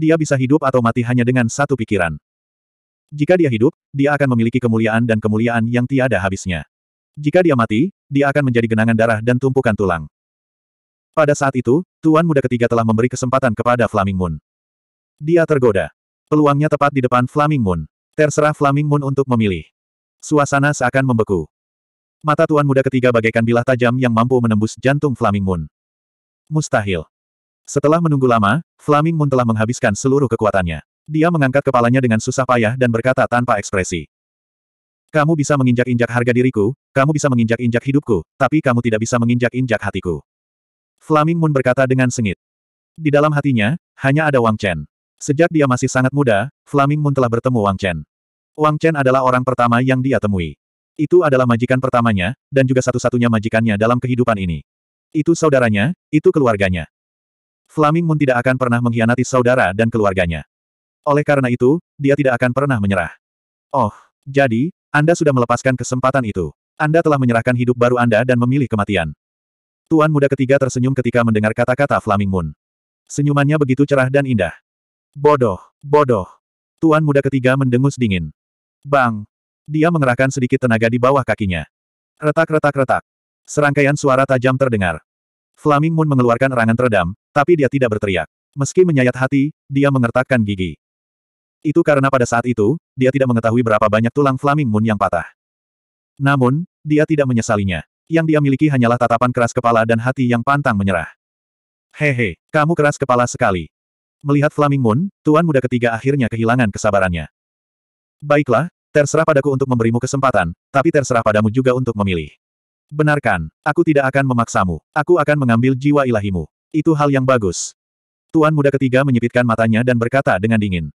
Dia bisa hidup atau mati hanya dengan satu pikiran. Jika dia hidup, dia akan memiliki kemuliaan dan kemuliaan yang tiada habisnya. Jika dia mati, dia akan menjadi genangan darah dan tumpukan tulang. Pada saat itu, Tuan Muda ketiga telah memberi kesempatan kepada Flaming Moon. Dia tergoda. Peluangnya tepat di depan Flaming Moon. Terserah Flaming Moon untuk memilih. Suasana seakan membeku. Mata tuan muda ketiga bagaikan bilah tajam yang mampu menembus jantung Flaming Moon. Mustahil. Setelah menunggu lama, Flaming Moon telah menghabiskan seluruh kekuatannya. Dia mengangkat kepalanya dengan susah payah dan berkata tanpa ekspresi. Kamu bisa menginjak-injak harga diriku, kamu bisa menginjak-injak hidupku, tapi kamu tidak bisa menginjak-injak hatiku. Flaming Moon berkata dengan sengit. Di dalam hatinya, hanya ada Wang Chen. Sejak dia masih sangat muda, Flaming Moon telah bertemu Wang Chen. Wang Chen adalah orang pertama yang dia temui. Itu adalah majikan pertamanya, dan juga satu-satunya majikannya dalam kehidupan ini. Itu saudaranya, itu keluarganya. Flaming Moon tidak akan pernah mengkhianati saudara dan keluarganya. Oleh karena itu, dia tidak akan pernah menyerah. Oh, jadi, Anda sudah melepaskan kesempatan itu. Anda telah menyerahkan hidup baru Anda dan memilih kematian. Tuan muda ketiga tersenyum ketika mendengar kata-kata Flaming Moon. Senyumannya begitu cerah dan indah. Bodoh, bodoh. Tuan muda ketiga mendengus dingin. Bang! Dia mengerahkan sedikit tenaga di bawah kakinya. Retak-retak-retak. Serangkaian suara tajam terdengar. Flaming Moon mengeluarkan erangan teredam, tapi dia tidak berteriak. Meski menyayat hati, dia mengertakkan gigi. Itu karena pada saat itu, dia tidak mengetahui berapa banyak tulang Flaming Moon yang patah. Namun, dia tidak menyesalinya. Yang dia miliki hanyalah tatapan keras kepala dan hati yang pantang menyerah. Hehe, kamu keras kepala sekali. Melihat Flaming Moon, Tuan Muda ketiga akhirnya kehilangan kesabarannya. Baiklah, terserah padaku untuk memberimu kesempatan, tapi terserah padamu juga untuk memilih. Benarkan, aku tidak akan memaksamu. Aku akan mengambil jiwa ilahimu. Itu hal yang bagus. Tuan muda ketiga menyipitkan matanya dan berkata dengan dingin.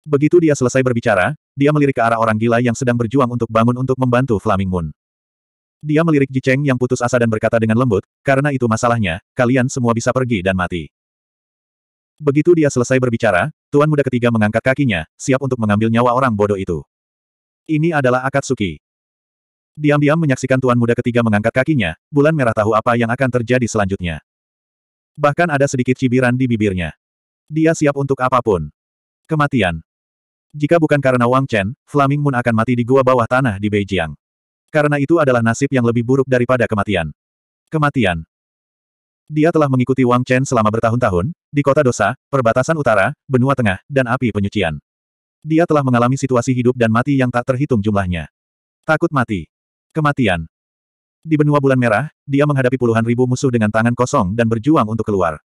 Begitu dia selesai berbicara, dia melirik ke arah orang gila yang sedang berjuang untuk bangun untuk membantu Flaming Moon. Dia melirik Ji Cheng yang putus asa dan berkata dengan lembut, karena itu masalahnya, kalian semua bisa pergi dan mati. Begitu dia selesai berbicara, tuan muda ketiga mengangkat kakinya, siap untuk mengambil nyawa orang bodoh itu. Ini adalah Akatsuki. Diam-diam menyaksikan tuan muda ketiga mengangkat kakinya, bulan merah tahu apa yang akan terjadi selanjutnya. Bahkan ada sedikit cibiran di bibirnya. Dia siap untuk apapun. Kematian. Jika bukan karena Wang Chen, Flaming Moon akan mati di gua bawah tanah di Beijing. Karena itu adalah nasib yang lebih buruk daripada kematian. Kematian. Dia telah mengikuti Wang Chen selama bertahun-tahun, di kota dosa, perbatasan utara, benua tengah, dan api penyucian. Dia telah mengalami situasi hidup dan mati yang tak terhitung jumlahnya. Takut mati. Kematian. Di benua bulan merah, dia menghadapi puluhan ribu musuh dengan tangan kosong dan berjuang untuk keluar.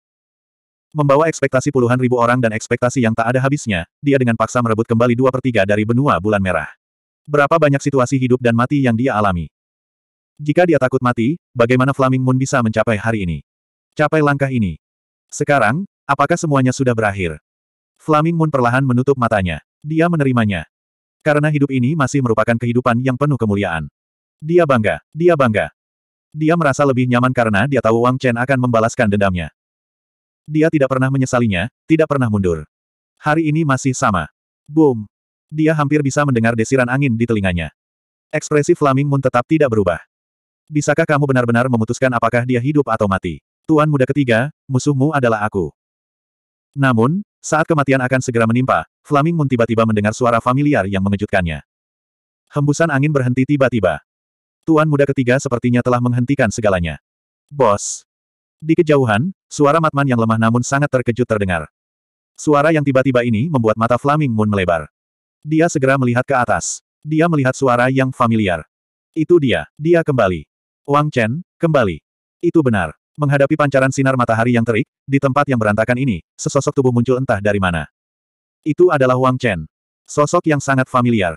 Membawa ekspektasi puluhan ribu orang dan ekspektasi yang tak ada habisnya, dia dengan paksa merebut kembali dua per tiga dari benua bulan merah. Berapa banyak situasi hidup dan mati yang dia alami? Jika dia takut mati, bagaimana Flaming Moon bisa mencapai hari ini? Capai langkah ini. Sekarang, apakah semuanya sudah berakhir? Flaming Moon perlahan menutup matanya. Dia menerimanya. Karena hidup ini masih merupakan kehidupan yang penuh kemuliaan. Dia bangga, dia bangga. Dia merasa lebih nyaman karena dia tahu Wang Chen akan membalaskan dendamnya. Dia tidak pernah menyesalinya, tidak pernah mundur. Hari ini masih sama. Boom. Dia hampir bisa mendengar desiran angin di telinganya. Ekspresi Flaming Moon tetap tidak berubah. Bisakah kamu benar-benar memutuskan apakah dia hidup atau mati? Tuan muda ketiga, musuhmu adalah aku. Namun, saat kematian akan segera menimpa, Flaming Moon tiba-tiba mendengar suara familiar yang mengejutkannya. Hembusan angin berhenti tiba-tiba. Tuan muda ketiga sepertinya telah menghentikan segalanya. Bos. Di kejauhan, suara Matman yang lemah namun sangat terkejut terdengar. Suara yang tiba-tiba ini membuat mata Flaming Moon melebar. Dia segera melihat ke atas. Dia melihat suara yang familiar. Itu dia, dia kembali. Wang Chen, kembali. Itu benar. Menghadapi pancaran sinar matahari yang terik, di tempat yang berantakan ini, sesosok tubuh muncul entah dari mana. Itu adalah Wang Chen. Sosok yang sangat familiar.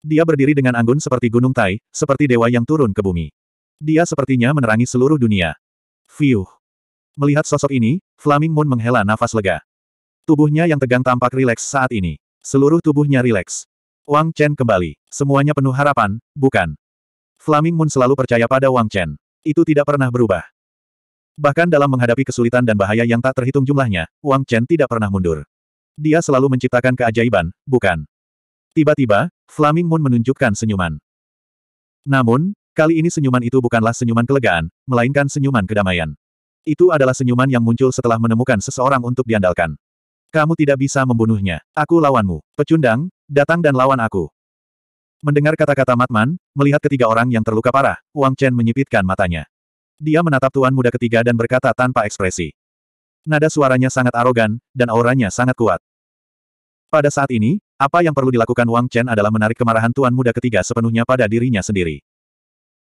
Dia berdiri dengan anggun seperti gunung Tai, seperti dewa yang turun ke bumi. Dia sepertinya menerangi seluruh dunia. Fiuh. Melihat sosok ini, Flaming Moon menghela nafas lega. Tubuhnya yang tegang tampak rileks saat ini. Seluruh tubuhnya rileks. Wang Chen kembali. Semuanya penuh harapan, bukan? Flaming Moon selalu percaya pada Wang Chen. Itu tidak pernah berubah. Bahkan dalam menghadapi kesulitan dan bahaya yang tak terhitung jumlahnya, Wang Chen tidak pernah mundur. Dia selalu menciptakan keajaiban, bukan? Tiba-tiba, Flaming Moon menunjukkan senyuman. Namun, kali ini senyuman itu bukanlah senyuman kelegaan, melainkan senyuman kedamaian. Itu adalah senyuman yang muncul setelah menemukan seseorang untuk diandalkan. Kamu tidak bisa membunuhnya. Aku lawanmu. Pecundang, datang dan lawan aku. Mendengar kata-kata Matman, melihat ketiga orang yang terluka parah, Wang Chen menyipitkan matanya. Dia menatap tuan muda ketiga dan berkata tanpa ekspresi. Nada suaranya sangat arogan, dan auranya sangat kuat. Pada saat ini, apa yang perlu dilakukan Wang Chen adalah menarik kemarahan tuan muda ketiga sepenuhnya pada dirinya sendiri.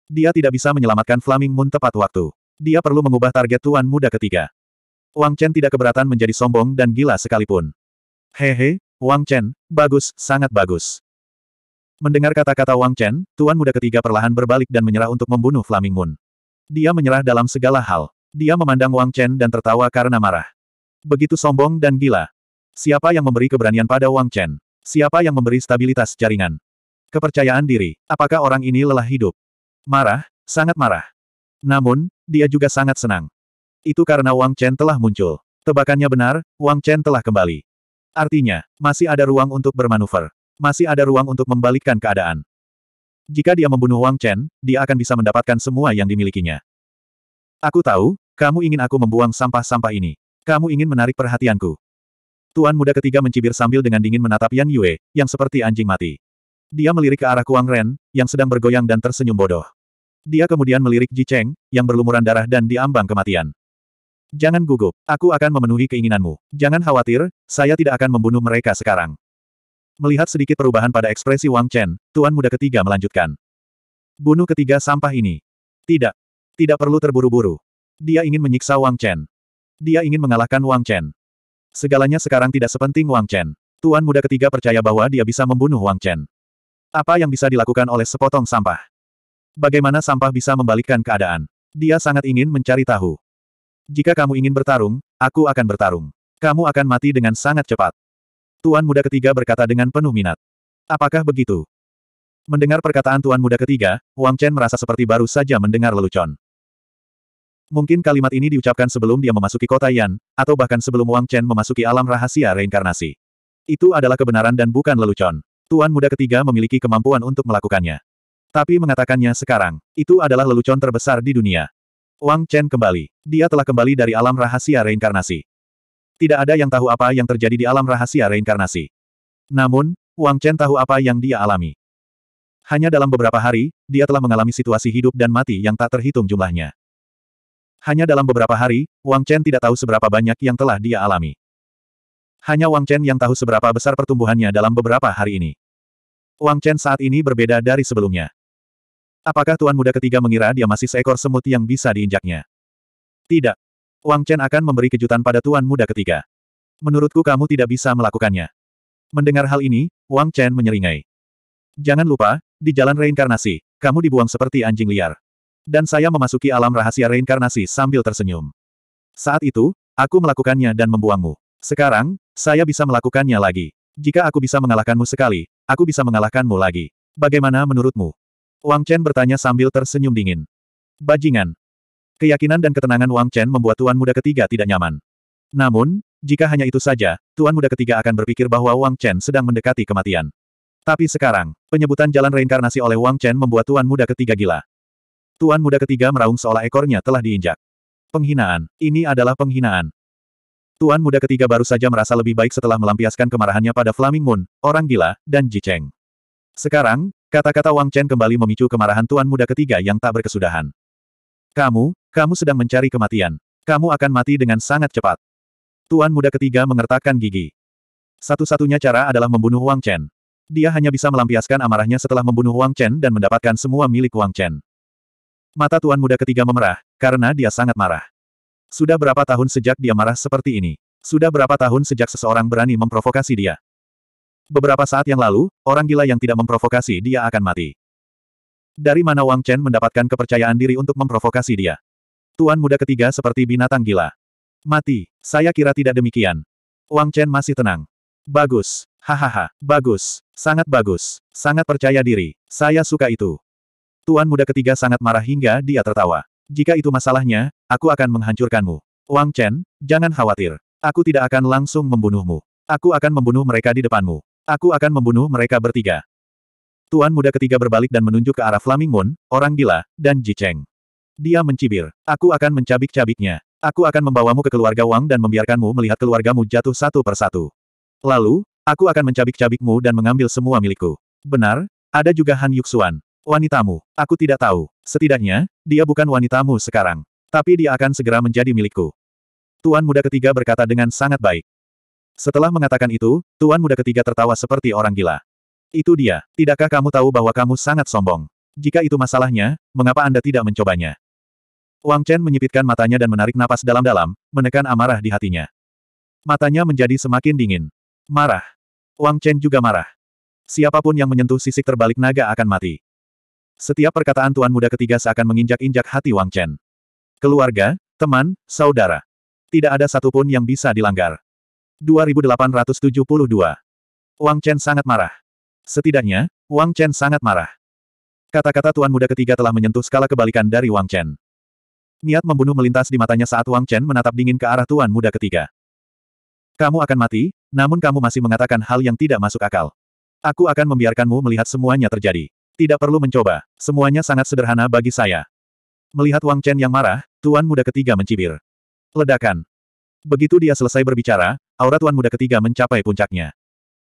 Dia tidak bisa menyelamatkan Flaming Moon tepat waktu. Dia perlu mengubah target tuan muda ketiga. Wang Chen tidak keberatan menjadi sombong dan gila sekalipun. Hehe, Wang Chen, bagus, sangat bagus. Mendengar kata-kata Wang Chen, tuan muda ketiga perlahan berbalik dan menyerah untuk membunuh Flaming Moon. Dia menyerah dalam segala hal. Dia memandang Wang Chen dan tertawa karena marah. Begitu sombong dan gila. Siapa yang memberi keberanian pada Wang Chen? Siapa yang memberi stabilitas jaringan? Kepercayaan diri. Apakah orang ini lelah hidup? Marah, sangat marah. Namun, dia juga sangat senang. Itu karena Wang Chen telah muncul. Tebakannya benar, Wang Chen telah kembali. Artinya, masih ada ruang untuk bermanuver. Masih ada ruang untuk membalikkan keadaan. Jika dia membunuh Wang Chen, dia akan bisa mendapatkan semua yang dimilikinya. Aku tahu, kamu ingin aku membuang sampah-sampah ini. Kamu ingin menarik perhatianku. Tuan muda ketiga mencibir sambil dengan dingin menatap Yan Yue, yang seperti anjing mati. Dia melirik ke arah Kuang Ren, yang sedang bergoyang dan tersenyum bodoh. Dia kemudian melirik Ji Cheng, yang berlumuran darah dan diambang kematian. Jangan gugup, aku akan memenuhi keinginanmu. Jangan khawatir, saya tidak akan membunuh mereka sekarang. Melihat sedikit perubahan pada ekspresi Wang Chen, tuan muda ketiga melanjutkan. Bunuh ketiga sampah ini. Tidak. Tidak perlu terburu-buru. Dia ingin menyiksa Wang Chen. Dia ingin mengalahkan Wang Chen. Segalanya sekarang tidak sepenting Wang Chen. Tuan muda ketiga percaya bahwa dia bisa membunuh Wang Chen. Apa yang bisa dilakukan oleh sepotong sampah? Bagaimana sampah bisa membalikkan keadaan? Dia sangat ingin mencari tahu. Jika kamu ingin bertarung, aku akan bertarung. Kamu akan mati dengan sangat cepat. Tuan muda ketiga berkata dengan penuh minat. Apakah begitu? Mendengar perkataan Tuan muda ketiga, Wang Chen merasa seperti baru saja mendengar lelucon. Mungkin kalimat ini diucapkan sebelum dia memasuki kota Yan, atau bahkan sebelum Wang Chen memasuki alam rahasia reinkarnasi. Itu adalah kebenaran dan bukan lelucon. Tuan muda ketiga memiliki kemampuan untuk melakukannya. Tapi mengatakannya sekarang, itu adalah lelucon terbesar di dunia. Wang Chen kembali. Dia telah kembali dari alam rahasia reinkarnasi. Tidak ada yang tahu apa yang terjadi di alam rahasia reinkarnasi. Namun, Wang Chen tahu apa yang dia alami. Hanya dalam beberapa hari, dia telah mengalami situasi hidup dan mati yang tak terhitung jumlahnya. Hanya dalam beberapa hari, Wang Chen tidak tahu seberapa banyak yang telah dia alami. Hanya Wang Chen yang tahu seberapa besar pertumbuhannya dalam beberapa hari ini. Wang Chen saat ini berbeda dari sebelumnya. Apakah Tuan Muda ketiga mengira dia masih seekor semut yang bisa diinjaknya? Tidak. Wang Chen akan memberi kejutan pada tuan muda ketiga. Menurutku kamu tidak bisa melakukannya. Mendengar hal ini, Wang Chen menyeringai. Jangan lupa, di jalan reinkarnasi, kamu dibuang seperti anjing liar. Dan saya memasuki alam rahasia reinkarnasi sambil tersenyum. Saat itu, aku melakukannya dan membuangmu. Sekarang, saya bisa melakukannya lagi. Jika aku bisa mengalahkanmu sekali, aku bisa mengalahkanmu lagi. Bagaimana menurutmu? Wang Chen bertanya sambil tersenyum dingin. Bajingan, Keyakinan dan ketenangan Wang Chen membuat tuan muda ketiga tidak nyaman. Namun, jika hanya itu saja, tuan muda ketiga akan berpikir bahwa Wang Chen sedang mendekati kematian. Tapi sekarang, penyebutan jalan reinkarnasi oleh Wang Chen membuat tuan muda ketiga gila. Tuan muda ketiga meraung seolah ekornya telah diinjak. Penghinaan. Ini adalah penghinaan. Tuan muda ketiga baru saja merasa lebih baik setelah melampiaskan kemarahannya pada Flaming Moon, orang gila, dan Ji Cheng. Sekarang, kata-kata Wang Chen kembali memicu kemarahan tuan muda ketiga yang tak berkesudahan. Kamu, kamu sedang mencari kematian. Kamu akan mati dengan sangat cepat. Tuan muda ketiga mengertakkan gigi. Satu-satunya cara adalah membunuh Wang Chen. Dia hanya bisa melampiaskan amarahnya setelah membunuh Wang Chen dan mendapatkan semua milik Wang Chen. Mata tuan muda ketiga memerah, karena dia sangat marah. Sudah berapa tahun sejak dia marah seperti ini? Sudah berapa tahun sejak seseorang berani memprovokasi dia? Beberapa saat yang lalu, orang gila yang tidak memprovokasi dia akan mati. Dari mana Wang Chen mendapatkan kepercayaan diri untuk memprovokasi dia? Tuan muda ketiga seperti binatang gila. Mati. Saya kira tidak demikian. Wang Chen masih tenang. Bagus. Hahaha. Bagus. Sangat bagus. Sangat percaya diri. Saya suka itu. Tuan muda ketiga sangat marah hingga dia tertawa. Jika itu masalahnya, aku akan menghancurkanmu. Wang Chen, jangan khawatir. Aku tidak akan langsung membunuhmu. Aku akan membunuh mereka di depanmu. Aku akan membunuh mereka bertiga. Tuan muda ketiga berbalik dan menunjuk ke arah Flaming Moon, orang gila, dan Ji Cheng. Dia mencibir. Aku akan mencabik-cabiknya. Aku akan membawamu ke keluarga Wang dan membiarkanmu melihat keluargamu jatuh satu persatu. Lalu, aku akan mencabik-cabikmu dan mengambil semua milikku. Benar, ada juga Han Yuxuan. Wanitamu, aku tidak tahu. Setidaknya, dia bukan wanitamu sekarang. Tapi dia akan segera menjadi milikku. Tuan muda ketiga berkata dengan sangat baik. Setelah mengatakan itu, tuan muda ketiga tertawa seperti orang gila. Itu dia, tidakkah kamu tahu bahwa kamu sangat sombong? Jika itu masalahnya, mengapa Anda tidak mencobanya? Wang Chen menyipitkan matanya dan menarik napas dalam-dalam, menekan amarah di hatinya. Matanya menjadi semakin dingin. Marah. Wang Chen juga marah. Siapapun yang menyentuh sisik terbalik naga akan mati. Setiap perkataan tuan muda ketiga seakan menginjak-injak hati Wang Chen. Keluarga, teman, saudara. Tidak ada satupun yang bisa dilanggar. 2872 Wang Chen sangat marah. Setidaknya, Wang Chen sangat marah. Kata-kata tuan muda ketiga telah menyentuh skala kebalikan dari Wang Chen. Niat membunuh melintas di matanya saat Wang Chen menatap dingin ke arah tuan muda ketiga. Kamu akan mati, namun kamu masih mengatakan hal yang tidak masuk akal. Aku akan membiarkanmu melihat semuanya terjadi. Tidak perlu mencoba, semuanya sangat sederhana bagi saya. Melihat Wang Chen yang marah, tuan muda ketiga mencibir. Ledakan. Begitu dia selesai berbicara, aura tuan muda ketiga mencapai puncaknya.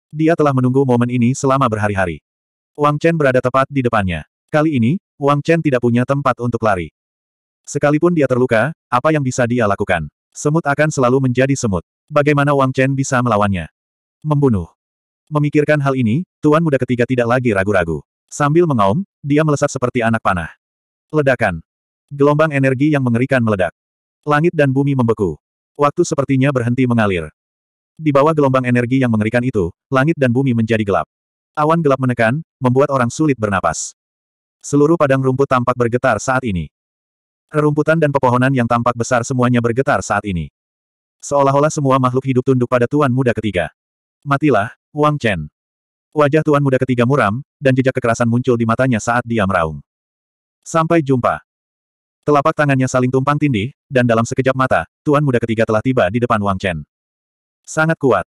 Dia telah menunggu momen ini selama berhari-hari. Wang Chen berada tepat di depannya. Kali ini, Wang Chen tidak punya tempat untuk lari. Sekalipun dia terluka, apa yang bisa dia lakukan? Semut akan selalu menjadi semut. Bagaimana Wang Chen bisa melawannya? Membunuh. Memikirkan hal ini, tuan muda ketiga tidak lagi ragu-ragu. Sambil mengaum, dia melesat seperti anak panah. Ledakan. Gelombang energi yang mengerikan meledak. Langit dan bumi membeku. Waktu sepertinya berhenti mengalir. Di bawah gelombang energi yang mengerikan itu, langit dan bumi menjadi gelap. Awan gelap menekan, membuat orang sulit bernapas. Seluruh padang rumput tampak bergetar saat ini. Rerumputan dan pepohonan yang tampak besar semuanya bergetar saat ini. Seolah-olah semua makhluk hidup tunduk pada Tuan Muda ketiga. Matilah, Wang Chen. Wajah Tuan Muda ketiga muram, dan jejak kekerasan muncul di matanya saat dia meraung. Sampai jumpa. Telapak tangannya saling tumpang tindih, dan dalam sekejap mata, Tuan Muda ketiga telah tiba di depan Wang Chen. Sangat kuat.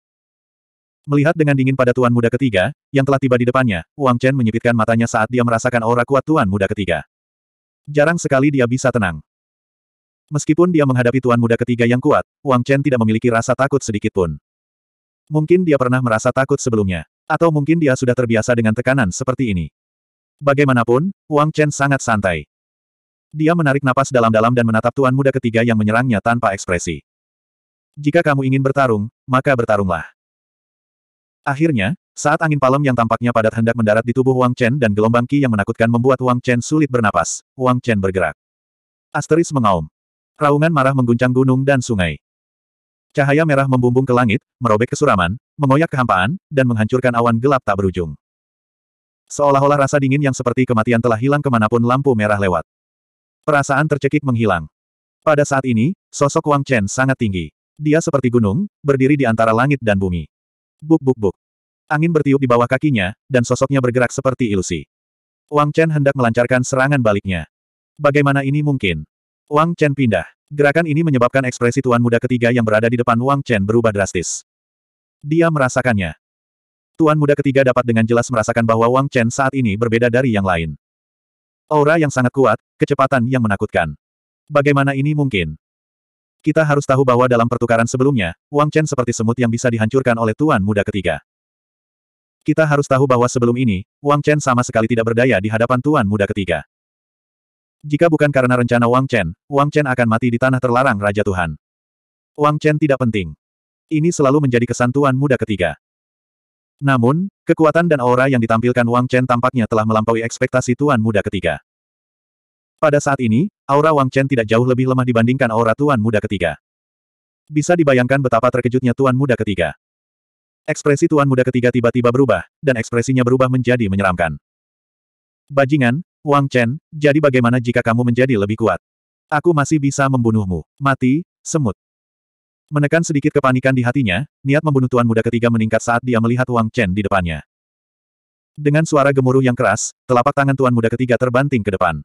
Melihat dengan dingin pada Tuan Muda ketiga, yang telah tiba di depannya, Wang Chen menyipitkan matanya saat dia merasakan aura kuat Tuan Muda ketiga. Jarang sekali dia bisa tenang. Meskipun dia menghadapi tuan muda ketiga yang kuat, Wang Chen tidak memiliki rasa takut sedikit pun. Mungkin dia pernah merasa takut sebelumnya. Atau mungkin dia sudah terbiasa dengan tekanan seperti ini. Bagaimanapun, Wang Chen sangat santai. Dia menarik napas dalam-dalam dan menatap tuan muda ketiga yang menyerangnya tanpa ekspresi. Jika kamu ingin bertarung, maka bertarunglah. Akhirnya, saat angin palem yang tampaknya padat hendak mendarat di tubuh Wang Chen dan gelombang ki yang menakutkan membuat Wang Chen sulit bernapas, Wang Chen bergerak. Asteris mengaum. Raungan marah mengguncang gunung dan sungai. Cahaya merah membumbung ke langit, merobek kesuraman, mengoyak kehampaan, dan menghancurkan awan gelap tak berujung. Seolah-olah rasa dingin yang seperti kematian telah hilang kemanapun lampu merah lewat. Perasaan tercekik menghilang. Pada saat ini, sosok Wang Chen sangat tinggi. Dia seperti gunung, berdiri di antara langit dan bumi. Buk buk buk. Angin bertiup di bawah kakinya, dan sosoknya bergerak seperti ilusi. Wang Chen hendak melancarkan serangan baliknya. Bagaimana ini mungkin? Wang Chen pindah. Gerakan ini menyebabkan ekspresi tuan muda ketiga yang berada di depan Wang Chen berubah drastis. Dia merasakannya. Tuan muda ketiga dapat dengan jelas merasakan bahwa Wang Chen saat ini berbeda dari yang lain. Aura yang sangat kuat, kecepatan yang menakutkan. Bagaimana ini mungkin? Kita harus tahu bahwa dalam pertukaran sebelumnya, Wang Chen seperti semut yang bisa dihancurkan oleh tuan muda ketiga. Kita harus tahu bahwa sebelum ini, Wang Chen sama sekali tidak berdaya di hadapan tuan muda ketiga. Jika bukan karena rencana Wang Chen, Wang Chen akan mati di tanah terlarang Raja Tuhan. Wang Chen tidak penting. Ini selalu menjadi kesan tuan muda ketiga. Namun, kekuatan dan aura yang ditampilkan Wang Chen tampaknya telah melampaui ekspektasi tuan muda ketiga. Pada saat ini, aura Wang Chen tidak jauh lebih lemah dibandingkan aura Tuan Muda ketiga. Bisa dibayangkan betapa terkejutnya Tuan Muda ketiga. Ekspresi Tuan Muda ketiga tiba-tiba berubah, dan ekspresinya berubah menjadi menyeramkan. Bajingan, Wang Chen, jadi bagaimana jika kamu menjadi lebih kuat? Aku masih bisa membunuhmu. Mati, semut. Menekan sedikit kepanikan di hatinya, niat membunuh Tuan Muda ketiga meningkat saat dia melihat Wang Chen di depannya. Dengan suara gemuruh yang keras, telapak tangan Tuan Muda ketiga terbanting ke depan.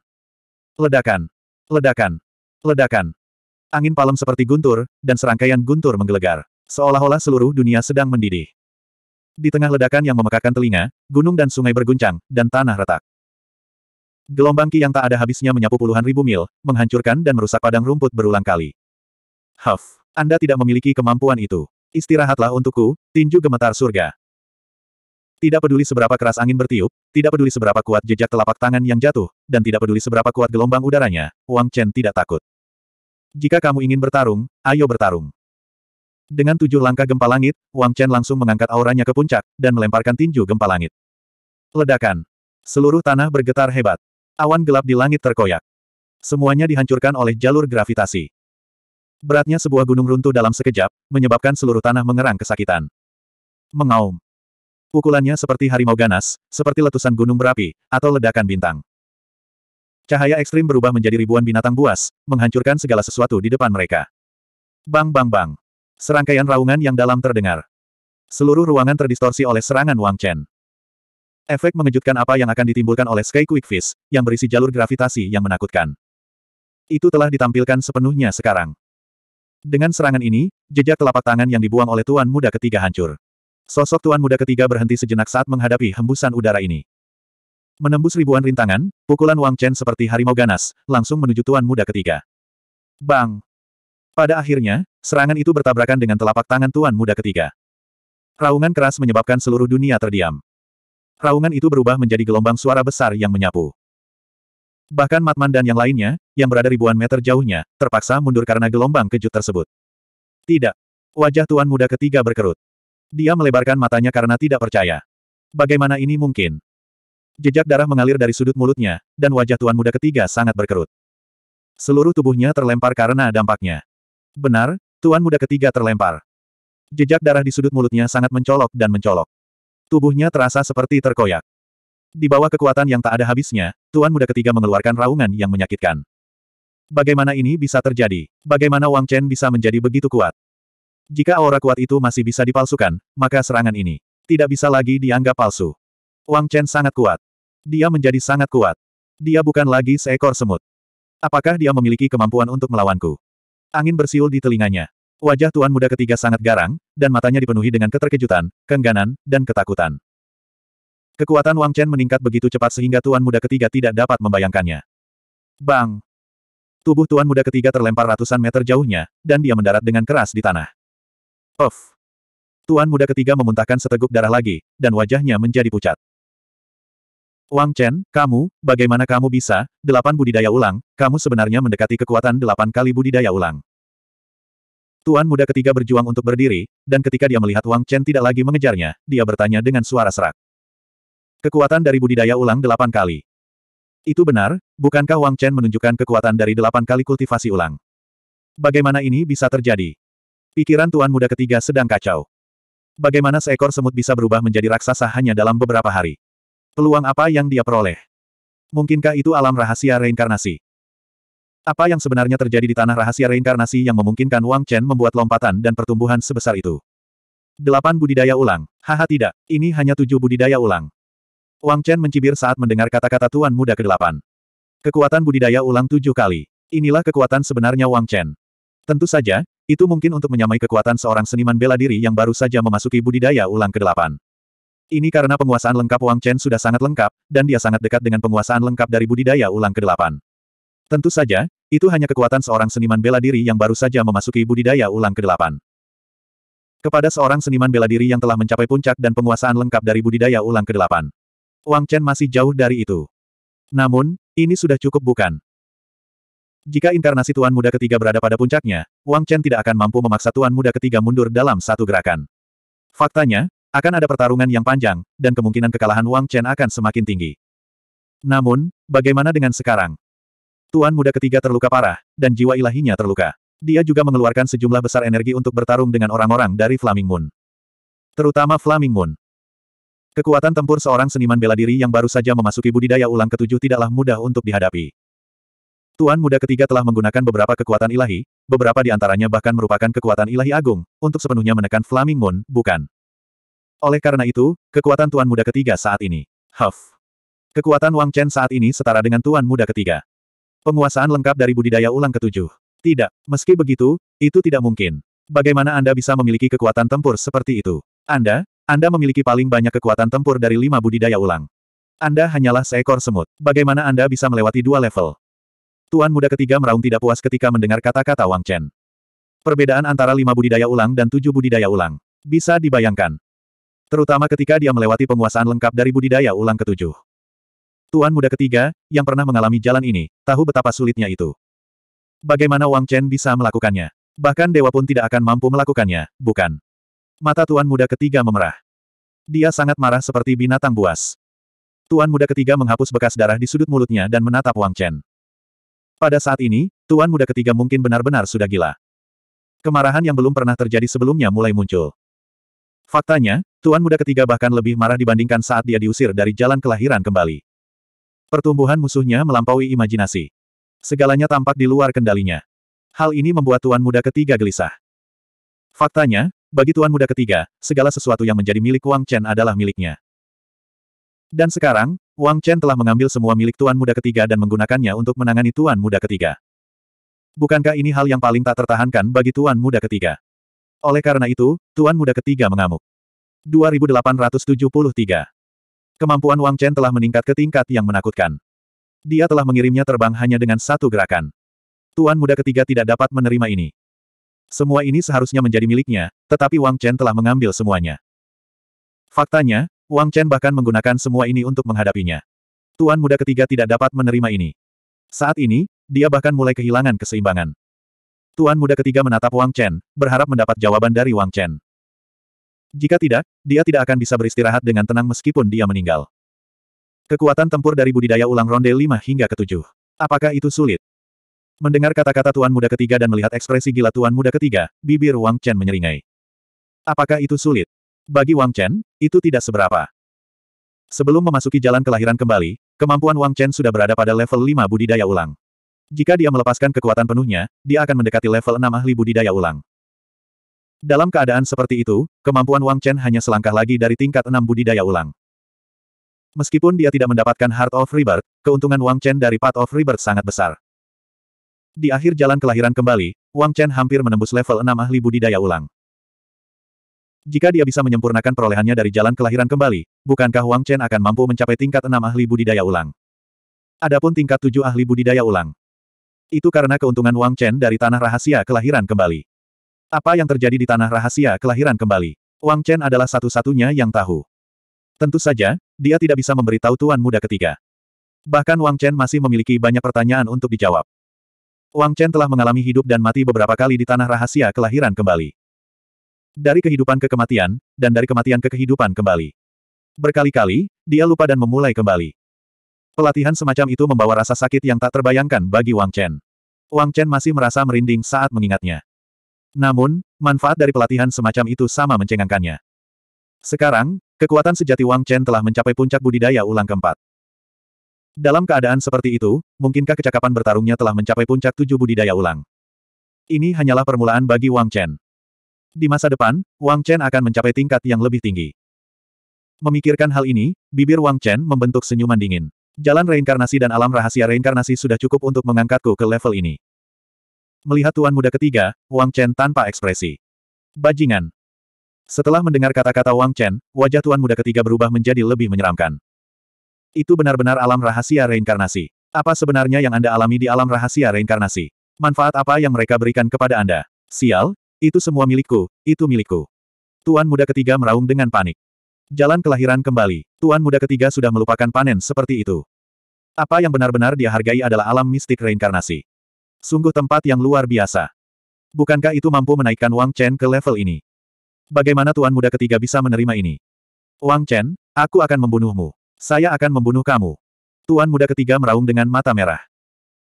Ledakan. Ledakan. Ledakan. Angin palem seperti guntur, dan serangkaian guntur menggelegar. Seolah-olah seluruh dunia sedang mendidih. Di tengah ledakan yang memekakan telinga, gunung dan sungai berguncang, dan tanah retak. Gelombang ki yang tak ada habisnya menyapu puluhan ribu mil, menghancurkan dan merusak padang rumput berulang kali. Huff, Anda tidak memiliki kemampuan itu. Istirahatlah untukku, tinju gemetar surga. Tidak peduli seberapa keras angin bertiup, tidak peduli seberapa kuat jejak telapak tangan yang jatuh, dan tidak peduli seberapa kuat gelombang udaranya, Wang Chen tidak takut. Jika kamu ingin bertarung, ayo bertarung. Dengan tujuh langkah gempa langit, Wang Chen langsung mengangkat auranya ke puncak, dan melemparkan tinju gempa langit. Ledakan. Seluruh tanah bergetar hebat. Awan gelap di langit terkoyak. Semuanya dihancurkan oleh jalur gravitasi. Beratnya sebuah gunung runtuh dalam sekejap, menyebabkan seluruh tanah mengerang kesakitan. Mengaum. Pukulannya seperti harimau ganas, seperti letusan gunung berapi, atau ledakan bintang. Cahaya ekstrim berubah menjadi ribuan binatang buas, menghancurkan segala sesuatu di depan mereka. Bang bang bang. Serangkaian raungan yang dalam terdengar. Seluruh ruangan terdistorsi oleh serangan Wang Chen. Efek mengejutkan apa yang akan ditimbulkan oleh Sky Quick Fist, yang berisi jalur gravitasi yang menakutkan. Itu telah ditampilkan sepenuhnya sekarang. Dengan serangan ini, jejak telapak tangan yang dibuang oleh tuan muda ketiga hancur. Sosok tuan muda ketiga berhenti sejenak saat menghadapi hembusan udara ini. Menembus ribuan rintangan, pukulan Wang Chen seperti harimau ganas, langsung menuju tuan muda ketiga. Bang! Pada akhirnya, serangan itu bertabrakan dengan telapak tangan tuan muda ketiga. Raungan keras menyebabkan seluruh dunia terdiam. Raungan itu berubah menjadi gelombang suara besar yang menyapu. Bahkan Matman dan yang lainnya, yang berada ribuan meter jauhnya, terpaksa mundur karena gelombang kejut tersebut. Tidak. Wajah tuan muda ketiga berkerut. Dia melebarkan matanya karena tidak percaya. Bagaimana ini mungkin? Jejak darah mengalir dari sudut mulutnya, dan wajah tuan muda ketiga sangat berkerut. Seluruh tubuhnya terlempar karena dampaknya. Benar, tuan muda ketiga terlempar. Jejak darah di sudut mulutnya sangat mencolok dan mencolok. Tubuhnya terasa seperti terkoyak. Di bawah kekuatan yang tak ada habisnya, tuan muda ketiga mengeluarkan raungan yang menyakitkan. Bagaimana ini bisa terjadi? Bagaimana Wang Chen bisa menjadi begitu kuat? Jika aura kuat itu masih bisa dipalsukan, maka serangan ini tidak bisa lagi dianggap palsu. Wang Chen sangat kuat. Dia menjadi sangat kuat. Dia bukan lagi seekor semut. Apakah dia memiliki kemampuan untuk melawanku? Angin bersiul di telinganya. Wajah tuan muda ketiga sangat garang, dan matanya dipenuhi dengan keterkejutan, kengganan, dan ketakutan. Kekuatan Wang Chen meningkat begitu cepat sehingga tuan muda ketiga tidak dapat membayangkannya. Bang! Tubuh tuan muda ketiga terlempar ratusan meter jauhnya, dan dia mendarat dengan keras di tanah. Of. Tuan muda ketiga memuntahkan seteguk darah lagi, dan wajahnya menjadi pucat. Wang Chen, kamu, bagaimana kamu bisa, delapan budidaya ulang, kamu sebenarnya mendekati kekuatan delapan kali budidaya ulang. Tuan muda ketiga berjuang untuk berdiri, dan ketika dia melihat Wang Chen tidak lagi mengejarnya, dia bertanya dengan suara serak. Kekuatan dari budidaya ulang delapan kali. Itu benar, bukankah Wang Chen menunjukkan kekuatan dari delapan kali kultivasi ulang? Bagaimana ini bisa terjadi? Pikiran tuan muda ketiga sedang kacau. Bagaimana seekor semut bisa berubah menjadi raksasa hanya dalam beberapa hari? Peluang apa yang dia peroleh? Mungkinkah itu alam rahasia reinkarnasi? Apa yang sebenarnya terjadi di tanah rahasia reinkarnasi yang memungkinkan Wang Chen membuat lompatan dan pertumbuhan sebesar itu? Delapan budidaya ulang. Haha tidak, ini hanya tujuh budidaya ulang. Wang Chen mencibir saat mendengar kata-kata Tuan Muda ke-8. Kekuatan budidaya ulang tujuh kali. Inilah kekuatan sebenarnya Wang Chen. Tentu saja, itu mungkin untuk menyamai kekuatan seorang seniman bela diri yang baru saja memasuki budidaya ulang ke-8. Ini karena penguasaan lengkap Wang Chen sudah sangat lengkap, dan dia sangat dekat dengan penguasaan lengkap dari budidaya ulang ke-8. Tentu saja, itu hanya kekuatan seorang seniman bela diri yang baru saja memasuki budidaya ulang ke-8. Kepada seorang seniman bela diri yang telah mencapai puncak dan penguasaan lengkap dari budidaya ulang ke-8. Wang Chen masih jauh dari itu. Namun, ini sudah cukup bukan? Jika inkarnasi Tuan Muda ketiga berada pada puncaknya, Wang Chen tidak akan mampu memaksa Tuan Muda ketiga mundur dalam satu gerakan. Faktanya, akan ada pertarungan yang panjang, dan kemungkinan kekalahan Wang Chen akan semakin tinggi. Namun, bagaimana dengan sekarang? Tuan Muda ketiga terluka parah, dan jiwa ilahinya terluka. Dia juga mengeluarkan sejumlah besar energi untuk bertarung dengan orang-orang dari Flaming Moon. Terutama Flaming Moon. Kekuatan tempur seorang seniman bela diri yang baru saja memasuki budidaya ulang ketujuh tidaklah mudah untuk dihadapi. Tuan muda ketiga telah menggunakan beberapa kekuatan ilahi, beberapa di antaranya bahkan merupakan kekuatan ilahi agung, untuk sepenuhnya menekan Flaming Moon, bukan. Oleh karena itu, kekuatan tuan muda ketiga saat ini. Huff. Kekuatan Wang Chen saat ini setara dengan tuan muda ketiga. Penguasaan lengkap dari budidaya ulang ketujuh. Tidak, meski begitu, itu tidak mungkin. Bagaimana Anda bisa memiliki kekuatan tempur seperti itu? Anda, Anda memiliki paling banyak kekuatan tempur dari lima budidaya ulang. Anda hanyalah seekor semut. Bagaimana Anda bisa melewati dua level? Tuan muda ketiga meraung tidak puas ketika mendengar kata-kata Wang Chen. Perbedaan antara lima budidaya ulang dan tujuh budidaya ulang. Bisa dibayangkan. Terutama ketika dia melewati penguasaan lengkap dari budidaya ulang ketujuh. Tuan muda ketiga, yang pernah mengalami jalan ini, tahu betapa sulitnya itu. Bagaimana Wang Chen bisa melakukannya? Bahkan dewa pun tidak akan mampu melakukannya, bukan? Mata tuan muda ketiga memerah. Dia sangat marah seperti binatang buas. Tuan muda ketiga menghapus bekas darah di sudut mulutnya dan menatap Wang Chen. Pada saat ini, tuan muda ketiga mungkin benar-benar sudah gila. Kemarahan yang belum pernah terjadi sebelumnya mulai muncul. Faktanya, tuan muda ketiga bahkan lebih marah dibandingkan saat dia diusir dari jalan kelahiran kembali. Pertumbuhan musuhnya melampaui imajinasi. Segalanya tampak di luar kendalinya. Hal ini membuat tuan muda ketiga gelisah. Faktanya, bagi tuan muda ketiga, segala sesuatu yang menjadi milik Wang Chen adalah miliknya. Dan sekarang, Wang Chen telah mengambil semua milik Tuan Muda Ketiga dan menggunakannya untuk menangani Tuan Muda Ketiga. Bukankah ini hal yang paling tak tertahankan bagi Tuan Muda Ketiga? Oleh karena itu, Tuan Muda Ketiga mengamuk. 2873 Kemampuan Wang Chen telah meningkat ke tingkat yang menakutkan. Dia telah mengirimnya terbang hanya dengan satu gerakan. Tuan Muda Ketiga tidak dapat menerima ini. Semua ini seharusnya menjadi miliknya, tetapi Wang Chen telah mengambil semuanya. Faktanya, Wang Chen bahkan menggunakan semua ini untuk menghadapinya. Tuan muda ketiga tidak dapat menerima ini. Saat ini, dia bahkan mulai kehilangan keseimbangan. Tuan muda ketiga menatap Wang Chen, berharap mendapat jawaban dari Wang Chen. Jika tidak, dia tidak akan bisa beristirahat dengan tenang meskipun dia meninggal. Kekuatan tempur dari budidaya ulang ronde 5 hingga ke 7. Apakah itu sulit? Mendengar kata-kata Tuan Muda ketiga dan melihat ekspresi gila Tuan Muda ketiga, bibir Wang Chen menyeringai. Apakah itu sulit? Bagi Wang Chen, itu tidak seberapa. Sebelum memasuki jalan kelahiran kembali, kemampuan Wang Chen sudah berada pada level 5 budidaya ulang. Jika dia melepaskan kekuatan penuhnya, dia akan mendekati level 6 ahli budidaya ulang. Dalam keadaan seperti itu, kemampuan Wang Chen hanya selangkah lagi dari tingkat 6 budidaya ulang. Meskipun dia tidak mendapatkan Heart of Rebirth, keuntungan Wang Chen dari Path of Rebirth sangat besar. Di akhir jalan kelahiran kembali, Wang Chen hampir menembus level 6 ahli budidaya ulang. Jika dia bisa menyempurnakan perolehannya dari jalan kelahiran kembali, bukankah Wang Chen akan mampu mencapai tingkat enam ahli budidaya ulang? Adapun tingkat tujuh ahli budidaya ulang. Itu karena keuntungan Wang Chen dari tanah rahasia kelahiran kembali. Apa yang terjadi di tanah rahasia kelahiran kembali? Wang Chen adalah satu-satunya yang tahu. Tentu saja, dia tidak bisa memberitahu Tuan Muda ketiga. Bahkan Wang Chen masih memiliki banyak pertanyaan untuk dijawab. Wang Chen telah mengalami hidup dan mati beberapa kali di tanah rahasia kelahiran kembali. Dari kehidupan ke kematian, dan dari kematian ke kehidupan kembali. Berkali-kali, dia lupa dan memulai kembali. Pelatihan semacam itu membawa rasa sakit yang tak terbayangkan bagi Wang Chen. Wang Chen masih merasa merinding saat mengingatnya. Namun, manfaat dari pelatihan semacam itu sama mencengangkannya. Sekarang, kekuatan sejati Wang Chen telah mencapai puncak budidaya ulang keempat. Dalam keadaan seperti itu, mungkinkah kecakapan bertarungnya telah mencapai puncak tujuh budidaya ulang? Ini hanyalah permulaan bagi Wang Chen. Di masa depan, Wang Chen akan mencapai tingkat yang lebih tinggi. Memikirkan hal ini, bibir Wang Chen membentuk senyuman dingin. Jalan reinkarnasi dan alam rahasia reinkarnasi sudah cukup untuk mengangkatku ke level ini. Melihat tuan muda ketiga, Wang Chen tanpa ekspresi. Bajingan. Setelah mendengar kata-kata Wang Chen, wajah tuan muda ketiga berubah menjadi lebih menyeramkan. Itu benar-benar alam rahasia reinkarnasi. Apa sebenarnya yang Anda alami di alam rahasia reinkarnasi? Manfaat apa yang mereka berikan kepada Anda? Sial, itu semua milikku, itu milikku. Tuan muda ketiga meraung dengan panik. Jalan kelahiran kembali. Tuan muda ketiga sudah melupakan panen seperti itu. Apa yang benar-benar dia hargai adalah alam mistik reinkarnasi. Sungguh tempat yang luar biasa. Bukankah itu mampu menaikkan Wang Chen ke level ini? Bagaimana tuan muda ketiga bisa menerima ini? Wang Chen, aku akan membunuhmu. Saya akan membunuh kamu. Tuan muda ketiga meraung dengan mata merah.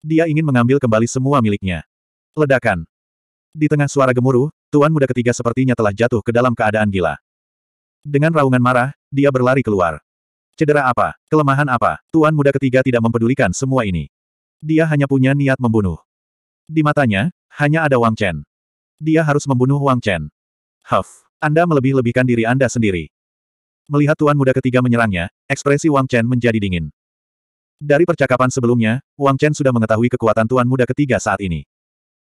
Dia ingin mengambil kembali semua miliknya. Ledakan. Di tengah suara gemuruh, tuan muda ketiga sepertinya telah jatuh ke dalam keadaan gila. Dengan raungan marah, dia berlari keluar. Cedera apa? Kelemahan apa? Tuan muda ketiga tidak mempedulikan semua ini. Dia hanya punya niat membunuh. Di matanya, hanya ada Wang Chen. Dia harus membunuh Wang Chen. Huff, Anda melebih-lebihkan diri Anda sendiri. Melihat tuan muda ketiga menyerangnya, ekspresi Wang Chen menjadi dingin. Dari percakapan sebelumnya, Wang Chen sudah mengetahui kekuatan tuan muda ketiga saat ini.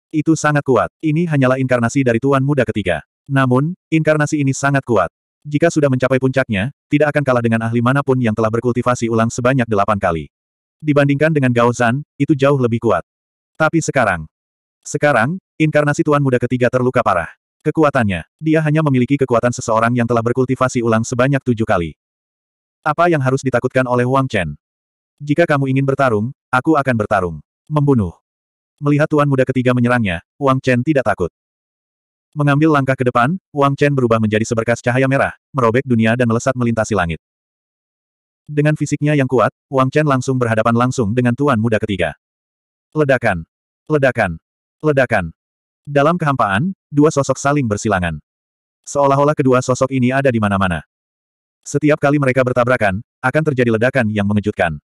Itu sangat kuat. Ini hanyalah inkarnasi dari Tuan Muda ketiga. Namun, inkarnasi ini sangat kuat. Jika sudah mencapai puncaknya, tidak akan kalah dengan ahli manapun yang telah berkultivasi ulang sebanyak delapan kali. Dibandingkan dengan Gao Zan, itu jauh lebih kuat. Tapi sekarang, sekarang, inkarnasi Tuan Muda ketiga terluka parah. Kekuatannya, dia hanya memiliki kekuatan seseorang yang telah berkultivasi ulang sebanyak tujuh kali. Apa yang harus ditakutkan oleh Wang Chen? Jika kamu ingin bertarung, aku akan bertarung. Membunuh. Melihat tuan muda ketiga menyerangnya, Wang Chen tidak takut. Mengambil langkah ke depan, Wang Chen berubah menjadi seberkas cahaya merah, merobek dunia dan melesat melintasi langit. Dengan fisiknya yang kuat, Wang Chen langsung berhadapan langsung dengan tuan muda ketiga. Ledakan! Ledakan! Ledakan! Dalam kehampaan, dua sosok saling bersilangan. Seolah-olah kedua sosok ini ada di mana-mana. Setiap kali mereka bertabrakan, akan terjadi ledakan yang mengejutkan.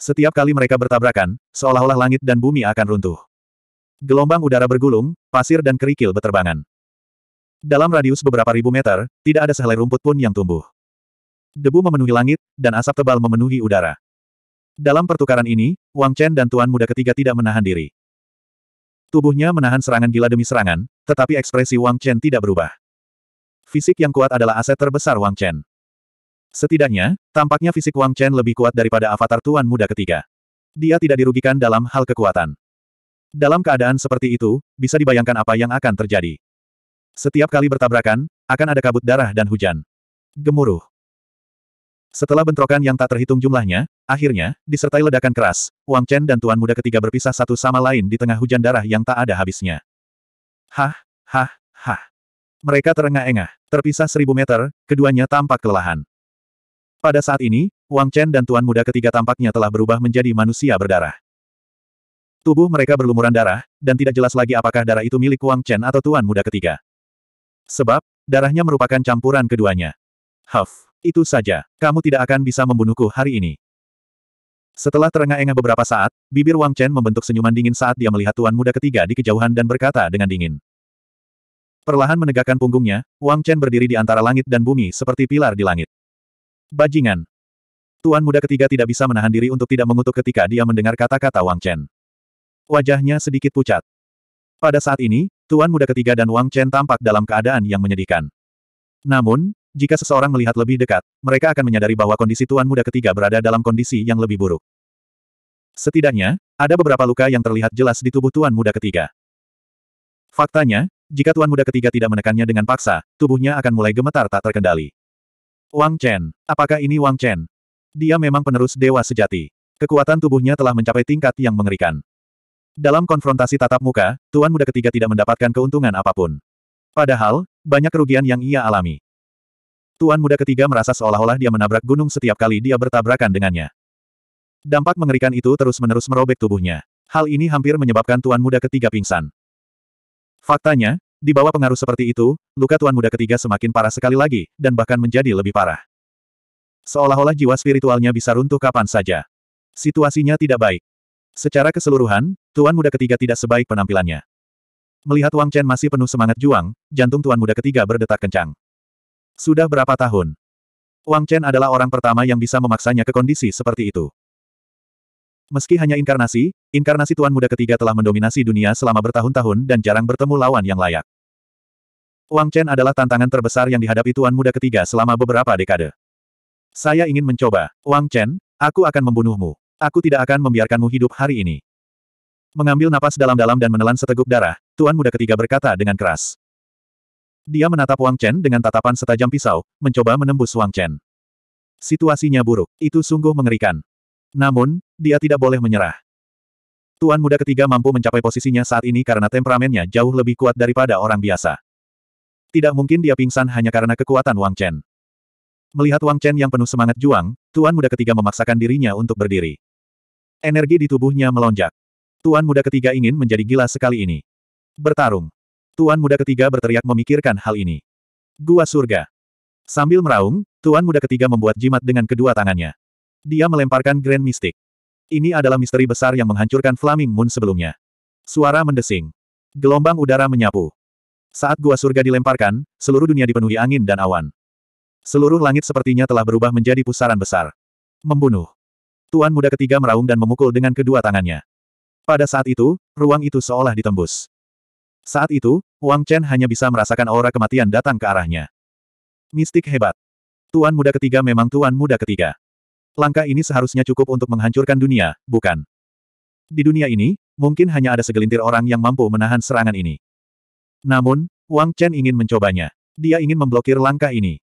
Setiap kali mereka bertabrakan, seolah-olah langit dan bumi akan runtuh. Gelombang udara bergulung, pasir dan kerikil beterbangan. Dalam radius beberapa ribu meter, tidak ada sehelai rumput pun yang tumbuh. Debu memenuhi langit, dan asap tebal memenuhi udara. Dalam pertukaran ini, Wang Chen dan Tuan Muda ketiga tidak menahan diri. Tubuhnya menahan serangan gila demi serangan, tetapi ekspresi Wang Chen tidak berubah. Fisik yang kuat adalah aset terbesar Wang Chen. Setidaknya, tampaknya fisik Wang Chen lebih kuat daripada avatar tuan muda ketiga. Dia tidak dirugikan dalam hal kekuatan. Dalam keadaan seperti itu, bisa dibayangkan apa yang akan terjadi. Setiap kali bertabrakan, akan ada kabut darah dan hujan. Gemuruh. Setelah bentrokan yang tak terhitung jumlahnya, akhirnya, disertai ledakan keras, Wang Chen dan Tuan Muda ketiga berpisah satu sama lain di tengah hujan darah yang tak ada habisnya. Hah, hah, hah. Mereka terengah-engah, terpisah seribu meter, keduanya tampak kelelahan. Pada saat ini, Wang Chen dan tuan muda ketiga tampaknya telah berubah menjadi manusia berdarah. Tubuh mereka berlumuran darah, dan tidak jelas lagi apakah darah itu milik Wang Chen atau tuan muda ketiga. Sebab, darahnya merupakan campuran keduanya. Huff, itu saja, kamu tidak akan bisa membunuhku hari ini. Setelah terengah-engah beberapa saat, bibir Wang Chen membentuk senyuman dingin saat dia melihat tuan muda ketiga di kejauhan dan berkata dengan dingin. Perlahan menegakkan punggungnya, Wang Chen berdiri di antara langit dan bumi seperti pilar di langit. Bajingan. Tuan muda ketiga tidak bisa menahan diri untuk tidak mengutuk ketika dia mendengar kata-kata Wang Chen. Wajahnya sedikit pucat. Pada saat ini, Tuan muda ketiga dan Wang Chen tampak dalam keadaan yang menyedihkan. Namun, jika seseorang melihat lebih dekat, mereka akan menyadari bahwa kondisi Tuan muda ketiga berada dalam kondisi yang lebih buruk. Setidaknya, ada beberapa luka yang terlihat jelas di tubuh Tuan muda ketiga. Faktanya, jika Tuan muda ketiga tidak menekannya dengan paksa, tubuhnya akan mulai gemetar tak terkendali. Wang Chen. Apakah ini Wang Chen? Dia memang penerus dewa sejati. Kekuatan tubuhnya telah mencapai tingkat yang mengerikan. Dalam konfrontasi tatap muka, Tuan Muda ketiga tidak mendapatkan keuntungan apapun. Padahal, banyak kerugian yang ia alami. Tuan Muda ketiga merasa seolah-olah dia menabrak gunung setiap kali dia bertabrakan dengannya. Dampak mengerikan itu terus-menerus merobek tubuhnya. Hal ini hampir menyebabkan Tuan Muda ketiga pingsan. Faktanya, di bawah pengaruh seperti itu, luka tuan muda ketiga semakin parah sekali lagi, dan bahkan menjadi lebih parah. Seolah-olah jiwa spiritualnya bisa runtuh kapan saja. Situasinya tidak baik. Secara keseluruhan, tuan muda ketiga tidak sebaik penampilannya. Melihat Wang Chen masih penuh semangat juang, jantung tuan muda ketiga berdetak kencang. Sudah berapa tahun? Wang Chen adalah orang pertama yang bisa memaksanya ke kondisi seperti itu. Meski hanya inkarnasi, inkarnasi Tuan Muda ketiga telah mendominasi dunia selama bertahun-tahun dan jarang bertemu lawan yang layak. Wang Chen adalah tantangan terbesar yang dihadapi Tuan Muda ketiga selama beberapa dekade. Saya ingin mencoba. Wang Chen, aku akan membunuhmu. Aku tidak akan membiarkanmu hidup hari ini. Mengambil napas dalam-dalam dan menelan seteguk darah, Tuan Muda ketiga berkata dengan keras. Dia menatap Wang Chen dengan tatapan setajam pisau, mencoba menembus Wang Chen. Situasinya buruk, itu sungguh mengerikan. Namun, dia tidak boleh menyerah. Tuan muda ketiga mampu mencapai posisinya saat ini karena temperamennya jauh lebih kuat daripada orang biasa. Tidak mungkin dia pingsan hanya karena kekuatan Wang Chen. Melihat Wang Chen yang penuh semangat juang, tuan muda ketiga memaksakan dirinya untuk berdiri. Energi di tubuhnya melonjak. Tuan muda ketiga ingin menjadi gila sekali ini. Bertarung. Tuan muda ketiga berteriak memikirkan hal ini. Gua surga. Sambil meraung, tuan muda ketiga membuat jimat dengan kedua tangannya. Dia melemparkan Grand Mystic. Ini adalah misteri besar yang menghancurkan Flaming Moon sebelumnya. Suara mendesing. Gelombang udara menyapu. Saat gua surga dilemparkan, seluruh dunia dipenuhi angin dan awan. Seluruh langit sepertinya telah berubah menjadi pusaran besar. Membunuh. Tuan muda ketiga meraung dan memukul dengan kedua tangannya. Pada saat itu, ruang itu seolah ditembus. Saat itu, Wang Chen hanya bisa merasakan aura kematian datang ke arahnya. Mistik hebat. Tuan muda ketiga memang tuan muda ketiga. Langkah ini seharusnya cukup untuk menghancurkan dunia, bukan? Di dunia ini, mungkin hanya ada segelintir orang yang mampu menahan serangan ini. Namun, Wang Chen ingin mencobanya. Dia ingin memblokir langkah ini.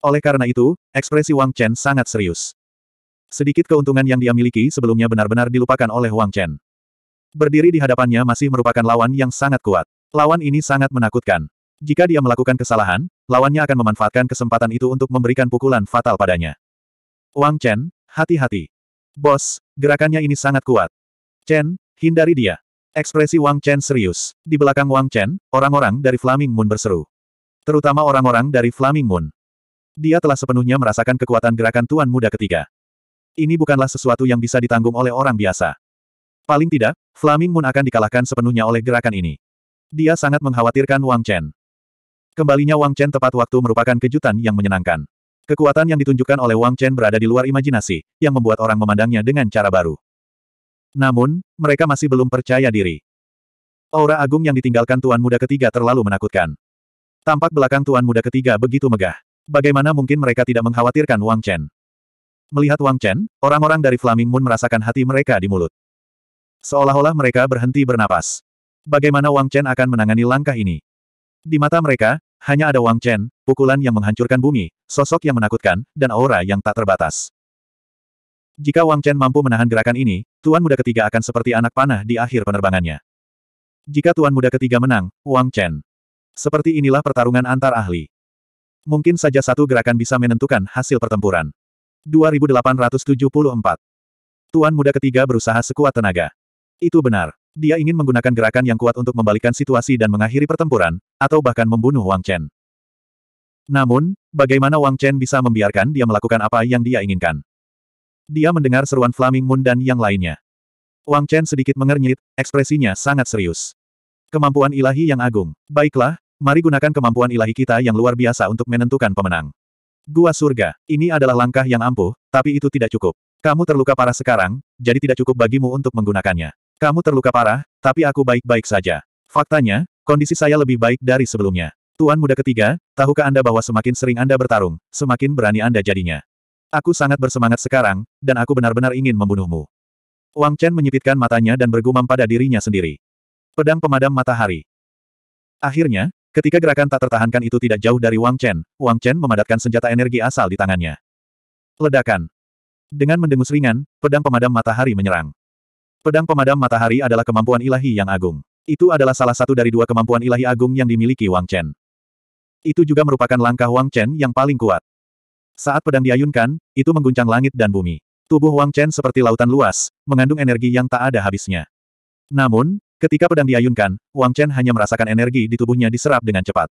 Oleh karena itu, ekspresi Wang Chen sangat serius. Sedikit keuntungan yang dia miliki sebelumnya benar-benar dilupakan oleh Wang Chen. Berdiri di hadapannya masih merupakan lawan yang sangat kuat. Lawan ini sangat menakutkan. Jika dia melakukan kesalahan, lawannya akan memanfaatkan kesempatan itu untuk memberikan pukulan fatal padanya. Wang Chen, hati-hati. Bos, gerakannya ini sangat kuat. Chen, hindari dia. Ekspresi Wang Chen serius. Di belakang Wang Chen, orang-orang dari Flaming Moon berseru. Terutama orang-orang dari Flaming Moon. Dia telah sepenuhnya merasakan kekuatan gerakan Tuan Muda ketiga. Ini bukanlah sesuatu yang bisa ditanggung oleh orang biasa. Paling tidak, Flaming Moon akan dikalahkan sepenuhnya oleh gerakan ini. Dia sangat mengkhawatirkan Wang Chen. Kembalinya Wang Chen tepat waktu merupakan kejutan yang menyenangkan. Kekuatan yang ditunjukkan oleh Wang Chen berada di luar imajinasi, yang membuat orang memandangnya dengan cara baru. Namun, mereka masih belum percaya diri. Aura agung yang ditinggalkan Tuan Muda ketiga terlalu menakutkan. Tampak belakang Tuan Muda ketiga begitu megah. Bagaimana mungkin mereka tidak mengkhawatirkan Wang Chen? Melihat Wang Chen, orang-orang dari Flaming Moon merasakan hati mereka di mulut. Seolah-olah mereka berhenti bernapas. Bagaimana Wang Chen akan menangani langkah ini? Di mata mereka, hanya ada Wang Chen, pukulan yang menghancurkan bumi, sosok yang menakutkan, dan aura yang tak terbatas. Jika Wang Chen mampu menahan gerakan ini, Tuan Muda ketiga akan seperti anak panah di akhir penerbangannya. Jika Tuan Muda ketiga menang, Wang Chen. Seperti inilah pertarungan antar ahli. Mungkin saja satu gerakan bisa menentukan hasil pertempuran. 2874 Tuan Muda ketiga berusaha sekuat tenaga. Itu benar. Dia ingin menggunakan gerakan yang kuat untuk membalikan situasi dan mengakhiri pertempuran, atau bahkan membunuh Wang Chen. Namun, bagaimana Wang Chen bisa membiarkan dia melakukan apa yang dia inginkan? Dia mendengar seruan Flaming Moon dan yang lainnya. Wang Chen sedikit mengernyit, ekspresinya sangat serius. Kemampuan ilahi yang agung. Baiklah, mari gunakan kemampuan ilahi kita yang luar biasa untuk menentukan pemenang. Gua surga, ini adalah langkah yang ampuh, tapi itu tidak cukup. Kamu terluka parah sekarang, jadi tidak cukup bagimu untuk menggunakannya. Kamu terluka parah, tapi aku baik-baik saja. Faktanya, kondisi saya lebih baik dari sebelumnya. Tuan muda ketiga, tahukah Anda bahwa semakin sering Anda bertarung, semakin berani Anda jadinya. Aku sangat bersemangat sekarang, dan aku benar-benar ingin membunuhmu. Wang Chen menyipitkan matanya dan bergumam pada dirinya sendiri. Pedang pemadam matahari. Akhirnya, ketika gerakan tak tertahankan itu tidak jauh dari Wang Chen, Wang Chen memadatkan senjata energi asal di tangannya. Ledakan. Dengan mendengus ringan, pedang pemadam matahari menyerang. Pedang pemadam matahari adalah kemampuan ilahi yang agung. Itu adalah salah satu dari dua kemampuan ilahi agung yang dimiliki Wang Chen. Itu juga merupakan langkah Wang Chen yang paling kuat. Saat pedang diayunkan, itu mengguncang langit dan bumi. Tubuh Wang Chen seperti lautan luas, mengandung energi yang tak ada habisnya. Namun, ketika pedang diayunkan, Wang Chen hanya merasakan energi di tubuhnya diserap dengan cepat.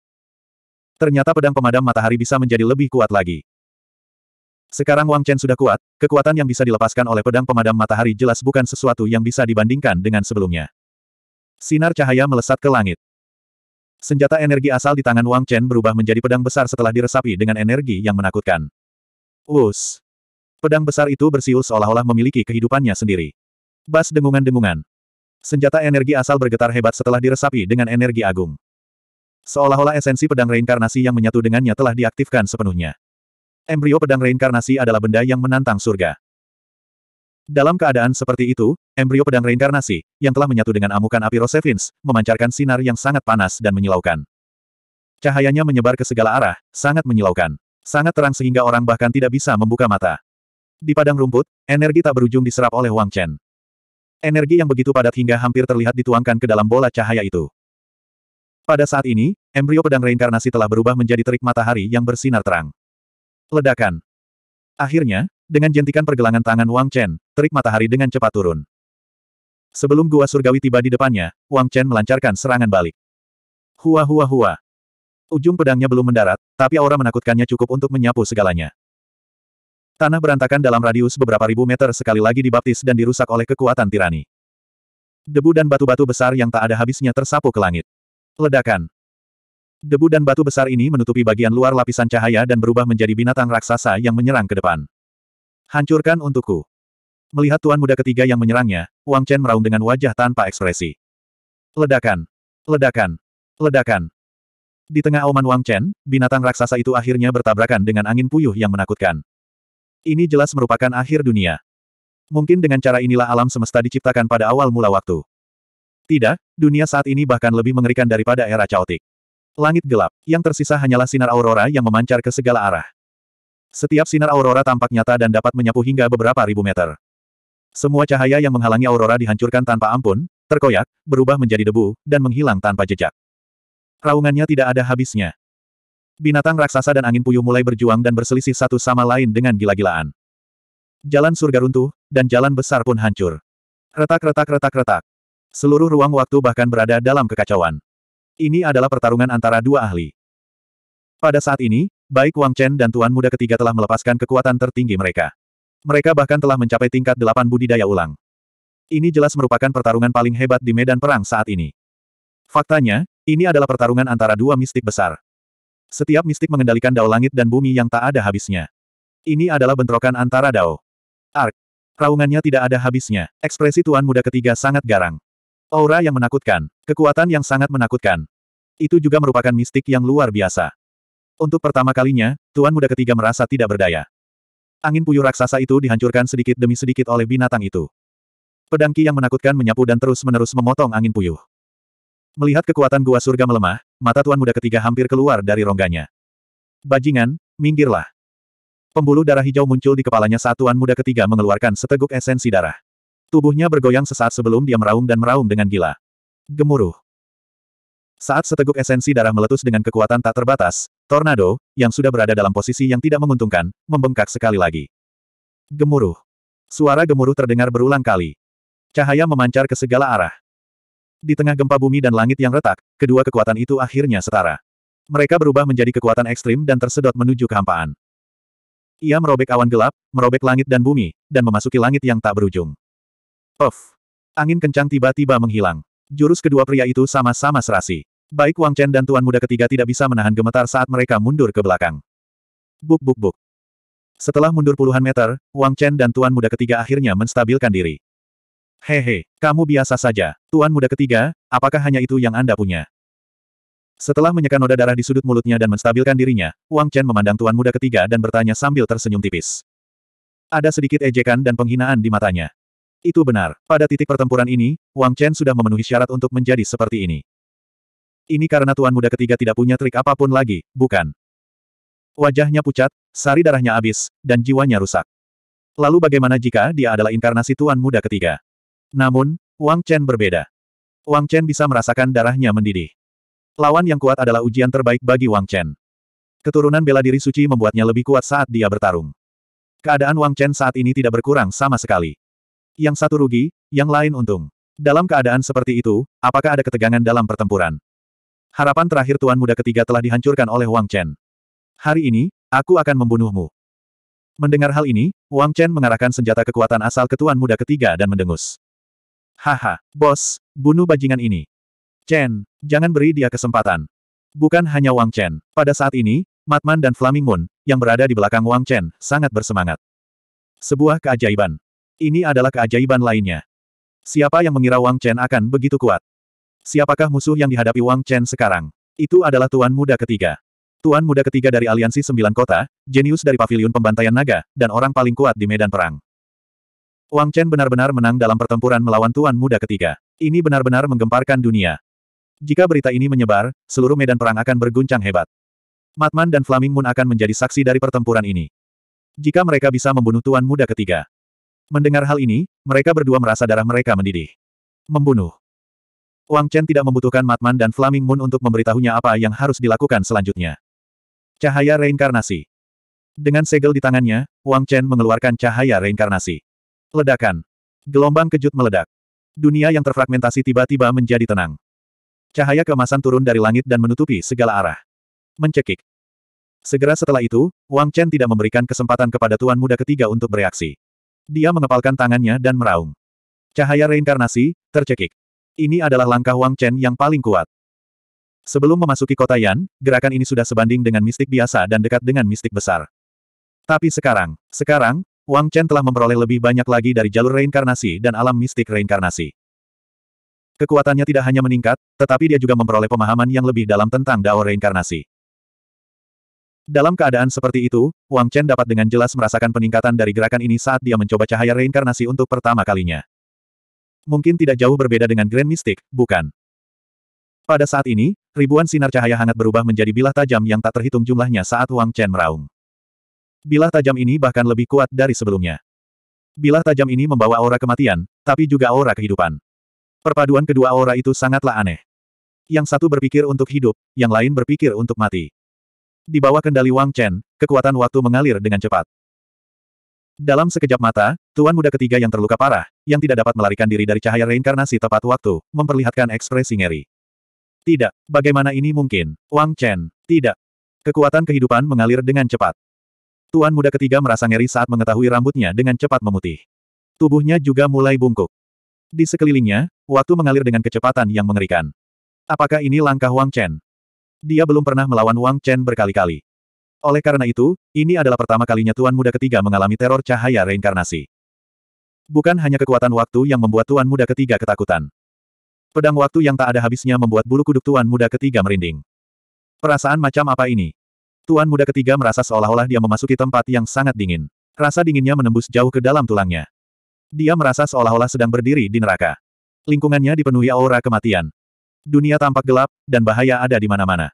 Ternyata pedang pemadam matahari bisa menjadi lebih kuat lagi. Sekarang Wang Chen sudah kuat, kekuatan yang bisa dilepaskan oleh pedang pemadam matahari jelas bukan sesuatu yang bisa dibandingkan dengan sebelumnya. Sinar cahaya melesat ke langit. Senjata energi asal di tangan Wang Chen berubah menjadi pedang besar setelah diresapi dengan energi yang menakutkan. Us. Pedang besar itu bersiul seolah-olah memiliki kehidupannya sendiri. Bas dengungan-dengungan. Senjata energi asal bergetar hebat setelah diresapi dengan energi agung. Seolah-olah esensi pedang reinkarnasi yang menyatu dengannya telah diaktifkan sepenuhnya. Embrio pedang reinkarnasi adalah benda yang menantang surga. Dalam keadaan seperti itu, embrio pedang reinkarnasi, yang telah menyatu dengan amukan api Rosevins, memancarkan sinar yang sangat panas dan menyilaukan. Cahayanya menyebar ke segala arah, sangat menyilaukan. Sangat terang sehingga orang bahkan tidak bisa membuka mata. Di padang rumput, energi tak berujung diserap oleh Wang Chen. Energi yang begitu padat hingga hampir terlihat dituangkan ke dalam bola cahaya itu. Pada saat ini, embrio pedang reinkarnasi telah berubah menjadi terik matahari yang bersinar terang. Ledakan. Akhirnya, dengan jentikan pergelangan tangan Wang Chen, terik matahari dengan cepat turun. Sebelum gua surgawi tiba di depannya, Wang Chen melancarkan serangan balik. Hua hua hua. Ujung pedangnya belum mendarat, tapi aura menakutkannya cukup untuk menyapu segalanya. Tanah berantakan dalam radius beberapa ribu meter sekali lagi dibaptis dan dirusak oleh kekuatan tirani. Debu dan batu-batu besar yang tak ada habisnya tersapu ke langit. Ledakan. Debu dan batu besar ini menutupi bagian luar lapisan cahaya dan berubah menjadi binatang raksasa yang menyerang ke depan. Hancurkan untukku. Melihat tuan muda ketiga yang menyerangnya, Wang Chen meraung dengan wajah tanpa ekspresi. Ledakan. Ledakan. Ledakan. Di tengah oman Wang Chen, binatang raksasa itu akhirnya bertabrakan dengan angin puyuh yang menakutkan. Ini jelas merupakan akhir dunia. Mungkin dengan cara inilah alam semesta diciptakan pada awal mula waktu. Tidak, dunia saat ini bahkan lebih mengerikan daripada era caotik. Langit gelap, yang tersisa hanyalah sinar aurora yang memancar ke segala arah. Setiap sinar aurora tampak nyata dan dapat menyapu hingga beberapa ribu meter. Semua cahaya yang menghalangi aurora dihancurkan tanpa ampun, terkoyak, berubah menjadi debu, dan menghilang tanpa jejak. Raungannya tidak ada habisnya. Binatang raksasa dan angin puyuh mulai berjuang dan berselisih satu sama lain dengan gila-gilaan. Jalan surga runtuh, dan jalan besar pun hancur. Retak-retak-retak-retak. Seluruh ruang waktu bahkan berada dalam kekacauan. Ini adalah pertarungan antara dua ahli. Pada saat ini, baik Wang Chen dan Tuan Muda ketiga telah melepaskan kekuatan tertinggi mereka. Mereka bahkan telah mencapai tingkat delapan budidaya ulang. Ini jelas merupakan pertarungan paling hebat di medan perang saat ini. Faktanya, ini adalah pertarungan antara dua mistik besar. Setiap mistik mengendalikan dao langit dan bumi yang tak ada habisnya. Ini adalah bentrokan antara dao. Ark. Raungannya tidak ada habisnya. Ekspresi Tuan Muda ketiga sangat garang. Aura yang menakutkan, kekuatan yang sangat menakutkan. Itu juga merupakan mistik yang luar biasa. Untuk pertama kalinya, Tuan Muda ketiga merasa tidak berdaya. Angin puyuh raksasa itu dihancurkan sedikit demi sedikit oleh binatang itu. Pedangki yang menakutkan menyapu dan terus-menerus memotong angin puyuh. Melihat kekuatan gua surga melemah, mata Tuan Muda ketiga hampir keluar dari rongganya. Bajingan, minggirlah. Pembuluh darah hijau muncul di kepalanya saat Tuan Muda ketiga mengeluarkan seteguk esensi darah. Tubuhnya bergoyang sesaat sebelum dia meraung dan meraung dengan gila. Gemuruh. Saat seteguk esensi darah meletus dengan kekuatan tak terbatas, tornado, yang sudah berada dalam posisi yang tidak menguntungkan, membengkak sekali lagi. Gemuruh. Suara gemuruh terdengar berulang kali. Cahaya memancar ke segala arah. Di tengah gempa bumi dan langit yang retak, kedua kekuatan itu akhirnya setara. Mereka berubah menjadi kekuatan ekstrim dan tersedot menuju kehampaan. Ia merobek awan gelap, merobek langit dan bumi, dan memasuki langit yang tak berujung. Of! Angin kencang tiba-tiba menghilang. Jurus kedua pria itu sama-sama serasi. Baik Wang Chen dan Tuan Muda ketiga tidak bisa menahan gemetar saat mereka mundur ke belakang. Buk buk buk. Setelah mundur puluhan meter, Wang Chen dan Tuan Muda ketiga akhirnya menstabilkan diri. Hehe, kamu biasa saja. Tuan Muda ketiga, apakah hanya itu yang Anda punya? Setelah menyeka noda darah di sudut mulutnya dan menstabilkan dirinya, Wang Chen memandang tuan muda ketiga dan bertanya sambil tersenyum tipis. Ada sedikit ejekan dan penghinaan di matanya. Itu benar. Pada titik pertempuran ini, Wang Chen sudah memenuhi syarat untuk menjadi seperti ini. Ini karena tuan muda ketiga tidak punya trik apapun lagi, bukan? Wajahnya pucat, sari darahnya habis, dan jiwanya rusak. Lalu bagaimana jika dia adalah inkarnasi tuan muda ketiga? Namun, Wang Chen berbeda. Wang Chen bisa merasakan darahnya mendidih. Lawan yang kuat adalah ujian terbaik bagi Wang Chen. Keturunan bela diri suci membuatnya lebih kuat saat dia bertarung. Keadaan Wang Chen saat ini tidak berkurang sama sekali yang satu rugi, yang lain untung. Dalam keadaan seperti itu, apakah ada ketegangan dalam pertempuran? Harapan terakhir Tuan Muda ketiga telah dihancurkan oleh Wang Chen. Hari ini, aku akan membunuhmu. Mendengar hal ini, Wang Chen mengarahkan senjata kekuatan asal ke Tuan Muda ketiga dan mendengus. Haha, bos, bunuh bajingan ini. Chen, jangan beri dia kesempatan. Bukan hanya Wang Chen. Pada saat ini, Matman dan Flaming Moon, yang berada di belakang Wang Chen, sangat bersemangat. Sebuah keajaiban. Ini adalah keajaiban lainnya. Siapa yang mengira Wang Chen akan begitu kuat? Siapakah musuh yang dihadapi Wang Chen sekarang? Itu adalah Tuan Muda ketiga. Tuan Muda ketiga dari Aliansi Sembilan Kota, jenius dari Paviliun Pembantaian Naga, dan orang paling kuat di medan perang. Wang Chen benar-benar menang dalam pertempuran melawan Tuan Muda ketiga. Ini benar-benar menggemparkan dunia. Jika berita ini menyebar, seluruh medan perang akan berguncang hebat. Matman dan Flaming Moon akan menjadi saksi dari pertempuran ini. Jika mereka bisa membunuh Tuan Muda ketiga, Mendengar hal ini, mereka berdua merasa darah mereka mendidih. Membunuh. Wang Chen tidak membutuhkan Matman dan Flaming Moon untuk memberitahunya apa yang harus dilakukan selanjutnya. Cahaya reinkarnasi. Dengan segel di tangannya, Wang Chen mengeluarkan cahaya reinkarnasi. Ledakan. Gelombang kejut meledak. Dunia yang terfragmentasi tiba-tiba menjadi tenang. Cahaya keemasan turun dari langit dan menutupi segala arah. Mencekik. Segera setelah itu, Wang Chen tidak memberikan kesempatan kepada tuan muda ketiga untuk bereaksi. Dia mengepalkan tangannya dan meraung. Cahaya reinkarnasi, tercekik. Ini adalah langkah Wang Chen yang paling kuat. Sebelum memasuki kota Yan, gerakan ini sudah sebanding dengan mistik biasa dan dekat dengan mistik besar. Tapi sekarang, sekarang, Wang Chen telah memperoleh lebih banyak lagi dari jalur reinkarnasi dan alam mistik reinkarnasi. Kekuatannya tidak hanya meningkat, tetapi dia juga memperoleh pemahaman yang lebih dalam tentang Dao reinkarnasi. Dalam keadaan seperti itu, Wang Chen dapat dengan jelas merasakan peningkatan dari gerakan ini saat dia mencoba cahaya reinkarnasi untuk pertama kalinya. Mungkin tidak jauh berbeda dengan Grand Mystic, bukan? Pada saat ini, ribuan sinar cahaya hangat berubah menjadi bilah tajam yang tak terhitung jumlahnya saat Wang Chen meraung. Bilah tajam ini bahkan lebih kuat dari sebelumnya. Bilah tajam ini membawa aura kematian, tapi juga aura kehidupan. Perpaduan kedua aura itu sangatlah aneh. Yang satu berpikir untuk hidup, yang lain berpikir untuk mati. Di bawah kendali Wang Chen, kekuatan waktu mengalir dengan cepat. Dalam sekejap mata, tuan muda ketiga yang terluka parah, yang tidak dapat melarikan diri dari cahaya reinkarnasi tepat waktu, memperlihatkan ekspresi ngeri. Tidak, bagaimana ini mungkin? Wang Chen, tidak. Kekuatan kehidupan mengalir dengan cepat. Tuan muda ketiga merasa ngeri saat mengetahui rambutnya dengan cepat memutih. Tubuhnya juga mulai bungkuk. Di sekelilingnya, waktu mengalir dengan kecepatan yang mengerikan. Apakah ini langkah Wang Chen? Dia belum pernah melawan Wang Chen berkali-kali. Oleh karena itu, ini adalah pertama kalinya Tuan Muda ketiga mengalami teror cahaya reinkarnasi. Bukan hanya kekuatan waktu yang membuat Tuan Muda ketiga ketakutan. Pedang waktu yang tak ada habisnya membuat bulu kuduk Tuan Muda ketiga merinding. Perasaan macam apa ini? Tuan Muda ketiga merasa seolah-olah dia memasuki tempat yang sangat dingin. Rasa dinginnya menembus jauh ke dalam tulangnya. Dia merasa seolah-olah sedang berdiri di neraka. Lingkungannya dipenuhi aura kematian. Dunia tampak gelap, dan bahaya ada di mana-mana.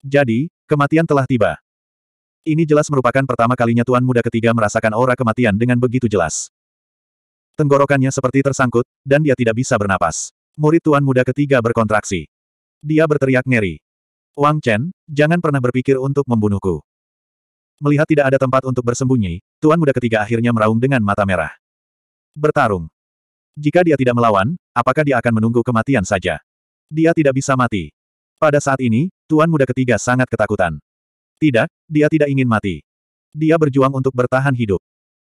Jadi, kematian telah tiba. Ini jelas merupakan pertama kalinya Tuan Muda ketiga merasakan aura kematian dengan begitu jelas. Tenggorokannya seperti tersangkut, dan dia tidak bisa bernapas. Murid Tuan Muda ketiga berkontraksi. Dia berteriak ngeri. Wang Chen, jangan pernah berpikir untuk membunuhku. Melihat tidak ada tempat untuk bersembunyi, Tuan Muda ketiga akhirnya meraung dengan mata merah. Bertarung. Jika dia tidak melawan, apakah dia akan menunggu kematian saja? Dia tidak bisa mati. Pada saat ini, Tuan Muda ketiga sangat ketakutan. Tidak, dia tidak ingin mati. Dia berjuang untuk bertahan hidup.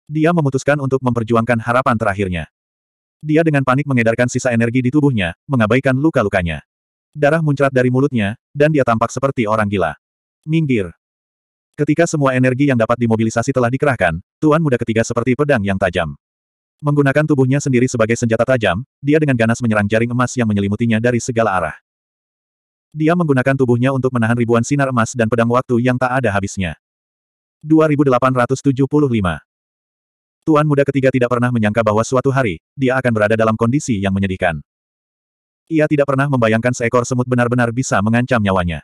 Dia memutuskan untuk memperjuangkan harapan terakhirnya. Dia dengan panik mengedarkan sisa energi di tubuhnya, mengabaikan luka-lukanya. Darah muncrat dari mulutnya, dan dia tampak seperti orang gila. Minggir. Ketika semua energi yang dapat dimobilisasi telah dikerahkan, Tuan Muda ketiga seperti pedang yang tajam. Menggunakan tubuhnya sendiri sebagai senjata tajam, dia dengan ganas menyerang jaring emas yang menyelimutinya dari segala arah. Dia menggunakan tubuhnya untuk menahan ribuan sinar emas dan pedang waktu yang tak ada habisnya. 2875 Tuan muda ketiga tidak pernah menyangka bahwa suatu hari, dia akan berada dalam kondisi yang menyedihkan. Ia tidak pernah membayangkan seekor semut benar-benar bisa mengancam nyawanya.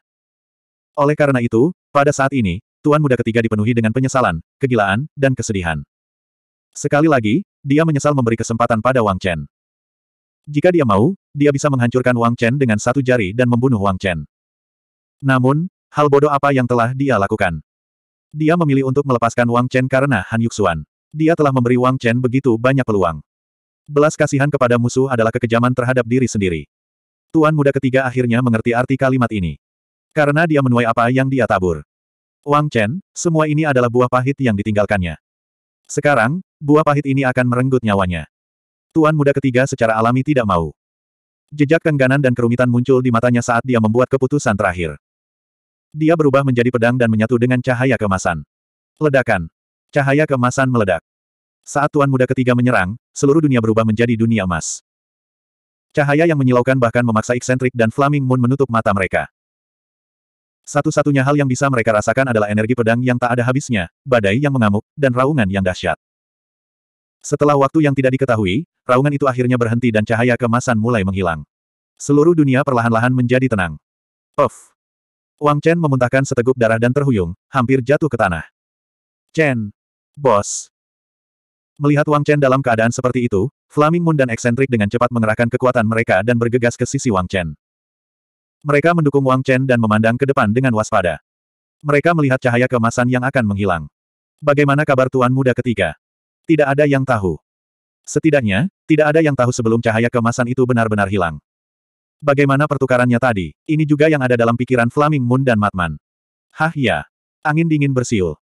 Oleh karena itu, pada saat ini, Tuan muda ketiga dipenuhi dengan penyesalan, kegilaan, dan kesedihan. Sekali lagi, dia menyesal memberi kesempatan pada Wang Chen. Jika dia mau, dia bisa menghancurkan Wang Chen dengan satu jari dan membunuh Wang Chen. Namun, hal bodoh apa yang telah dia lakukan? Dia memilih untuk melepaskan Wang Chen karena Han Yuxuan. Dia telah memberi Wang Chen begitu banyak peluang. Belas kasihan kepada musuh adalah kekejaman terhadap diri sendiri. Tuan muda ketiga akhirnya mengerti arti kalimat ini. Karena dia menuai apa yang dia tabur. Wang Chen, semua ini adalah buah pahit yang ditinggalkannya. Sekarang, buah pahit ini akan merenggut nyawanya. Tuan muda ketiga secara alami tidak mau. Jejak kengganan dan kerumitan muncul di matanya saat dia membuat keputusan terakhir. Dia berubah menjadi pedang dan menyatu dengan cahaya kemasan. Ledakan. Cahaya kemasan meledak. Saat tuan muda ketiga menyerang, seluruh dunia berubah menjadi dunia emas. Cahaya yang menyilaukan bahkan memaksa eksentrik dan Flaming Moon menutup mata mereka. Satu-satunya hal yang bisa mereka rasakan adalah energi pedang yang tak ada habisnya, badai yang mengamuk, dan raungan yang dahsyat. Setelah waktu yang tidak diketahui, raungan itu akhirnya berhenti dan cahaya kemasan mulai menghilang. Seluruh dunia perlahan-lahan menjadi tenang. Of! Wang Chen memuntahkan seteguk darah dan terhuyung, hampir jatuh ke tanah. Chen. Bos. Melihat Wang Chen dalam keadaan seperti itu, Flaming Moon dan Eksentrik dengan cepat mengerahkan kekuatan mereka dan bergegas ke sisi Wang Chen. Mereka mendukung Wang Chen dan memandang ke depan dengan waspada. Mereka melihat cahaya kemasan yang akan menghilang. Bagaimana kabar Tuan Muda ketiga? Tidak ada yang tahu. Setidaknya, tidak ada yang tahu sebelum cahaya kemasan itu benar-benar hilang. Bagaimana pertukarannya tadi? Ini juga yang ada dalam pikiran Flaming Moon dan Matman. Hah ya. Angin dingin bersiul.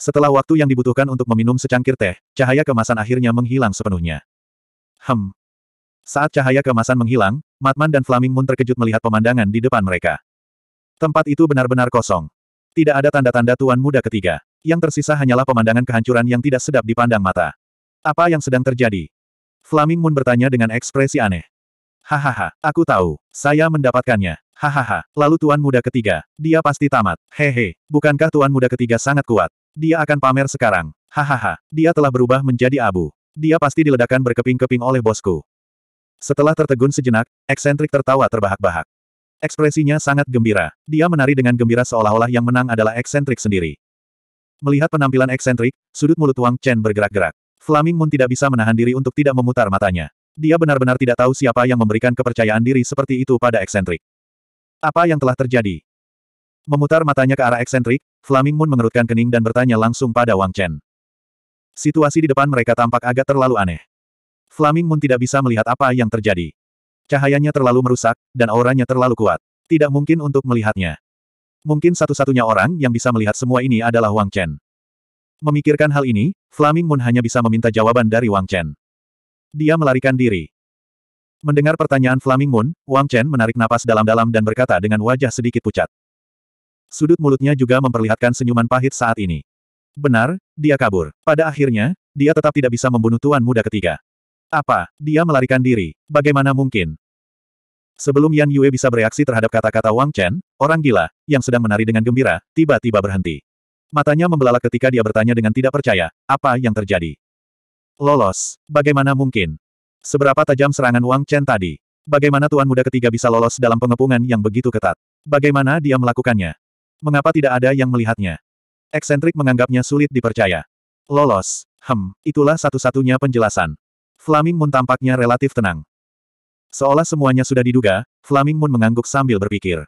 Setelah waktu yang dibutuhkan untuk meminum secangkir teh, cahaya kemasan akhirnya menghilang sepenuhnya. Hem, saat cahaya kemasan menghilang, Matman dan Flaming Moon terkejut melihat pemandangan di depan mereka. Tempat itu benar-benar kosong. Tidak ada tanda-tanda tuan muda ketiga. Yang tersisa hanyalah pemandangan kehancuran yang tidak sedap dipandang mata. Apa yang sedang terjadi? Flaming Moon bertanya dengan ekspresi aneh. Hahaha, aku tahu. Saya mendapatkannya. Hahaha, lalu tuan muda ketiga. Dia pasti tamat. Hehe, bukankah tuan muda ketiga sangat kuat? Dia akan pamer sekarang. Hahaha, dia telah berubah menjadi abu. Dia pasti diledakan berkeping-keping oleh bosku. Setelah tertegun sejenak, eksentrik tertawa terbahak-bahak. Ekspresinya sangat gembira. Dia menari dengan gembira seolah-olah yang menang adalah eksentrik sendiri. Melihat penampilan eksentrik, sudut mulut Wang Chen bergerak-gerak. Flaming Moon tidak bisa menahan diri untuk tidak memutar matanya. Dia benar-benar tidak tahu siapa yang memberikan kepercayaan diri seperti itu pada eksentrik. Apa yang telah terjadi? Memutar matanya ke arah eksentrik, Flaming Moon mengerutkan kening dan bertanya langsung pada Wang Chen. Situasi di depan mereka tampak agak terlalu aneh. Flaming Moon tidak bisa melihat apa yang terjadi. Cahayanya terlalu merusak, dan auranya terlalu kuat. Tidak mungkin untuk melihatnya. Mungkin satu-satunya orang yang bisa melihat semua ini adalah Wang Chen. Memikirkan hal ini, Flaming Moon hanya bisa meminta jawaban dari Wang Chen. Dia melarikan diri. Mendengar pertanyaan Flaming Moon, Wang Chen menarik napas dalam-dalam dan berkata dengan wajah sedikit pucat. Sudut mulutnya juga memperlihatkan senyuman pahit saat ini. Benar, dia kabur. Pada akhirnya, dia tetap tidak bisa membunuh tuan muda ketiga. Apa, dia melarikan diri? Bagaimana mungkin? Sebelum Yan Yue bisa bereaksi terhadap kata-kata Wang Chen, orang gila, yang sedang menari dengan gembira, tiba-tiba berhenti. Matanya membelalak ketika dia bertanya dengan tidak percaya, apa yang terjadi? Lolos, bagaimana mungkin? Seberapa tajam serangan Wang Chen tadi? Bagaimana tuan muda ketiga bisa lolos dalam pengepungan yang begitu ketat? Bagaimana dia melakukannya? Mengapa tidak ada yang melihatnya? Eksentrik menganggapnya sulit dipercaya. Lolos, hem, itulah satu-satunya penjelasan. Flaming Moon tampaknya relatif tenang. Seolah semuanya sudah diduga, Flaming Moon mengangguk sambil berpikir.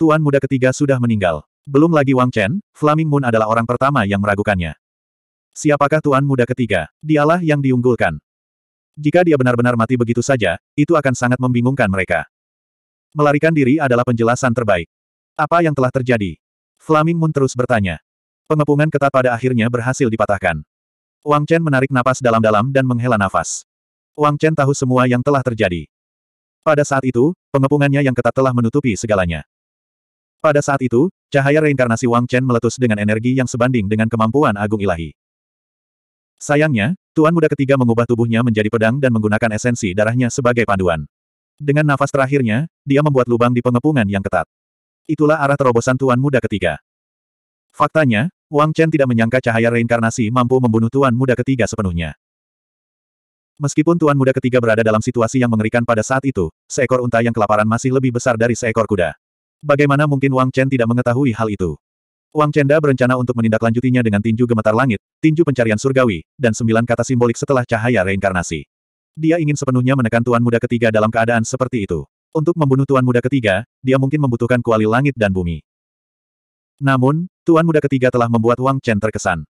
Tuan muda ketiga sudah meninggal. Belum lagi Wang Chen, Flaming Moon adalah orang pertama yang meragukannya. Siapakah tuan muda ketiga? Dialah yang diunggulkan. Jika dia benar-benar mati begitu saja, itu akan sangat membingungkan mereka. Melarikan diri adalah penjelasan terbaik. Apa yang telah terjadi? Flaming Moon terus bertanya. Pengepungan ketat pada akhirnya berhasil dipatahkan. Wang Chen menarik napas dalam-dalam dan menghela nafas. Wang Chen tahu semua yang telah terjadi. Pada saat itu, pengepungannya yang ketat telah menutupi segalanya. Pada saat itu, cahaya reinkarnasi Wang Chen meletus dengan energi yang sebanding dengan kemampuan agung ilahi. Sayangnya, Tuan Muda ketiga mengubah tubuhnya menjadi pedang dan menggunakan esensi darahnya sebagai panduan. Dengan nafas terakhirnya, dia membuat lubang di pengepungan yang ketat. Itulah arah terobosan Tuan Muda ketiga. Faktanya, Wang Chen tidak menyangka cahaya reinkarnasi mampu membunuh tuan muda ketiga sepenuhnya. Meskipun tuan muda ketiga berada dalam situasi yang mengerikan pada saat itu, seekor unta yang kelaparan masih lebih besar dari seekor kuda. Bagaimana mungkin Wang Chen tidak mengetahui hal itu? Wang Chenda berencana untuk menindaklanjutinya dengan tinju gemetar langit, tinju pencarian surgawi, dan sembilan kata simbolik setelah cahaya reinkarnasi. Dia ingin sepenuhnya menekan tuan muda ketiga dalam keadaan seperti itu. Untuk membunuh tuan muda ketiga, dia mungkin membutuhkan kuali langit dan bumi. Namun, Tuan Muda ketiga telah membuat Wang Chen terkesan.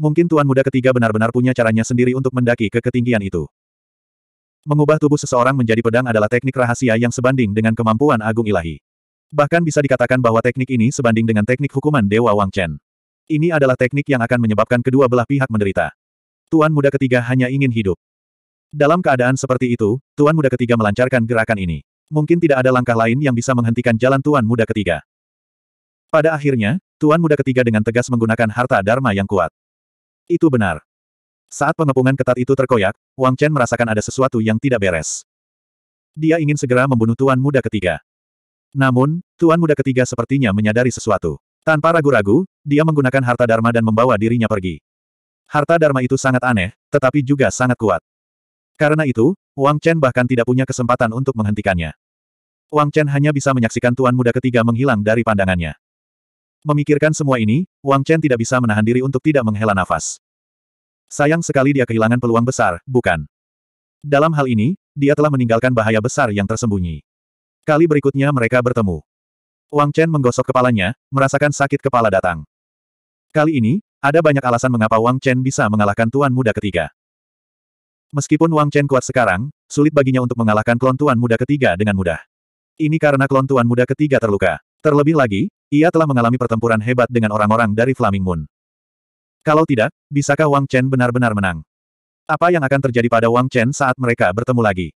Mungkin Tuan Muda ketiga benar-benar punya caranya sendiri untuk mendaki ke ketinggian itu. Mengubah tubuh seseorang menjadi pedang adalah teknik rahasia yang sebanding dengan kemampuan agung ilahi. Bahkan bisa dikatakan bahwa teknik ini sebanding dengan teknik hukuman Dewa Wang Chen. Ini adalah teknik yang akan menyebabkan kedua belah pihak menderita. Tuan muda ketiga hanya ingin hidup. Dalam keadaan seperti itu, Tuan muda ketiga melancarkan gerakan ini. Mungkin tidak ada langkah lain yang bisa menghentikan jalan Tuan muda ketiga. Pada akhirnya, Tuan Muda ketiga dengan tegas menggunakan harta Dharma yang kuat. Itu benar. Saat pengepungan ketat itu terkoyak, Wang Chen merasakan ada sesuatu yang tidak beres. Dia ingin segera membunuh Tuan Muda ketiga. Namun, Tuan Muda ketiga sepertinya menyadari sesuatu. Tanpa ragu-ragu, dia menggunakan harta Dharma dan membawa dirinya pergi. Harta Dharma itu sangat aneh, tetapi juga sangat kuat. Karena itu, Wang Chen bahkan tidak punya kesempatan untuk menghentikannya. Wang Chen hanya bisa menyaksikan Tuan Muda ketiga menghilang dari pandangannya. Memikirkan semua ini, Wang Chen tidak bisa menahan diri untuk tidak menghela nafas. Sayang sekali dia kehilangan peluang besar, bukan? Dalam hal ini, dia telah meninggalkan bahaya besar yang tersembunyi. Kali berikutnya mereka bertemu. Wang Chen menggosok kepalanya, merasakan sakit kepala datang. Kali ini, ada banyak alasan mengapa Wang Chen bisa mengalahkan tuan muda ketiga. Meskipun Wang Chen kuat sekarang, sulit baginya untuk mengalahkan klon tuan muda ketiga dengan mudah. Ini karena klon tuan muda ketiga terluka. Terlebih lagi, ia telah mengalami pertempuran hebat dengan orang-orang dari Flaming Moon. Kalau tidak, bisakah Wang Chen benar-benar menang? Apa yang akan terjadi pada Wang Chen saat mereka bertemu lagi?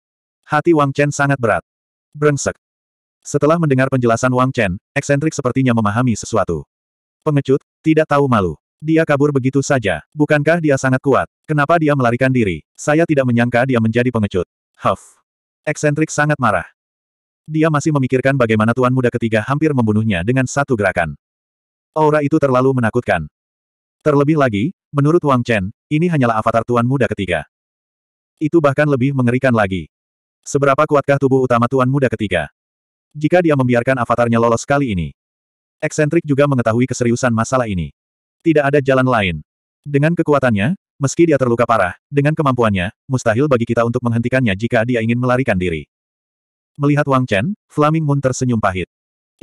Hati Wang Chen sangat berat. Brengsek. Setelah mendengar penjelasan Wang Chen, eksentrik sepertinya memahami sesuatu. Pengecut, tidak tahu malu. Dia kabur begitu saja. Bukankah dia sangat kuat? Kenapa dia melarikan diri? Saya tidak menyangka dia menjadi pengecut. Huff. Eksentrik sangat marah. Dia masih memikirkan bagaimana tuan muda ketiga hampir membunuhnya dengan satu gerakan. Aura itu terlalu menakutkan. Terlebih lagi, menurut Wang Chen, ini hanyalah avatar tuan muda ketiga. Itu bahkan lebih mengerikan lagi. Seberapa kuatkah tubuh utama tuan muda ketiga? Jika dia membiarkan avatarnya lolos kali ini. Eksentrik juga mengetahui keseriusan masalah ini. Tidak ada jalan lain. Dengan kekuatannya, meski dia terluka parah, dengan kemampuannya, mustahil bagi kita untuk menghentikannya jika dia ingin melarikan diri. Melihat Wang Chen, Flaming Moon tersenyum pahit.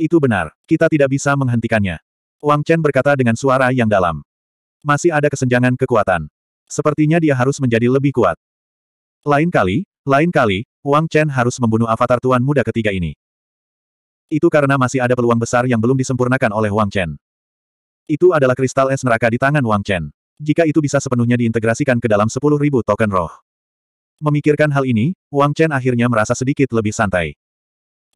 Itu benar, kita tidak bisa menghentikannya. Wang Chen berkata dengan suara yang dalam. Masih ada kesenjangan kekuatan. Sepertinya dia harus menjadi lebih kuat. Lain kali, lain kali, Wang Chen harus membunuh avatar tuan muda ketiga ini. Itu karena masih ada peluang besar yang belum disempurnakan oleh Wang Chen. Itu adalah kristal es neraka di tangan Wang Chen. Jika itu bisa sepenuhnya diintegrasikan ke dalam 10.000 token roh. Memikirkan hal ini, Wang Chen akhirnya merasa sedikit lebih santai.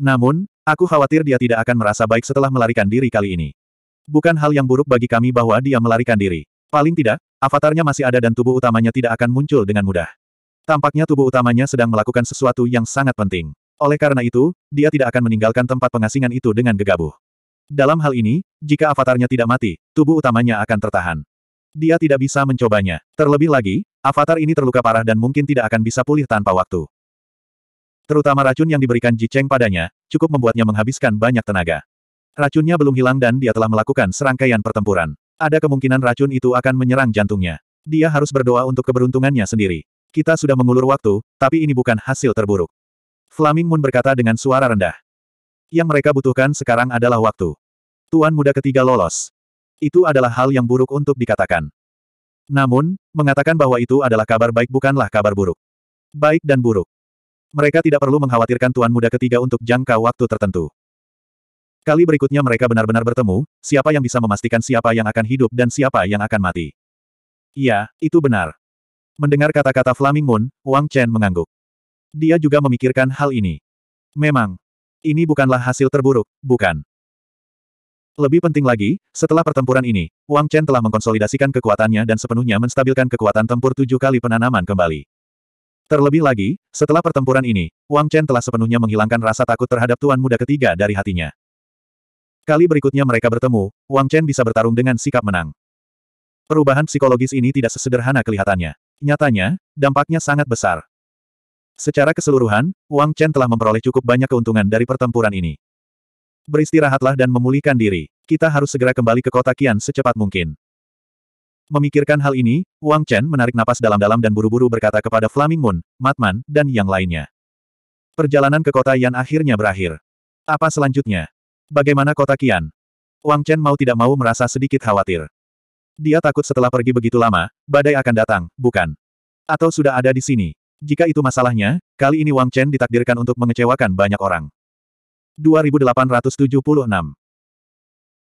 Namun, aku khawatir dia tidak akan merasa baik setelah melarikan diri kali ini. Bukan hal yang buruk bagi kami bahwa dia melarikan diri. Paling tidak, avatarnya masih ada dan tubuh utamanya tidak akan muncul dengan mudah. Tampaknya tubuh utamanya sedang melakukan sesuatu yang sangat penting. Oleh karena itu, dia tidak akan meninggalkan tempat pengasingan itu dengan gegabah. Dalam hal ini, jika avatarnya tidak mati, tubuh utamanya akan tertahan. Dia tidak bisa mencobanya. Terlebih lagi, avatar ini terluka parah dan mungkin tidak akan bisa pulih tanpa waktu. Terutama racun yang diberikan Ji Cheng padanya, cukup membuatnya menghabiskan banyak tenaga. Racunnya belum hilang dan dia telah melakukan serangkaian pertempuran. Ada kemungkinan racun itu akan menyerang jantungnya. Dia harus berdoa untuk keberuntungannya sendiri. Kita sudah mengulur waktu, tapi ini bukan hasil terburuk. Flaming Moon berkata dengan suara rendah. Yang mereka butuhkan sekarang adalah waktu. Tuan muda ketiga lolos. Itu adalah hal yang buruk untuk dikatakan. Namun, mengatakan bahwa itu adalah kabar baik bukanlah kabar buruk. Baik dan buruk. Mereka tidak perlu mengkhawatirkan Tuan Muda ketiga untuk jangka waktu tertentu. Kali berikutnya mereka benar-benar bertemu, siapa yang bisa memastikan siapa yang akan hidup dan siapa yang akan mati. Iya, itu benar. Mendengar kata-kata Flaming Moon, Wang Chen mengangguk. Dia juga memikirkan hal ini. Memang. Ini bukanlah hasil terburuk, bukan. Lebih penting lagi, setelah pertempuran ini, Wang Chen telah mengkonsolidasikan kekuatannya dan sepenuhnya menstabilkan kekuatan tempur tujuh kali penanaman kembali. Terlebih lagi, setelah pertempuran ini, Wang Chen telah sepenuhnya menghilangkan rasa takut terhadap Tuan Muda ketiga dari hatinya. Kali berikutnya mereka bertemu, Wang Chen bisa bertarung dengan sikap menang. Perubahan psikologis ini tidak sesederhana kelihatannya. Nyatanya, dampaknya sangat besar. Secara keseluruhan, Wang Chen telah memperoleh cukup banyak keuntungan dari pertempuran ini. Beristirahatlah dan memulihkan diri. Kita harus segera kembali ke kota Kian secepat mungkin. Memikirkan hal ini, Wang Chen menarik napas dalam-dalam dan buru-buru berkata kepada Flaming Moon, Matman, dan yang lainnya. Perjalanan ke kota Yan akhirnya berakhir. Apa selanjutnya? Bagaimana kota Kian? Wang Chen mau tidak mau merasa sedikit khawatir. Dia takut setelah pergi begitu lama, badai akan datang, bukan? Atau sudah ada di sini? Jika itu masalahnya, kali ini Wang Chen ditakdirkan untuk mengecewakan banyak orang. 2876.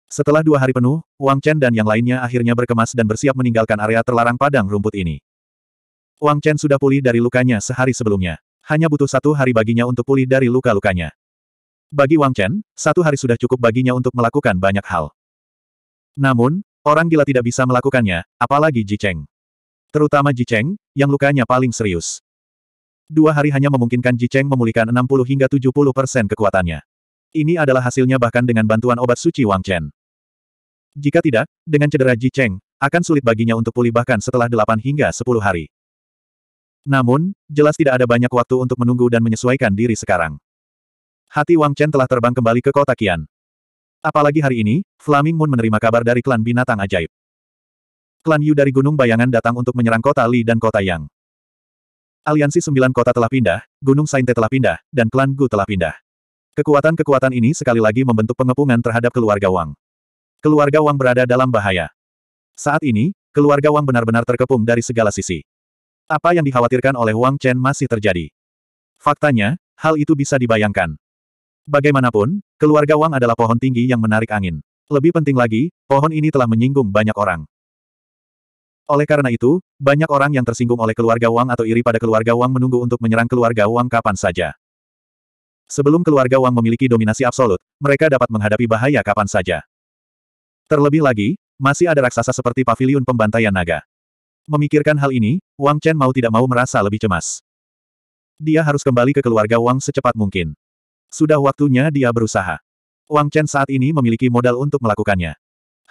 Setelah dua hari penuh, Wang Chen dan yang lainnya akhirnya berkemas dan bersiap meninggalkan area terlarang padang rumput ini. Wang Chen sudah pulih dari lukanya sehari sebelumnya. Hanya butuh satu hari baginya untuk pulih dari luka-lukanya. Bagi Wang Chen, satu hari sudah cukup baginya untuk melakukan banyak hal. Namun, orang gila tidak bisa melakukannya, apalagi Ji Cheng. Terutama Ji Cheng, yang lukanya paling serius. Dua hari hanya memungkinkan Ji Cheng memulihkan 60 hingga 70 persen kekuatannya. Ini adalah hasilnya bahkan dengan bantuan obat suci Wang Chen. Jika tidak, dengan cedera Ji Cheng, akan sulit baginya untuk pulih bahkan setelah 8 hingga 10 hari. Namun, jelas tidak ada banyak waktu untuk menunggu dan menyesuaikan diri sekarang. Hati Wang Chen telah terbang kembali ke kota Kian. Apalagi hari ini, Flaming Moon menerima kabar dari klan binatang ajaib. Klan Yu dari Gunung Bayangan datang untuk menyerang kota Li dan kota Yang. Aliansi Sembilan Kota telah pindah, Gunung Sainte telah pindah, dan klan Gu telah pindah. Kekuatan-kekuatan ini sekali lagi membentuk pengepungan terhadap keluarga Wang. Keluarga Wang berada dalam bahaya. Saat ini, keluarga Wang benar-benar terkepung dari segala sisi. Apa yang dikhawatirkan oleh Wang Chen masih terjadi. Faktanya, hal itu bisa dibayangkan. Bagaimanapun, keluarga Wang adalah pohon tinggi yang menarik angin. Lebih penting lagi, pohon ini telah menyinggung banyak orang. Oleh karena itu, banyak orang yang tersinggung oleh keluarga Wang atau iri pada keluarga Wang menunggu untuk menyerang keluarga Wang kapan saja. Sebelum keluarga Wang memiliki dominasi absolut, mereka dapat menghadapi bahaya kapan saja. Terlebih lagi, masih ada raksasa seperti pavilion pembantaian naga. Memikirkan hal ini, Wang Chen mau tidak mau merasa lebih cemas. Dia harus kembali ke keluarga Wang secepat mungkin. Sudah waktunya dia berusaha. Wang Chen saat ini memiliki modal untuk melakukannya.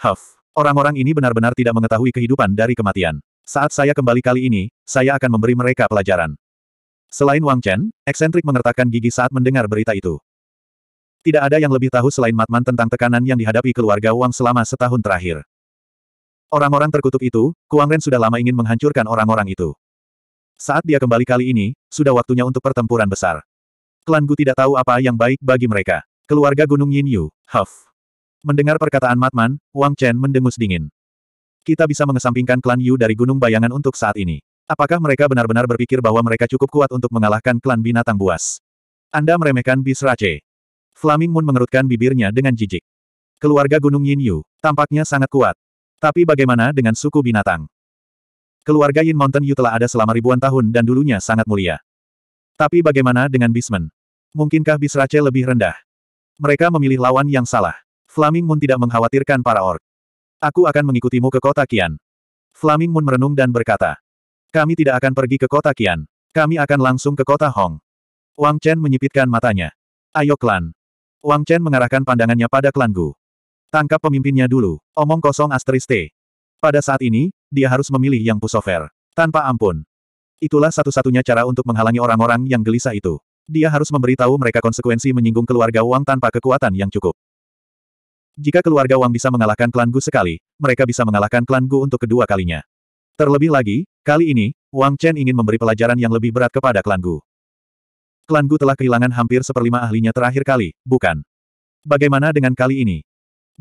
Huff. Orang-orang ini benar-benar tidak mengetahui kehidupan dari kematian. Saat saya kembali kali ini, saya akan memberi mereka pelajaran. Selain Wang Chen, eksentrik mengertakkan gigi saat mendengar berita itu. Tidak ada yang lebih tahu selain Matman tentang tekanan yang dihadapi keluarga Wang selama setahun terakhir. Orang-orang terkutuk itu, Kuang Ren sudah lama ingin menghancurkan orang-orang itu. Saat dia kembali kali ini, sudah waktunya untuk pertempuran besar. Klan Gu tidak tahu apa yang baik bagi mereka. Keluarga Gunung Yin Yu, Huff. Mendengar perkataan Matman, Wang Chen mendengus dingin. Kita bisa mengesampingkan klan Yu dari Gunung Bayangan untuk saat ini. Apakah mereka benar-benar berpikir bahwa mereka cukup kuat untuk mengalahkan klan binatang buas? Anda meremehkan Rache. Flaming Moon mengerutkan bibirnya dengan jijik. Keluarga Gunung Yin Yu, tampaknya sangat kuat. Tapi bagaimana dengan suku binatang? Keluarga Yin Mountain Yu telah ada selama ribuan tahun dan dulunya sangat mulia. Tapi bagaimana dengan Bismen? Mungkinkah Bisrace lebih rendah? Mereka memilih lawan yang salah. Flaming Moon tidak mengkhawatirkan para orc. Aku akan mengikutimu ke kota Kian. Flaming Moon merenung dan berkata. Kami tidak akan pergi ke kota Kian. Kami akan langsung ke kota Hong. Wang Chen menyipitkan matanya. Ayo klan. Wang Chen mengarahkan pandangannya pada klan Gu. Tangkap pemimpinnya dulu. Omong kosong asteris T. Pada saat ini, dia harus memilih yang pusover. Tanpa ampun. Itulah satu-satunya cara untuk menghalangi orang-orang yang gelisah itu. Dia harus memberitahu mereka konsekuensi menyinggung keluarga Wang tanpa kekuatan yang cukup. Jika keluarga Wang bisa mengalahkan klan Gu sekali, mereka bisa mengalahkan klan Gu untuk kedua kalinya. Terlebih lagi, kali ini, Wang Chen ingin memberi pelajaran yang lebih berat kepada klan Gu. Klan Gu telah kehilangan hampir seperlima ahlinya terakhir kali, bukan? Bagaimana dengan kali ini?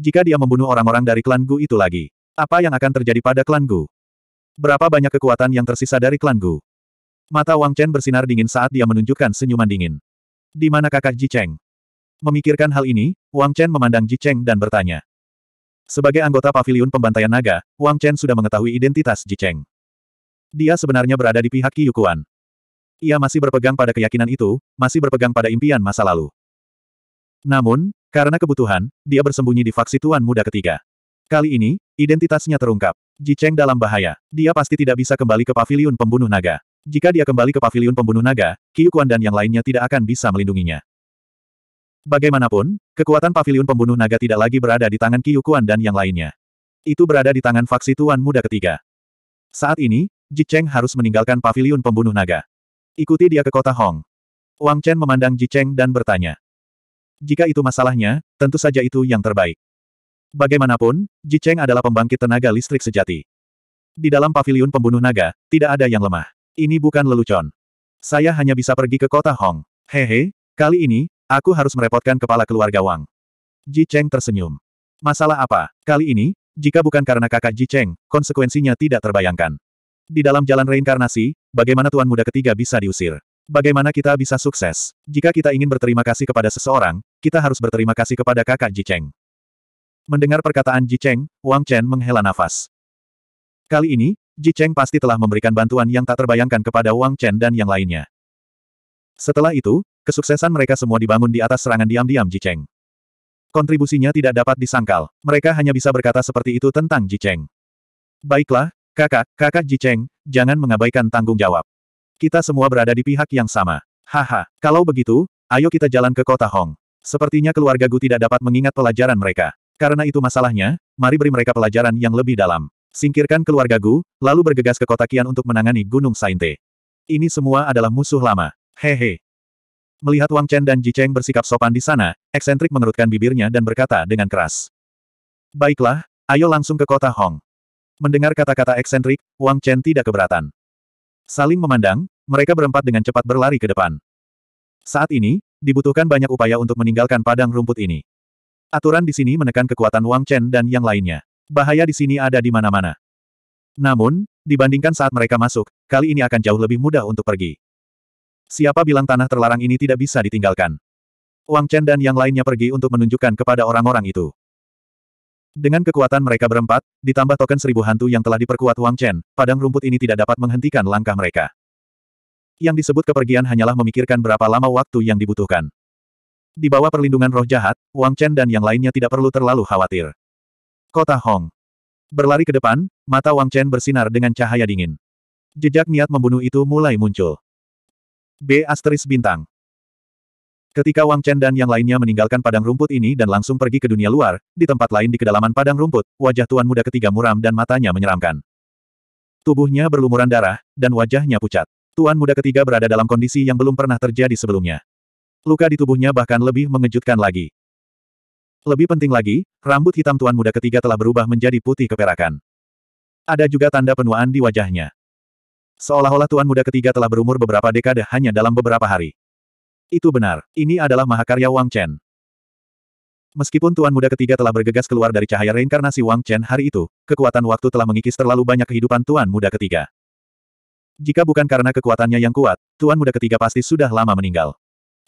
Jika dia membunuh orang-orang dari klan Gu itu lagi, apa yang akan terjadi pada klan Gu? Berapa banyak kekuatan yang tersisa dari klan Gu? Mata Wang Chen bersinar dingin saat dia menunjukkan senyuman dingin. Di mana kakak Ji Cheng? Memikirkan hal ini, Wang Chen memandang Ji Cheng dan bertanya. Sebagai anggota pavilion pembantaian naga, Wang Chen sudah mengetahui identitas Ji Cheng. Dia sebenarnya berada di pihak Qi Yukuan. Ia masih berpegang pada keyakinan itu, masih berpegang pada impian masa lalu. Namun, karena kebutuhan, dia bersembunyi di faksi Tuan Muda ketiga. Kali ini, identitasnya terungkap. Ji Cheng dalam bahaya. Dia pasti tidak bisa kembali ke pavilion pembunuh naga. Jika dia kembali ke pavilion pembunuh naga, Qi Yukuan dan yang lainnya tidak akan bisa melindunginya. Bagaimanapun, kekuatan pavilion pembunuh naga tidak lagi berada di tangan Kiyukuan dan yang lainnya. Itu berada di tangan faksi Tuan Muda ketiga. Saat ini, Ji Cheng harus meninggalkan pavilion pembunuh naga. Ikuti dia ke kota Hong. Wang Chen memandang Ji Cheng dan bertanya. Jika itu masalahnya, tentu saja itu yang terbaik. Bagaimanapun, Ji Cheng adalah pembangkit tenaga listrik sejati. Di dalam pavilion pembunuh naga, tidak ada yang lemah. Ini bukan lelucon. Saya hanya bisa pergi ke kota Hong. Hehe, kali ini, Aku harus merepotkan kepala keluarga Wang. Ji Cheng tersenyum. Masalah apa? Kali ini, jika bukan karena kakak Ji Cheng, konsekuensinya tidak terbayangkan. Di dalam jalan reinkarnasi, bagaimana tuan muda ketiga bisa diusir? Bagaimana kita bisa sukses? Jika kita ingin berterima kasih kepada seseorang, kita harus berterima kasih kepada kakak Ji Cheng. Mendengar perkataan Ji Cheng, Wang Chen menghela nafas. Kali ini, Ji Cheng pasti telah memberikan bantuan yang tak terbayangkan kepada Wang Chen dan yang lainnya. Setelah itu, Kesuksesan mereka semua dibangun di atas serangan diam-diam Jicheng. Kontribusinya tidak dapat disangkal. Mereka hanya bisa berkata seperti itu tentang Jicheng. Baiklah, kakak, kakak Jicheng, jangan mengabaikan tanggung jawab. Kita semua berada di pihak yang sama. Haha, kalau begitu, ayo kita jalan ke kota Hong. Sepertinya keluarga Gu tidak dapat mengingat pelajaran mereka. Karena itu masalahnya, mari beri mereka pelajaran yang lebih dalam. Singkirkan keluarga Gu, lalu bergegas ke kota Kian untuk menangani Gunung Sainte. Ini semua adalah musuh lama. Hehe, Melihat Wang Chen dan Ji Cheng bersikap sopan di sana, eksentrik mengerutkan bibirnya dan berkata dengan keras. Baiklah, ayo langsung ke kota Hong. Mendengar kata-kata eksentrik, Wang Chen tidak keberatan. Saling memandang, mereka berempat dengan cepat berlari ke depan. Saat ini, dibutuhkan banyak upaya untuk meninggalkan padang rumput ini. Aturan di sini menekan kekuatan Wang Chen dan yang lainnya. Bahaya di sini ada di mana-mana. Namun, dibandingkan saat mereka masuk, kali ini akan jauh lebih mudah untuk pergi. Siapa bilang tanah terlarang ini tidak bisa ditinggalkan? Wang Chen dan yang lainnya pergi untuk menunjukkan kepada orang-orang itu. Dengan kekuatan mereka berempat, ditambah token seribu hantu yang telah diperkuat Wang Chen, padang rumput ini tidak dapat menghentikan langkah mereka. Yang disebut kepergian hanyalah memikirkan berapa lama waktu yang dibutuhkan. Di bawah perlindungan roh jahat, Wang Chen dan yang lainnya tidak perlu terlalu khawatir. Kota Hong. Berlari ke depan, mata Wang Chen bersinar dengan cahaya dingin. Jejak niat membunuh itu mulai muncul. B asteris bintang. Ketika Wang Chen dan yang lainnya meninggalkan padang rumput ini dan langsung pergi ke dunia luar, di tempat lain di kedalaman padang rumput, wajah tuan muda ketiga muram dan matanya menyeramkan. Tubuhnya berlumuran darah, dan wajahnya pucat. Tuan muda ketiga berada dalam kondisi yang belum pernah terjadi sebelumnya. Luka di tubuhnya bahkan lebih mengejutkan lagi. Lebih penting lagi, rambut hitam tuan muda ketiga telah berubah menjadi putih keperakan. Ada juga tanda penuaan di wajahnya. Seolah-olah tuan muda ketiga telah berumur beberapa dekade hanya dalam beberapa hari. Itu benar, ini adalah mahakarya Wang Chen. Meskipun tuan muda ketiga telah bergegas keluar dari cahaya reinkarnasi Wang Chen hari itu, kekuatan waktu telah mengikis terlalu banyak kehidupan tuan muda ketiga. Jika bukan karena kekuatannya yang kuat, tuan muda ketiga pasti sudah lama meninggal.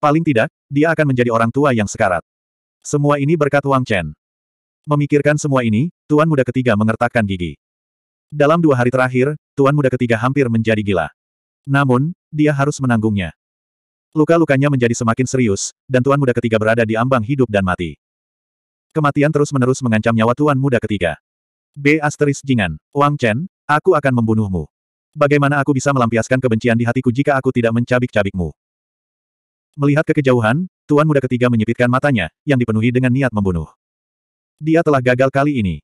Paling tidak, dia akan menjadi orang tua yang sekarat. Semua ini berkat Wang Chen. Memikirkan semua ini, tuan muda ketiga mengertakkan gigi. Dalam dua hari terakhir, tuan muda ketiga hampir menjadi gila. Namun, dia harus menanggungnya. Luka-lukanya menjadi semakin serius, dan tuan muda ketiga berada di ambang hidup dan mati. Kematian terus-menerus mengancam nyawa tuan muda ketiga. B. Asteris Jingan, Wang Chen, aku akan membunuhmu. Bagaimana aku bisa melampiaskan kebencian di hatiku jika aku tidak mencabik-cabikmu? Melihat kekejauhan, tuan muda ketiga menyipitkan matanya, yang dipenuhi dengan niat membunuh. Dia telah gagal kali ini.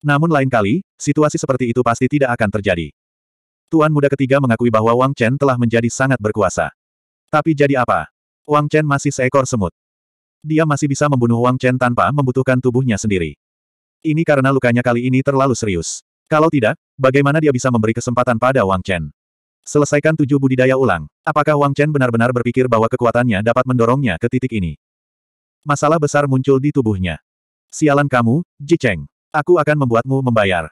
Namun lain kali, situasi seperti itu pasti tidak akan terjadi. Tuan muda ketiga mengakui bahwa Wang Chen telah menjadi sangat berkuasa. Tapi jadi apa? Wang Chen masih seekor semut. Dia masih bisa membunuh Wang Chen tanpa membutuhkan tubuhnya sendiri. Ini karena lukanya kali ini terlalu serius. Kalau tidak, bagaimana dia bisa memberi kesempatan pada Wang Chen? Selesaikan tujuh budidaya ulang. Apakah Wang Chen benar-benar berpikir bahwa kekuatannya dapat mendorongnya ke titik ini? Masalah besar muncul di tubuhnya. Sialan kamu, Ji Cheng. Aku akan membuatmu membayar.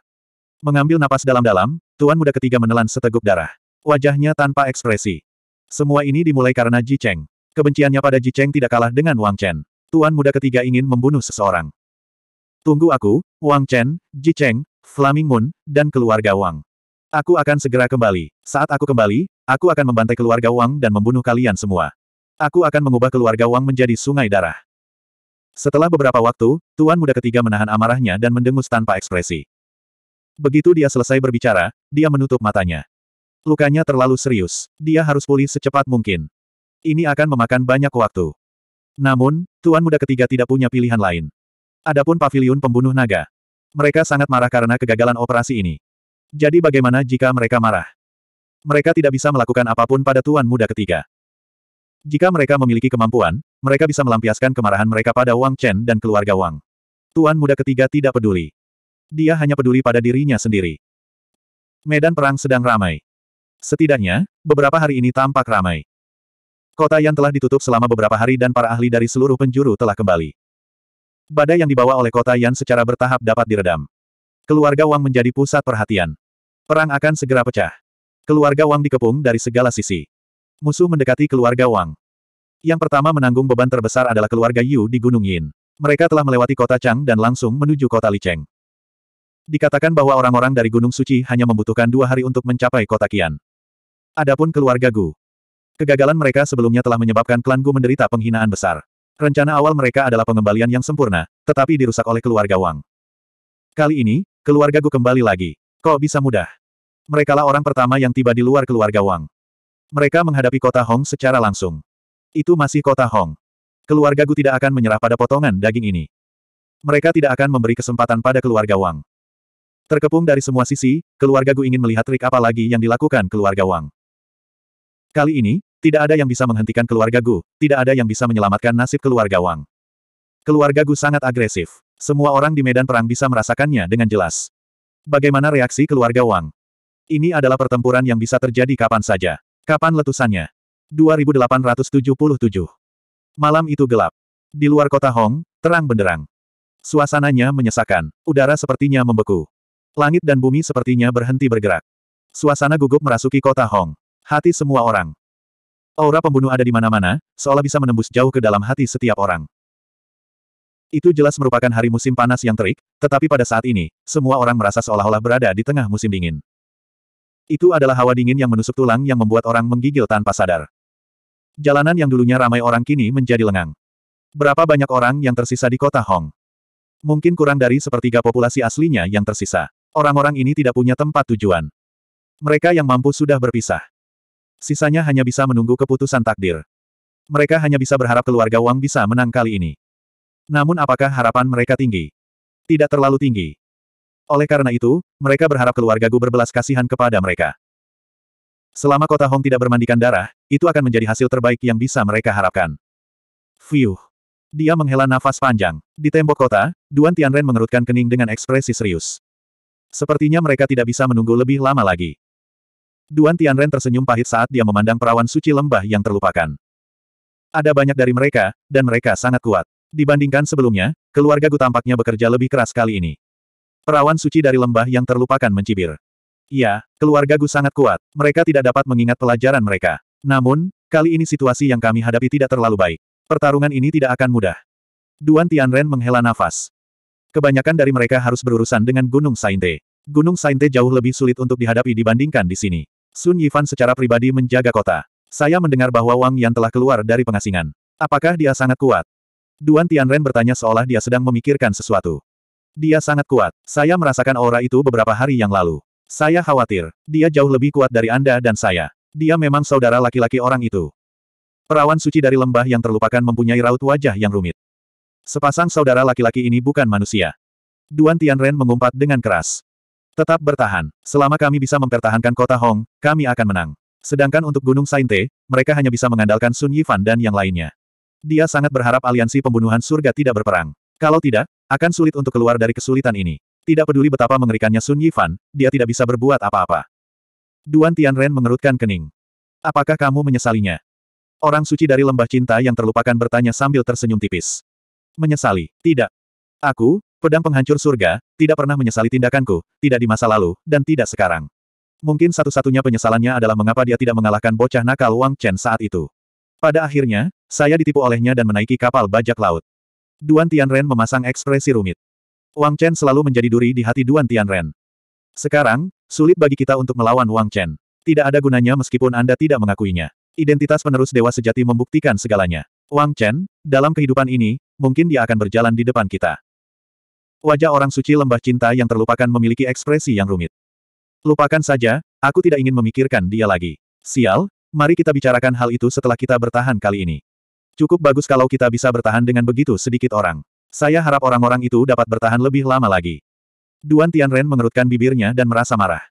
Mengambil napas dalam-dalam, tuan muda ketiga menelan seteguk darah. Wajahnya tanpa ekspresi. Semua ini dimulai karena Ji Cheng. Kebenciannya pada Ji Cheng tidak kalah dengan Wang Chen. Tuan muda ketiga ingin membunuh seseorang. Tunggu aku, Wang Chen, Ji Cheng, Flaming Moon, dan keluarga Wang. Aku akan segera kembali. Saat aku kembali, aku akan membantai keluarga Wang dan membunuh kalian semua. Aku akan mengubah keluarga Wang menjadi sungai darah. Setelah beberapa waktu, tuan muda ketiga menahan amarahnya dan mendengus tanpa ekspresi. Begitu dia selesai berbicara, dia menutup matanya. Lukanya terlalu serius. Dia harus pulih secepat mungkin. Ini akan memakan banyak waktu. Namun, tuan muda ketiga tidak punya pilihan lain. Adapun paviliun pembunuh naga. Mereka sangat marah karena kegagalan operasi ini. Jadi bagaimana jika mereka marah? Mereka tidak bisa melakukan apapun pada tuan muda ketiga. Jika mereka memiliki kemampuan, mereka bisa melampiaskan kemarahan mereka pada Wang Chen dan keluarga Wang. Tuan muda ketiga tidak peduli. Dia hanya peduli pada dirinya sendiri. Medan perang sedang ramai. Setidaknya, beberapa hari ini tampak ramai. Kota yang telah ditutup selama beberapa hari dan para ahli dari seluruh penjuru telah kembali. Badai yang dibawa oleh kota yang secara bertahap dapat diredam. Keluarga Wang menjadi pusat perhatian. Perang akan segera pecah. Keluarga Wang dikepung dari segala sisi. Musuh mendekati keluarga Wang. Yang pertama menanggung beban terbesar adalah keluarga Yu di Gunung Yin. Mereka telah melewati kota Chang dan langsung menuju kota Licheng. Dikatakan bahwa orang-orang dari Gunung Suci hanya membutuhkan dua hari untuk mencapai kota Qian. Adapun keluarga Gu. Kegagalan mereka sebelumnya telah menyebabkan klan Gu menderita penghinaan besar. Rencana awal mereka adalah pengembalian yang sempurna, tetapi dirusak oleh keluarga Wang. Kali ini, keluarga Gu kembali lagi. Kok bisa mudah? Merekalah orang pertama yang tiba di luar keluarga Wang. Mereka menghadapi kota Hong secara langsung. Itu masih kota Hong. Keluarga Gu tidak akan menyerah pada potongan daging ini. Mereka tidak akan memberi kesempatan pada keluarga Wang. Terkepung dari semua sisi, keluarga Gu ingin melihat trik apa lagi yang dilakukan keluarga Wang. Kali ini, tidak ada yang bisa menghentikan keluarga Gu, tidak ada yang bisa menyelamatkan nasib keluarga Wang. Keluarga Gu sangat agresif. Semua orang di medan perang bisa merasakannya dengan jelas. Bagaimana reaksi keluarga Wang? Ini adalah pertempuran yang bisa terjadi kapan saja. Kapan letusannya? 2877. Malam itu gelap. Di luar kota Hong, terang benderang. Suasananya menyesakan, udara sepertinya membeku. Langit dan bumi sepertinya berhenti bergerak. Suasana gugup merasuki kota Hong. Hati semua orang. Aura pembunuh ada di mana-mana, seolah bisa menembus jauh ke dalam hati setiap orang. Itu jelas merupakan hari musim panas yang terik, tetapi pada saat ini, semua orang merasa seolah-olah berada di tengah musim dingin. Itu adalah hawa dingin yang menusuk tulang yang membuat orang menggigil tanpa sadar. Jalanan yang dulunya ramai orang kini menjadi lengang. Berapa banyak orang yang tersisa di kota Hong? Mungkin kurang dari sepertiga populasi aslinya yang tersisa. Orang-orang ini tidak punya tempat tujuan. Mereka yang mampu sudah berpisah. Sisanya hanya bisa menunggu keputusan takdir. Mereka hanya bisa berharap keluarga Wang bisa menang kali ini. Namun apakah harapan mereka tinggi? Tidak terlalu tinggi. Oleh karena itu, mereka berharap keluarga Gu berbelas kasihan kepada mereka. Selama kota Hong tidak bermandikan darah, itu akan menjadi hasil terbaik yang bisa mereka harapkan. Fiuh. Dia menghela nafas panjang. Di tembok kota, Duan Tianren mengerutkan kening dengan ekspresi serius. Sepertinya mereka tidak bisa menunggu lebih lama lagi. Duan Tianren tersenyum pahit saat dia memandang perawan suci lembah yang terlupakan. Ada banyak dari mereka, dan mereka sangat kuat. Dibandingkan sebelumnya, keluarga Gu tampaknya bekerja lebih keras kali ini. Perawan suci dari lembah yang terlupakan mencibir. Ya, keluarga Gu sangat kuat, mereka tidak dapat mengingat pelajaran mereka. Namun, kali ini situasi yang kami hadapi tidak terlalu baik. Pertarungan ini tidak akan mudah. Duan Tianren menghela nafas. Kebanyakan dari mereka harus berurusan dengan Gunung Sainte. Gunung Sainte jauh lebih sulit untuk dihadapi dibandingkan di sini. Sun Yifan secara pribadi menjaga kota. Saya mendengar bahwa Wang Yan telah keluar dari pengasingan. Apakah dia sangat kuat? Duan Tianren bertanya seolah dia sedang memikirkan sesuatu. Dia sangat kuat. Saya merasakan aura itu beberapa hari yang lalu. Saya khawatir. Dia jauh lebih kuat dari Anda dan saya. Dia memang saudara laki-laki orang itu. Perawan suci dari lembah yang terlupakan mempunyai raut wajah yang rumit. Sepasang saudara laki-laki ini bukan manusia. Duan Tianren mengumpat dengan keras. Tetap bertahan. Selama kami bisa mempertahankan kota Hong, kami akan menang. Sedangkan untuk Gunung Sainte, mereka hanya bisa mengandalkan Sun Yifan dan yang lainnya. Dia sangat berharap aliansi pembunuhan surga tidak berperang. Kalau tidak, akan sulit untuk keluar dari kesulitan ini. Tidak peduli betapa mengerikannya Sun Yifan, dia tidak bisa berbuat apa-apa. Duan Tianren mengerutkan kening. Apakah kamu menyesalinya? Orang suci dari lembah cinta yang terlupakan bertanya sambil tersenyum tipis. Menyesali, tidak. Aku, pedang penghancur surga, tidak pernah menyesali tindakanku, tidak di masa lalu, dan tidak sekarang. Mungkin satu-satunya penyesalannya adalah mengapa dia tidak mengalahkan bocah nakal Wang Chen saat itu. Pada akhirnya, saya ditipu olehnya dan menaiki kapal bajak laut. Duan Tianren memasang ekspresi rumit. Wang Chen selalu menjadi duri di hati Duan Tianren. Sekarang, sulit bagi kita untuk melawan Wang Chen. Tidak ada gunanya meskipun Anda tidak mengakuinya. Identitas penerus dewa sejati membuktikan segalanya. Wang Chen, dalam kehidupan ini, mungkin dia akan berjalan di depan kita. Wajah orang suci lembah cinta yang terlupakan memiliki ekspresi yang rumit. Lupakan saja, aku tidak ingin memikirkan dia lagi. Sial, mari kita bicarakan hal itu setelah kita bertahan kali ini. Cukup bagus kalau kita bisa bertahan dengan begitu sedikit orang. Saya harap orang-orang itu dapat bertahan lebih lama lagi. Duan Tianren mengerutkan bibirnya dan merasa marah.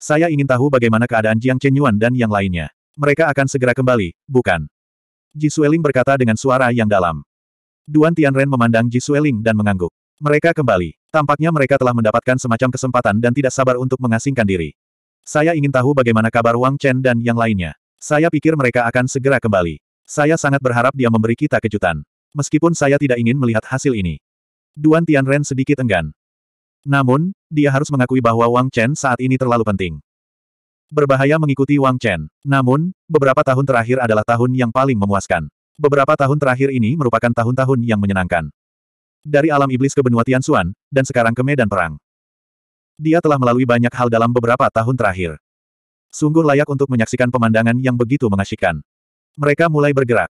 Saya ingin tahu bagaimana keadaan Jiang Chenyuan dan yang lainnya. Mereka akan segera kembali, bukan? Ji Sueling berkata dengan suara yang dalam. Duan Tianren memandang Ji Sueling dan mengangguk. Mereka kembali. Tampaknya mereka telah mendapatkan semacam kesempatan dan tidak sabar untuk mengasingkan diri. Saya ingin tahu bagaimana kabar Wang Chen dan yang lainnya. Saya pikir mereka akan segera kembali. Saya sangat berharap dia memberi kita kejutan. Meskipun saya tidak ingin melihat hasil ini. Duan Tianren sedikit enggan. Namun, dia harus mengakui bahwa Wang Chen saat ini terlalu penting. Berbahaya mengikuti Wang Chen. Namun, beberapa tahun terakhir adalah tahun yang paling memuaskan. Beberapa tahun terakhir ini merupakan tahun-tahun yang menyenangkan. Dari alam iblis ke benua Tianxuan, dan sekarang ke medan perang. Dia telah melalui banyak hal dalam beberapa tahun terakhir. Sungguh layak untuk menyaksikan pemandangan yang begitu mengasyikkan. Mereka mulai bergerak.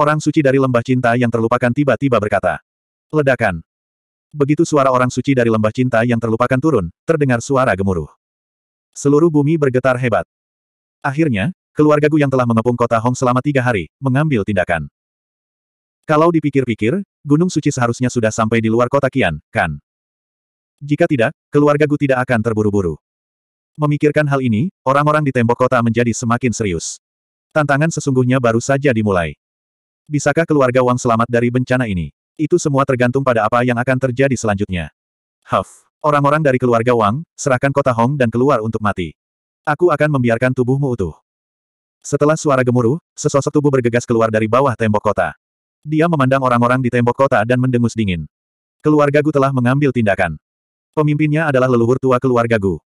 Orang suci dari lembah cinta yang terlupakan tiba-tiba berkata. Ledakan. Begitu suara orang suci dari lembah cinta yang terlupakan turun, terdengar suara gemuruh. Seluruh bumi bergetar hebat. Akhirnya, keluarga Gu yang telah mengepung kota Hong selama tiga hari, mengambil tindakan. Kalau dipikir-pikir, Gunung Suci seharusnya sudah sampai di luar kota Kian, kan? Jika tidak, keluarga Gu tidak akan terburu-buru. Memikirkan hal ini, orang-orang di tembok kota menjadi semakin serius. Tantangan sesungguhnya baru saja dimulai. Bisakah keluarga Wang selamat dari bencana ini? Itu semua tergantung pada apa yang akan terjadi selanjutnya. Huff. Orang-orang dari keluarga Wang, serahkan kota Hong dan keluar untuk mati. Aku akan membiarkan tubuhmu utuh. Setelah suara gemuruh, sesosok tubuh bergegas keluar dari bawah tembok kota. Dia memandang orang-orang di tembok kota dan mendengus dingin. Keluarga Gu telah mengambil tindakan. Pemimpinnya adalah leluhur tua keluarga Gu.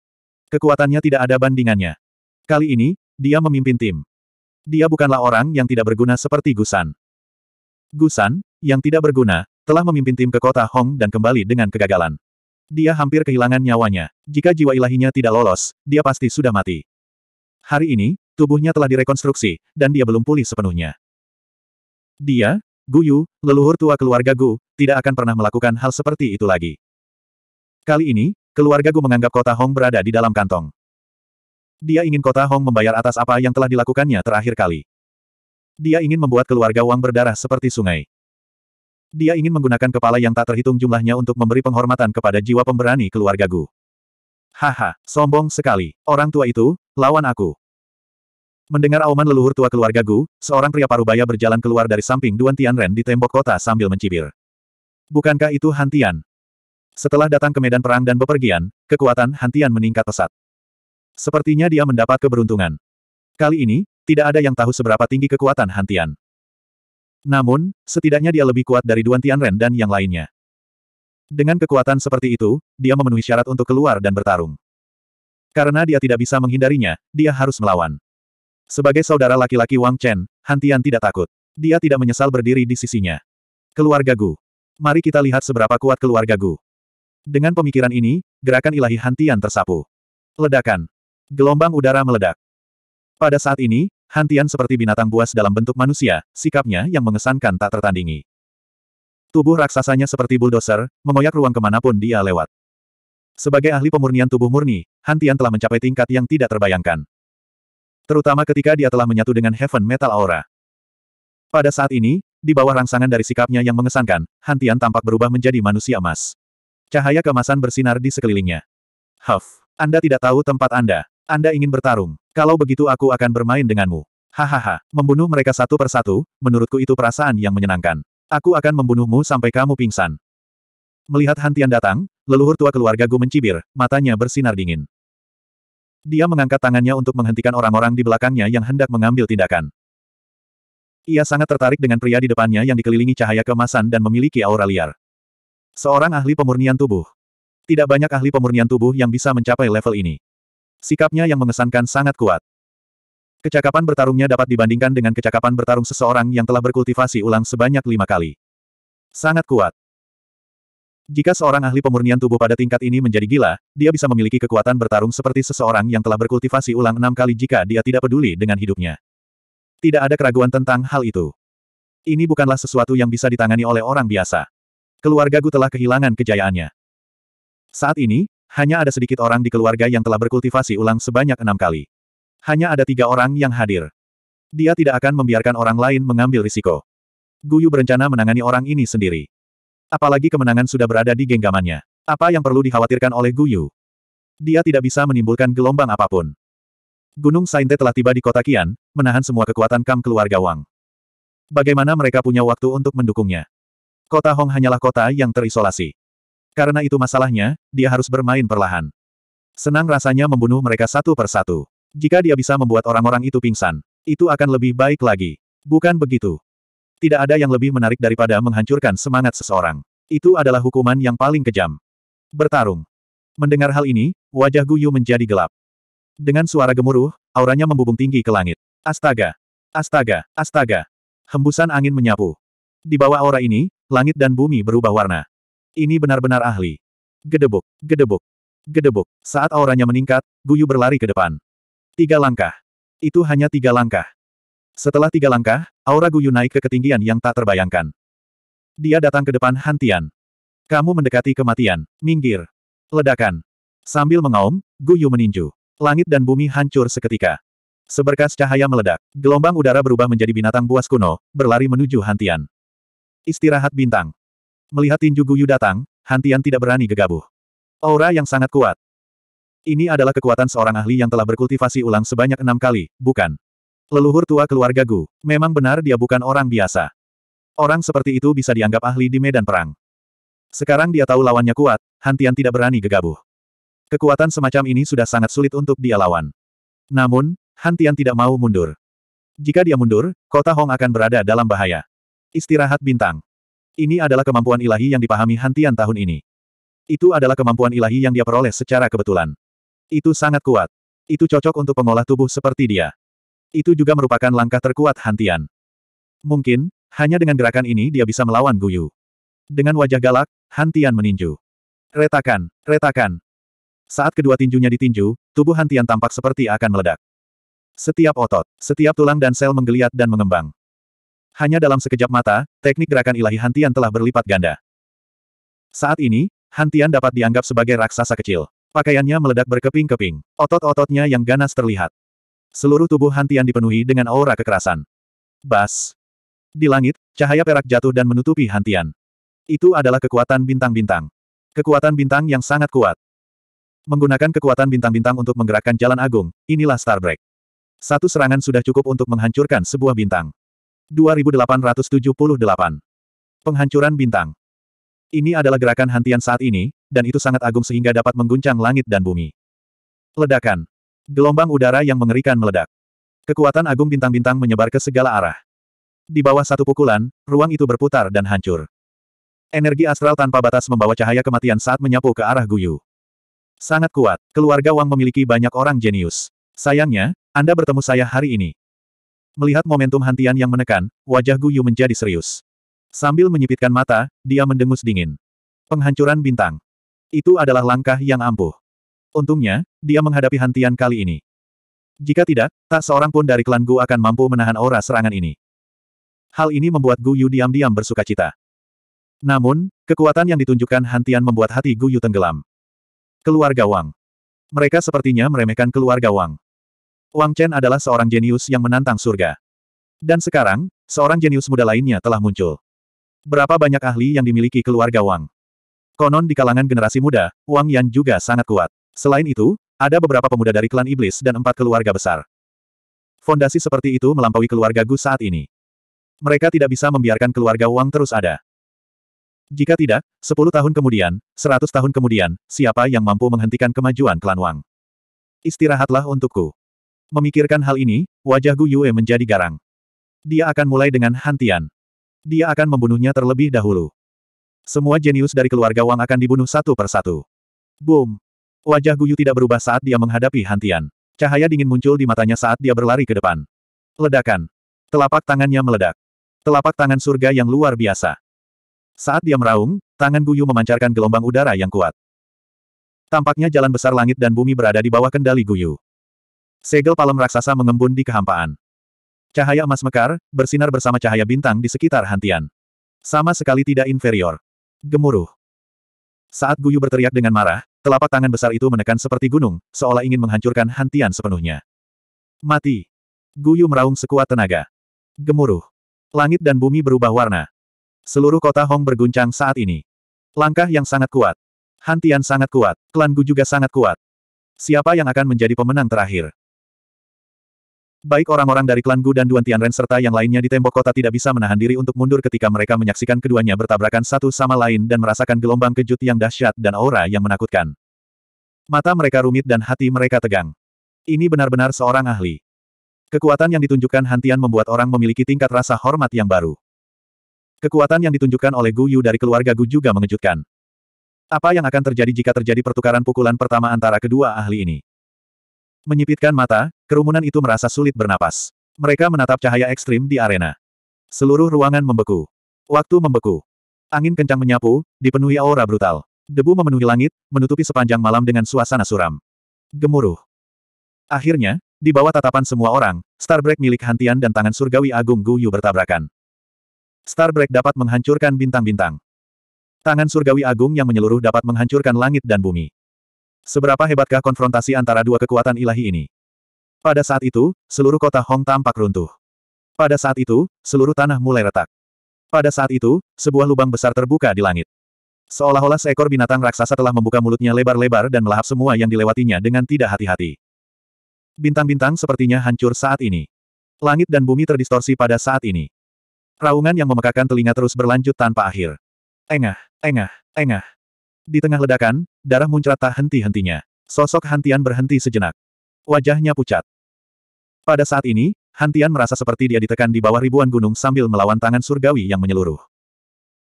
Kekuatannya tidak ada bandingannya. Kali ini, dia memimpin tim. Dia bukanlah orang yang tidak berguna seperti Gusan. Gusan, yang tidak berguna, telah memimpin tim ke kota Hong dan kembali dengan kegagalan. Dia hampir kehilangan nyawanya. Jika jiwa ilahinya tidak lolos, dia pasti sudah mati. Hari ini, tubuhnya telah direkonstruksi, dan dia belum pulih sepenuhnya. Dia, Guyu, leluhur tua keluarga Gu, tidak akan pernah melakukan hal seperti itu lagi. Kali ini, keluarga Gu menganggap kota Hong berada di dalam kantong. Dia ingin kota Hong membayar atas apa yang telah dilakukannya terakhir kali. Dia ingin membuat keluarga Wang berdarah seperti sungai. Dia ingin menggunakan kepala yang tak terhitung jumlahnya untuk memberi penghormatan kepada jiwa pemberani keluarga Gu. Haha, sombong sekali. Orang tua itu, lawan aku. Mendengar auman leluhur tua keluarga Gu, seorang pria parubaya berjalan keluar dari samping Duan Tianren di tembok kota sambil mencibir. Bukankah itu Hantian? Setelah datang ke medan perang dan bepergian, kekuatan Hantian meningkat pesat. Sepertinya dia mendapat keberuntungan. Kali ini, tidak ada yang tahu seberapa tinggi kekuatan Hantian. Namun, setidaknya dia lebih kuat dari Duan Tianren dan yang lainnya. Dengan kekuatan seperti itu, dia memenuhi syarat untuk keluar dan bertarung. Karena dia tidak bisa menghindarinya, dia harus melawan. Sebagai saudara laki-laki Wang Chen, Hantian tidak takut. Dia tidak menyesal berdiri di sisinya. Keluarga Gu. Mari kita lihat seberapa kuat keluarga Gu. Dengan pemikiran ini, gerakan ilahi Hantian tersapu. Ledakan. Gelombang udara meledak. Pada saat ini, Hantian seperti binatang buas dalam bentuk manusia, sikapnya yang mengesankan tak tertandingi. Tubuh raksasanya seperti bulldozer, mengoyak ruang kemanapun dia lewat. Sebagai ahli pemurnian tubuh murni, Hantian telah mencapai tingkat yang tidak terbayangkan. Terutama ketika dia telah menyatu dengan Heaven Metal Aura. Pada saat ini, di bawah rangsangan dari sikapnya yang mengesankan, Hantian tampak berubah menjadi manusia emas. Cahaya kemasan bersinar di sekelilingnya. Huff, Anda tidak tahu tempat Anda. Anda ingin bertarung. Kalau begitu aku akan bermain denganmu. Hahaha, membunuh mereka satu persatu, menurutku itu perasaan yang menyenangkan. Aku akan membunuhmu sampai kamu pingsan. Melihat Hantian datang, leluhur tua keluarga Gu mencibir, matanya bersinar dingin. Dia mengangkat tangannya untuk menghentikan orang-orang di belakangnya yang hendak mengambil tindakan. Ia sangat tertarik dengan pria di depannya yang dikelilingi cahaya kemasan dan memiliki aura liar. Seorang ahli pemurnian tubuh. Tidak banyak ahli pemurnian tubuh yang bisa mencapai level ini. Sikapnya yang mengesankan sangat kuat. Kecakapan bertarungnya dapat dibandingkan dengan kecakapan bertarung seseorang yang telah berkultivasi ulang sebanyak lima kali. Sangat kuat. Jika seorang ahli pemurnian tubuh pada tingkat ini menjadi gila, dia bisa memiliki kekuatan bertarung seperti seseorang yang telah berkultivasi ulang enam kali jika dia tidak peduli dengan hidupnya. Tidak ada keraguan tentang hal itu. Ini bukanlah sesuatu yang bisa ditangani oleh orang biasa. Keluarga Gu telah kehilangan kejayaannya. Saat ini, hanya ada sedikit orang di keluarga yang telah berkultivasi ulang sebanyak enam kali. Hanya ada tiga orang yang hadir. Dia tidak akan membiarkan orang lain mengambil risiko. Guyu berencana menangani orang ini sendiri. Apalagi kemenangan sudah berada di genggamannya. Apa yang perlu dikhawatirkan oleh Guyu? Dia tidak bisa menimbulkan gelombang apapun. Gunung Sainte telah tiba di kota Kian, menahan semua kekuatan kam keluarga Wang. Bagaimana mereka punya waktu untuk mendukungnya? Kota Hong hanyalah kota yang terisolasi. Karena itu masalahnya, dia harus bermain perlahan. Senang rasanya membunuh mereka satu persatu. Jika dia bisa membuat orang-orang itu pingsan, itu akan lebih baik lagi. Bukan begitu. Tidak ada yang lebih menarik daripada menghancurkan semangat seseorang. Itu adalah hukuman yang paling kejam. Bertarung. Mendengar hal ini, wajah Guyu menjadi gelap. Dengan suara gemuruh, auranya membubung tinggi ke langit. Astaga! Astaga! Astaga! Hembusan angin menyapu. Di bawah aura ini, langit dan bumi berubah warna. Ini benar-benar ahli. Gedebuk, gedebuk, gedebuk. Saat auranya meningkat, Guyu berlari ke depan. Tiga langkah. Itu hanya tiga langkah. Setelah tiga langkah, aura Guyu naik ke ketinggian yang tak terbayangkan. Dia datang ke depan Hantian. Kamu mendekati kematian. Minggir. Ledakan. Sambil mengaum, Guyu meninju. Langit dan bumi hancur seketika. Seberkas cahaya meledak, gelombang udara berubah menjadi binatang buas kuno, berlari menuju Hantian. Istirahat bintang. Melihat tinju Guyu datang, Hantian tidak berani gegabah. Aura yang sangat kuat. Ini adalah kekuatan seorang ahli yang telah berkultivasi ulang sebanyak enam kali, bukan? Leluhur tua keluarga Gu, memang benar dia bukan orang biasa. Orang seperti itu bisa dianggap ahli di medan perang. Sekarang dia tahu lawannya kuat, Hantian tidak berani gegabah. Kekuatan semacam ini sudah sangat sulit untuk dia lawan. Namun, Hantian tidak mau mundur. Jika dia mundur, kota Hong akan berada dalam bahaya. Istirahat bintang. Ini adalah kemampuan ilahi yang dipahami Hantian tahun ini. Itu adalah kemampuan ilahi yang dia peroleh secara kebetulan. Itu sangat kuat. Itu cocok untuk pengolah tubuh seperti dia. Itu juga merupakan langkah terkuat Hantian. Mungkin, hanya dengan gerakan ini dia bisa melawan Guyu. Dengan wajah galak, Hantian meninju. Retakan, retakan. Saat kedua tinjunya ditinju, tubuh Hantian tampak seperti akan meledak. Setiap otot, setiap tulang dan sel menggeliat dan mengembang. Hanya dalam sekejap mata, teknik gerakan ilahi Hantian telah berlipat ganda. Saat ini, Hantian dapat dianggap sebagai raksasa kecil. Pakaiannya meledak berkeping-keping. Otot-ototnya yang ganas terlihat. Seluruh tubuh Hantian dipenuhi dengan aura kekerasan. Bas. Di langit, cahaya perak jatuh dan menutupi Hantian. Itu adalah kekuatan bintang-bintang. Kekuatan bintang yang sangat kuat. Menggunakan kekuatan bintang-bintang untuk menggerakkan jalan agung, inilah Starbreak. Satu serangan sudah cukup untuk menghancurkan sebuah bintang. 2878. Penghancuran bintang. Ini adalah gerakan hantian saat ini, dan itu sangat agung sehingga dapat mengguncang langit dan bumi. Ledakan. Gelombang udara yang mengerikan meledak. Kekuatan agung bintang-bintang menyebar ke segala arah. Di bawah satu pukulan, ruang itu berputar dan hancur. Energi astral tanpa batas membawa cahaya kematian saat menyapu ke arah Guyu. Sangat kuat, keluarga Wang memiliki banyak orang jenius. Sayangnya, Anda bertemu saya hari ini. Melihat momentum hantian yang menekan, wajah Guyu menjadi serius. Sambil menyipitkan mata, dia mendengus dingin. Penghancuran bintang. Itu adalah langkah yang ampuh. Untungnya, dia menghadapi hantian kali ini. Jika tidak, tak seorang pun dari klan Gu akan mampu menahan aura serangan ini. Hal ini membuat Gu Yu diam-diam bersuka cita. Namun, kekuatan yang ditunjukkan Hantian membuat hati Gu Yu tenggelam. Keluarga Wang. Mereka sepertinya meremehkan keluarga Wang. Wang Chen adalah seorang jenius yang menantang surga. Dan sekarang, seorang jenius muda lainnya telah muncul. Berapa banyak ahli yang dimiliki keluarga Wang? Konon di kalangan generasi muda, Wang Yan juga sangat kuat. Selain itu, ada beberapa pemuda dari klan iblis dan empat keluarga besar. Fondasi seperti itu melampaui keluarga Gu saat ini. Mereka tidak bisa membiarkan keluarga Wang terus ada. Jika tidak, 10 tahun kemudian, 100 tahun kemudian, siapa yang mampu menghentikan kemajuan klan Wang? Istirahatlah untukku. Memikirkan hal ini, wajah Gu Yue menjadi garang. Dia akan mulai dengan hantian. Dia akan membunuhnya terlebih dahulu. Semua jenius dari keluarga Wang akan dibunuh satu persatu. Boom! Wajah Gu Guyu tidak berubah saat dia menghadapi hantian. Cahaya dingin muncul di matanya saat dia berlari ke depan. Ledakan. Telapak tangannya meledak. Telapak tangan surga yang luar biasa. Saat dia meraung, tangan Guyu memancarkan gelombang udara yang kuat. Tampaknya jalan besar langit dan bumi berada di bawah kendali Guyu. Segel palem raksasa mengembun di kehampaan. Cahaya emas mekar, bersinar bersama cahaya bintang di sekitar hantian. Sama sekali tidak inferior. Gemuruh. Saat Guyu berteriak dengan marah, telapak tangan besar itu menekan seperti gunung, seolah ingin menghancurkan hantian sepenuhnya. Mati. Guyu meraung sekuat tenaga. Gemuruh. Langit dan bumi berubah warna. Seluruh kota Hong berguncang saat ini. Langkah yang sangat kuat. Hantian sangat kuat. Klan Gu juga sangat kuat. Siapa yang akan menjadi pemenang terakhir? Baik orang-orang dari klan Gu dan Duan Tianren serta yang lainnya di tembok kota tidak bisa menahan diri untuk mundur ketika mereka menyaksikan keduanya bertabrakan satu sama lain dan merasakan gelombang kejut yang dahsyat dan aura yang menakutkan. Mata mereka rumit dan hati mereka tegang. Ini benar-benar seorang ahli. Kekuatan yang ditunjukkan Hantian membuat orang memiliki tingkat rasa hormat yang baru. Kekuatan yang ditunjukkan oleh Gu Yu dari keluarga Gu juga mengejutkan. Apa yang akan terjadi jika terjadi pertukaran pukulan pertama antara kedua ahli ini? Menyipitkan mata, kerumunan itu merasa sulit bernapas. Mereka menatap cahaya ekstrim di arena. Seluruh ruangan membeku. Waktu membeku. Angin kencang menyapu, dipenuhi aura brutal. Debu memenuhi langit, menutupi sepanjang malam dengan suasana suram. Gemuruh. Akhirnya, di bawah tatapan semua orang, Starbreak milik Hantian dan tangan surgawi agung Guyu bertabrakan. Starbreak dapat menghancurkan bintang-bintang. Tangan surgawi agung yang menyeluruh dapat menghancurkan langit dan bumi. Seberapa hebatkah konfrontasi antara dua kekuatan ilahi ini? Pada saat itu, seluruh kota Hong tampak runtuh. Pada saat itu, seluruh tanah mulai retak. Pada saat itu, sebuah lubang besar terbuka di langit. Seolah-olah seekor binatang raksasa telah membuka mulutnya lebar-lebar dan melahap semua yang dilewatinya dengan tidak hati-hati. Bintang-bintang sepertinya hancur saat ini. Langit dan bumi terdistorsi pada saat ini. Raungan yang memekakan telinga terus berlanjut tanpa akhir. Engah, engah, engah. Di tengah ledakan, darah muncrat tak henti-hentinya. Sosok Hantian berhenti sejenak. Wajahnya pucat. Pada saat ini, Hantian merasa seperti dia ditekan di bawah ribuan gunung sambil melawan tangan surgawi yang menyeluruh.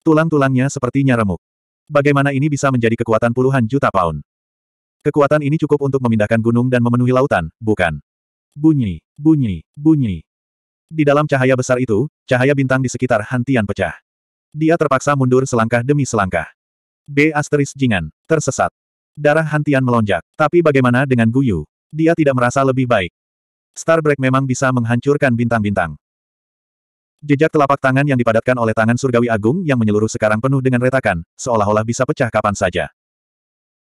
Tulang-tulangnya sepertinya remuk. Bagaimana ini bisa menjadi kekuatan puluhan juta pound? Kekuatan ini cukup untuk memindahkan gunung dan memenuhi lautan, bukan? Bunyi, bunyi, bunyi. Di dalam cahaya besar itu, cahaya bintang di sekitar Hantian pecah. Dia terpaksa mundur selangkah demi selangkah. B asteris Jingan. Tersesat. Darah Hantian melonjak. Tapi bagaimana dengan Guyu? Dia tidak merasa lebih baik. Starbreak memang bisa menghancurkan bintang-bintang. Jejak telapak tangan yang dipadatkan oleh tangan surgawi agung yang menyeluruh sekarang penuh dengan retakan, seolah-olah bisa pecah kapan saja.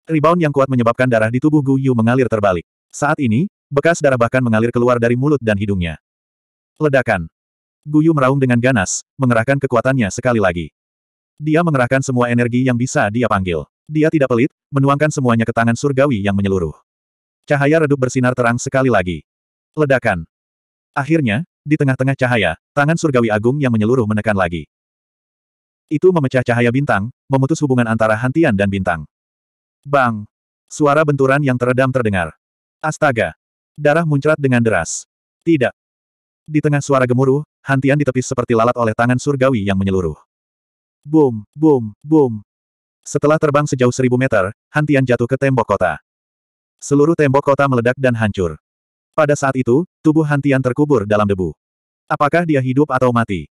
Rebound yang kuat menyebabkan darah di tubuh Guyu mengalir terbalik. Saat ini, bekas darah bahkan mengalir keluar dari mulut dan hidungnya. Ledakan. Guyu meraung dengan ganas, mengerahkan kekuatannya sekali lagi. Dia mengerahkan semua energi yang bisa dia panggil. Dia tidak pelit, menuangkan semuanya ke tangan surgawi yang menyeluruh. Cahaya redup bersinar terang sekali lagi. Ledakan. Akhirnya, di tengah-tengah cahaya, tangan surgawi agung yang menyeluruh menekan lagi. Itu memecah cahaya bintang, memutus hubungan antara hantian dan bintang. Bang! Suara benturan yang teredam terdengar. Astaga! Darah muncrat dengan deras. Tidak. Di tengah suara gemuruh, hantian ditepis seperti lalat oleh tangan surgawi yang menyeluruh. Boom, boom, boom. Setelah terbang sejauh seribu meter, Hantian jatuh ke tembok kota. Seluruh tembok kota meledak dan hancur. Pada saat itu, tubuh Hantian terkubur dalam debu. Apakah dia hidup atau mati?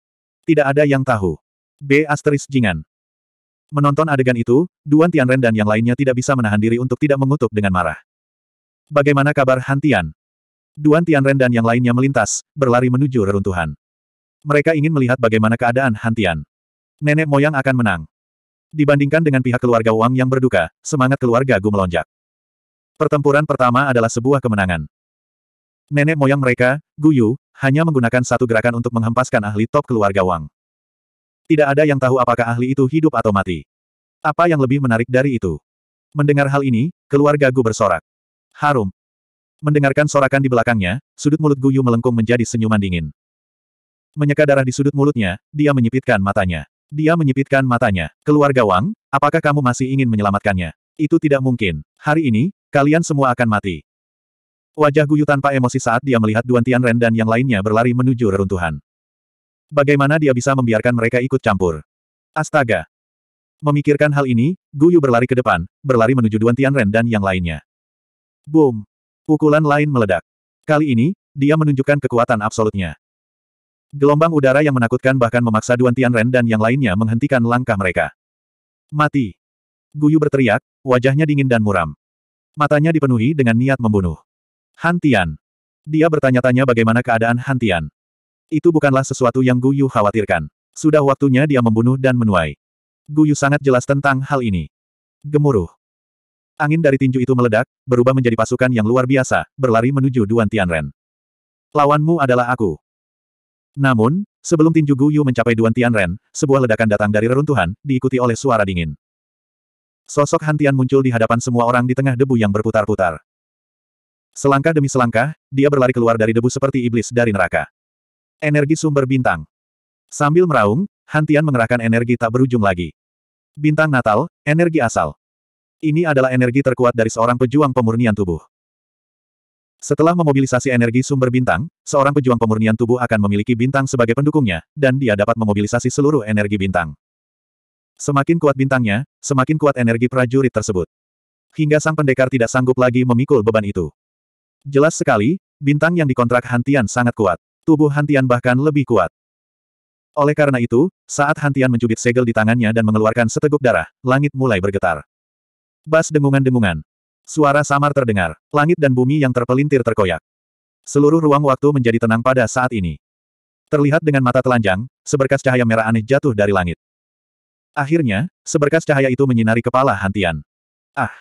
Tidak ada yang tahu. B. Asteris Jingan. Menonton adegan itu, Duan Tianren dan yang lainnya tidak bisa menahan diri untuk tidak mengutuk dengan marah. Bagaimana kabar Hantian? Duan Tianren dan yang lainnya melintas, berlari menuju reruntuhan. Mereka ingin melihat bagaimana keadaan Hantian nenek moyang akan menang. Dibandingkan dengan pihak keluarga Wang yang berduka, semangat keluarga Gu melonjak. Pertempuran pertama adalah sebuah kemenangan. Nenek moyang mereka, Gu Yu, hanya menggunakan satu gerakan untuk menghempaskan ahli top keluarga Wang. Tidak ada yang tahu apakah ahli itu hidup atau mati. Apa yang lebih menarik dari itu? Mendengar hal ini, keluarga Gu bersorak. Harum. Mendengarkan sorakan di belakangnya, sudut mulut Gu Yu melengkung menjadi senyuman dingin. Menyeka darah di sudut mulutnya, dia menyipitkan matanya. Dia menyipitkan matanya. Keluarga Wang, apakah kamu masih ingin menyelamatkannya? Itu tidak mungkin. Hari ini, kalian semua akan mati. Wajah Guyu tanpa emosi saat dia melihat Duan Tianren dan yang lainnya berlari menuju reruntuhan. Bagaimana dia bisa membiarkan mereka ikut campur? Astaga! Memikirkan hal ini, Guyu berlari ke depan, berlari menuju Duan Tianren dan yang lainnya. Boom! Pukulan lain meledak. Kali ini, dia menunjukkan kekuatan absolutnya. Gelombang udara yang menakutkan bahkan memaksa Duan Tianren dan yang lainnya menghentikan langkah mereka. Mati! Guyu berteriak, wajahnya dingin dan muram. Matanya dipenuhi dengan niat membunuh. Hantian, Dia bertanya-tanya bagaimana keadaan Hantian. Itu bukanlah sesuatu yang Guyu khawatirkan. Sudah waktunya dia membunuh dan menuai. Guyu sangat jelas tentang hal ini. Gemuruh. Angin dari tinju itu meledak, berubah menjadi pasukan yang luar biasa, berlari menuju Duan Tianren. Lawanmu adalah aku. Namun, sebelum tinju Guyu mencapai Duan Tianren, sebuah ledakan datang dari reruntuhan, diikuti oleh suara dingin. Sosok Hantian muncul di hadapan semua orang di tengah debu yang berputar-putar. Selangkah demi selangkah, dia berlari keluar dari debu seperti iblis dari neraka. Energi sumber bintang. Sambil meraung, Hantian mengerahkan energi tak berujung lagi. Bintang Natal, energi asal. Ini adalah energi terkuat dari seorang pejuang pemurnian tubuh. Setelah memobilisasi energi sumber bintang, seorang pejuang pemurnian tubuh akan memiliki bintang sebagai pendukungnya, dan dia dapat memobilisasi seluruh energi bintang. Semakin kuat bintangnya, semakin kuat energi prajurit tersebut. Hingga sang pendekar tidak sanggup lagi memikul beban itu. Jelas sekali, bintang yang dikontrak Hantian sangat kuat. Tubuh Hantian bahkan lebih kuat. Oleh karena itu, saat Hantian mencubit segel di tangannya dan mengeluarkan seteguk darah, langit mulai bergetar. Bas dengungan-dengungan, Suara samar terdengar, langit dan bumi yang terpelintir terkoyak. Seluruh ruang waktu menjadi tenang pada saat ini. Terlihat dengan mata telanjang, seberkas cahaya merah aneh jatuh dari langit. Akhirnya, seberkas cahaya itu menyinari kepala Hantian. Ah!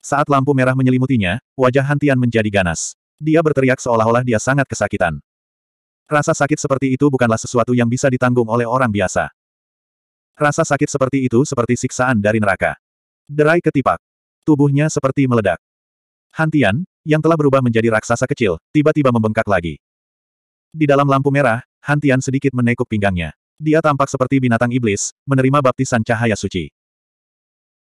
Saat lampu merah menyelimutinya, wajah Hantian menjadi ganas. Dia berteriak seolah-olah dia sangat kesakitan. Rasa sakit seperti itu bukanlah sesuatu yang bisa ditanggung oleh orang biasa. Rasa sakit seperti itu seperti siksaan dari neraka. Derai ketipak. Tubuhnya seperti meledak. Hantian, yang telah berubah menjadi raksasa kecil, tiba-tiba membengkak lagi. Di dalam lampu merah, Hantian sedikit menekuk pinggangnya. Dia tampak seperti binatang iblis, menerima baptisan cahaya suci.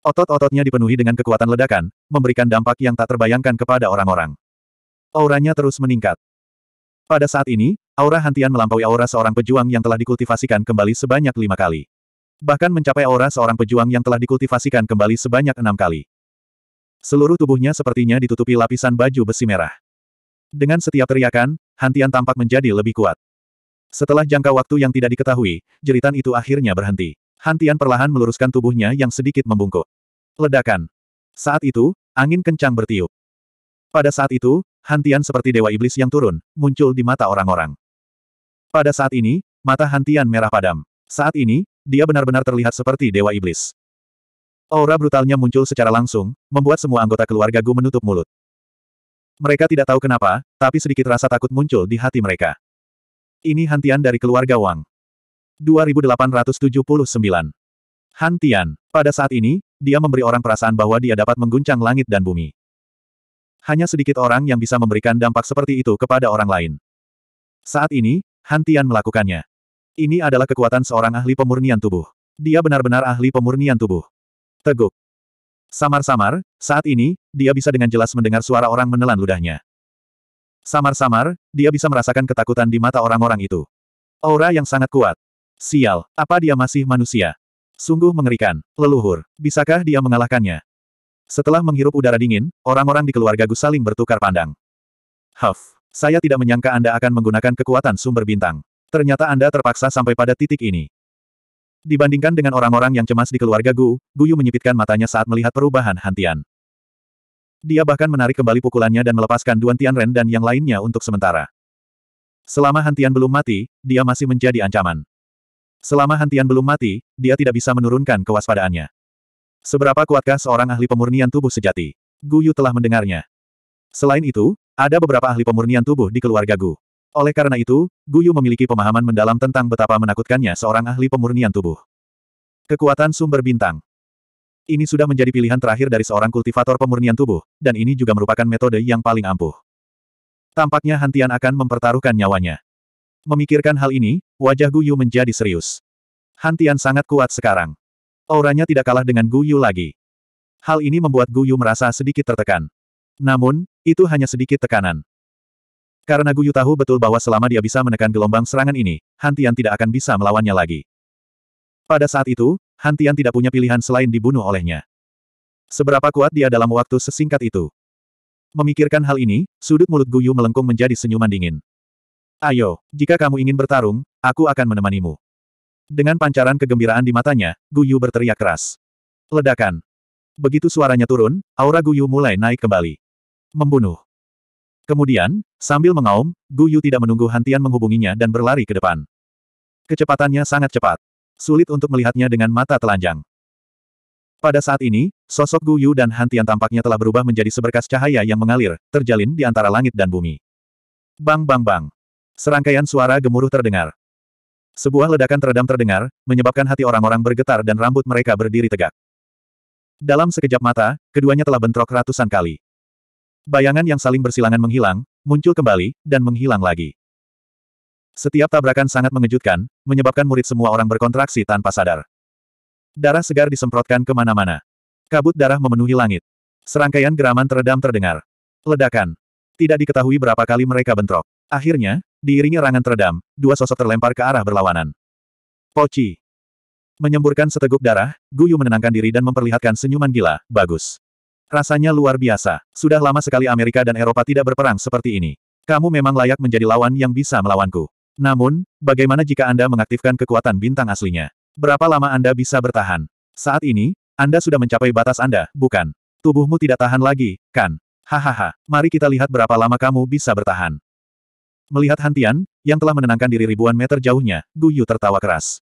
Otot-ototnya dipenuhi dengan kekuatan ledakan, memberikan dampak yang tak terbayangkan kepada orang-orang. Auranya terus meningkat. Pada saat ini, aura Hantian melampaui aura seorang pejuang yang telah dikultivasikan kembali sebanyak lima kali. Bahkan mencapai aura seorang pejuang yang telah dikultivasikan kembali sebanyak enam kali. Seluruh tubuhnya sepertinya ditutupi lapisan baju besi merah. Dengan setiap teriakan, Hantian tampak menjadi lebih kuat. Setelah jangka waktu yang tidak diketahui, jeritan itu akhirnya berhenti. Hantian perlahan meluruskan tubuhnya yang sedikit membungkuk. Ledakan. Saat itu, angin kencang bertiup. Pada saat itu, Hantian seperti dewa iblis yang turun, muncul di mata orang-orang. Pada saat ini, mata Hantian merah padam. Saat ini, dia benar-benar terlihat seperti dewa iblis. Aura brutalnya muncul secara langsung, membuat semua anggota keluarga Gu menutup mulut. Mereka tidak tahu kenapa, tapi sedikit rasa takut muncul di hati mereka. Ini hantian dari keluarga Wang. 2879. Hantian. Pada saat ini, dia memberi orang perasaan bahwa dia dapat mengguncang langit dan bumi. Hanya sedikit orang yang bisa memberikan dampak seperti itu kepada orang lain. Saat ini, Hantian melakukannya. Ini adalah kekuatan seorang ahli pemurnian tubuh. Dia benar-benar ahli pemurnian tubuh. Teguk. Samar-samar, saat ini, dia bisa dengan jelas mendengar suara orang menelan ludahnya. Samar-samar, dia bisa merasakan ketakutan di mata orang-orang itu. Aura yang sangat kuat. Sial, apa dia masih manusia? Sungguh mengerikan. Leluhur, bisakah dia mengalahkannya? Setelah menghirup udara dingin, orang-orang di keluarga Gus saling bertukar pandang. Huff, saya tidak menyangka Anda akan menggunakan kekuatan sumber bintang. Ternyata Anda terpaksa sampai pada titik ini. Dibandingkan dengan orang-orang yang cemas di keluarga Gu, Guyu menyipitkan matanya saat melihat perubahan Hantian. Dia bahkan menarik kembali pukulannya dan melepaskan Duan Tianren dan yang lainnya untuk sementara. Selama Hantian belum mati, dia masih menjadi ancaman. Selama Hantian belum mati, dia tidak bisa menurunkan kewaspadaannya. Seberapa kuatkah seorang ahli pemurnian tubuh sejati? Guyu telah mendengarnya. Selain itu, ada beberapa ahli pemurnian tubuh di keluarga Gu. Oleh karena itu, Guyu memiliki pemahaman mendalam tentang betapa menakutkannya seorang ahli pemurnian tubuh. Kekuatan sumber bintang. Ini sudah menjadi pilihan terakhir dari seorang kultivator pemurnian tubuh, dan ini juga merupakan metode yang paling ampuh. Tampaknya Hantian akan mempertaruhkan nyawanya. Memikirkan hal ini, wajah Guyu menjadi serius. Hantian sangat kuat sekarang. Auranya tidak kalah dengan Guyu lagi. Hal ini membuat Guyu merasa sedikit tertekan. Namun, itu hanya sedikit tekanan. Karena Guyu tahu betul bahwa selama dia bisa menekan gelombang serangan ini, Hantian tidak akan bisa melawannya lagi. Pada saat itu, Hantian tidak punya pilihan selain dibunuh olehnya. Seberapa kuat dia dalam waktu sesingkat itu. Memikirkan hal ini, sudut mulut Guyu melengkung menjadi senyuman dingin. Ayo, jika kamu ingin bertarung, aku akan menemanimu. Dengan pancaran kegembiraan di matanya, Guyu berteriak keras. Ledakan. Begitu suaranya turun, aura Guyu mulai naik kembali. Membunuh. Kemudian, sambil mengaum, Gu Yu tidak menunggu Hantian menghubunginya dan berlari ke depan. Kecepatannya sangat cepat. Sulit untuk melihatnya dengan mata telanjang. Pada saat ini, sosok Gu Yu dan Hantian tampaknya telah berubah menjadi seberkas cahaya yang mengalir, terjalin di antara langit dan bumi. Bang bang bang. Serangkaian suara gemuruh terdengar. Sebuah ledakan teredam terdengar, menyebabkan hati orang-orang bergetar dan rambut mereka berdiri tegak. Dalam sekejap mata, keduanya telah bentrok ratusan kali. Bayangan yang saling bersilangan menghilang, muncul kembali, dan menghilang lagi. Setiap tabrakan sangat mengejutkan, menyebabkan murid semua orang berkontraksi tanpa sadar. Darah segar disemprotkan kemana-mana. Kabut darah memenuhi langit. Serangkaian geraman teredam terdengar. Ledakan. Tidak diketahui berapa kali mereka bentrok. Akhirnya, diiringi rangan teredam, dua sosok terlempar ke arah berlawanan. Poci. Menyemburkan seteguk darah, Guyu menenangkan diri dan memperlihatkan senyuman gila, bagus. Rasanya luar biasa. Sudah lama sekali Amerika dan Eropa tidak berperang seperti ini. Kamu memang layak menjadi lawan yang bisa melawanku. Namun, bagaimana jika Anda mengaktifkan kekuatan bintang aslinya? Berapa lama Anda bisa bertahan? Saat ini, Anda sudah mencapai batas Anda, bukan? Tubuhmu tidak tahan lagi, kan? Hahaha, mari kita lihat berapa lama kamu bisa bertahan. Melihat Hantian, yang telah menenangkan diri ribuan meter jauhnya, Guyu tertawa keras.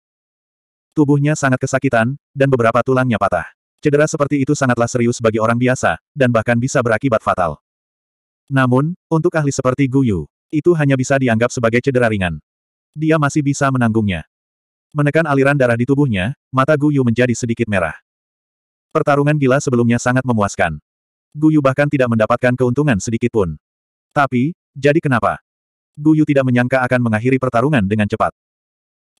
Tubuhnya sangat kesakitan, dan beberapa tulangnya patah. Cedera seperti itu sangatlah serius bagi orang biasa, dan bahkan bisa berakibat fatal. Namun, untuk ahli seperti Guyu, itu hanya bisa dianggap sebagai cedera ringan. Dia masih bisa menanggungnya. Menekan aliran darah di tubuhnya, mata Guyu menjadi sedikit merah. Pertarungan gila sebelumnya sangat memuaskan. Guyu bahkan tidak mendapatkan keuntungan sedikit pun. Tapi, jadi kenapa? Guyu tidak menyangka akan mengakhiri pertarungan dengan cepat.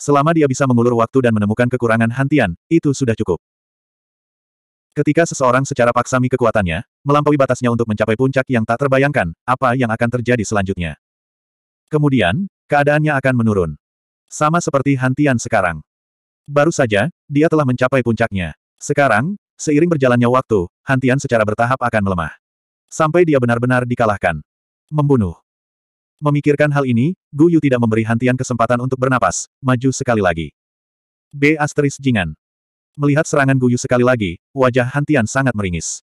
Selama dia bisa mengulur waktu dan menemukan kekurangan Hantian, itu sudah cukup. Ketika seseorang secara paksa mi kekuatannya, melampaui batasnya untuk mencapai puncak yang tak terbayangkan, apa yang akan terjadi selanjutnya? Kemudian, keadaannya akan menurun. Sama seperti Hantian sekarang. Baru saja, dia telah mencapai puncaknya. Sekarang, seiring berjalannya waktu, Hantian secara bertahap akan melemah. Sampai dia benar-benar dikalahkan. Membunuh. Memikirkan hal ini, Gu Yu tidak memberi Hantian kesempatan untuk bernapas, maju sekali lagi. B. Asteris Jingan. Melihat serangan Guyu sekali lagi, wajah Hantian sangat meringis.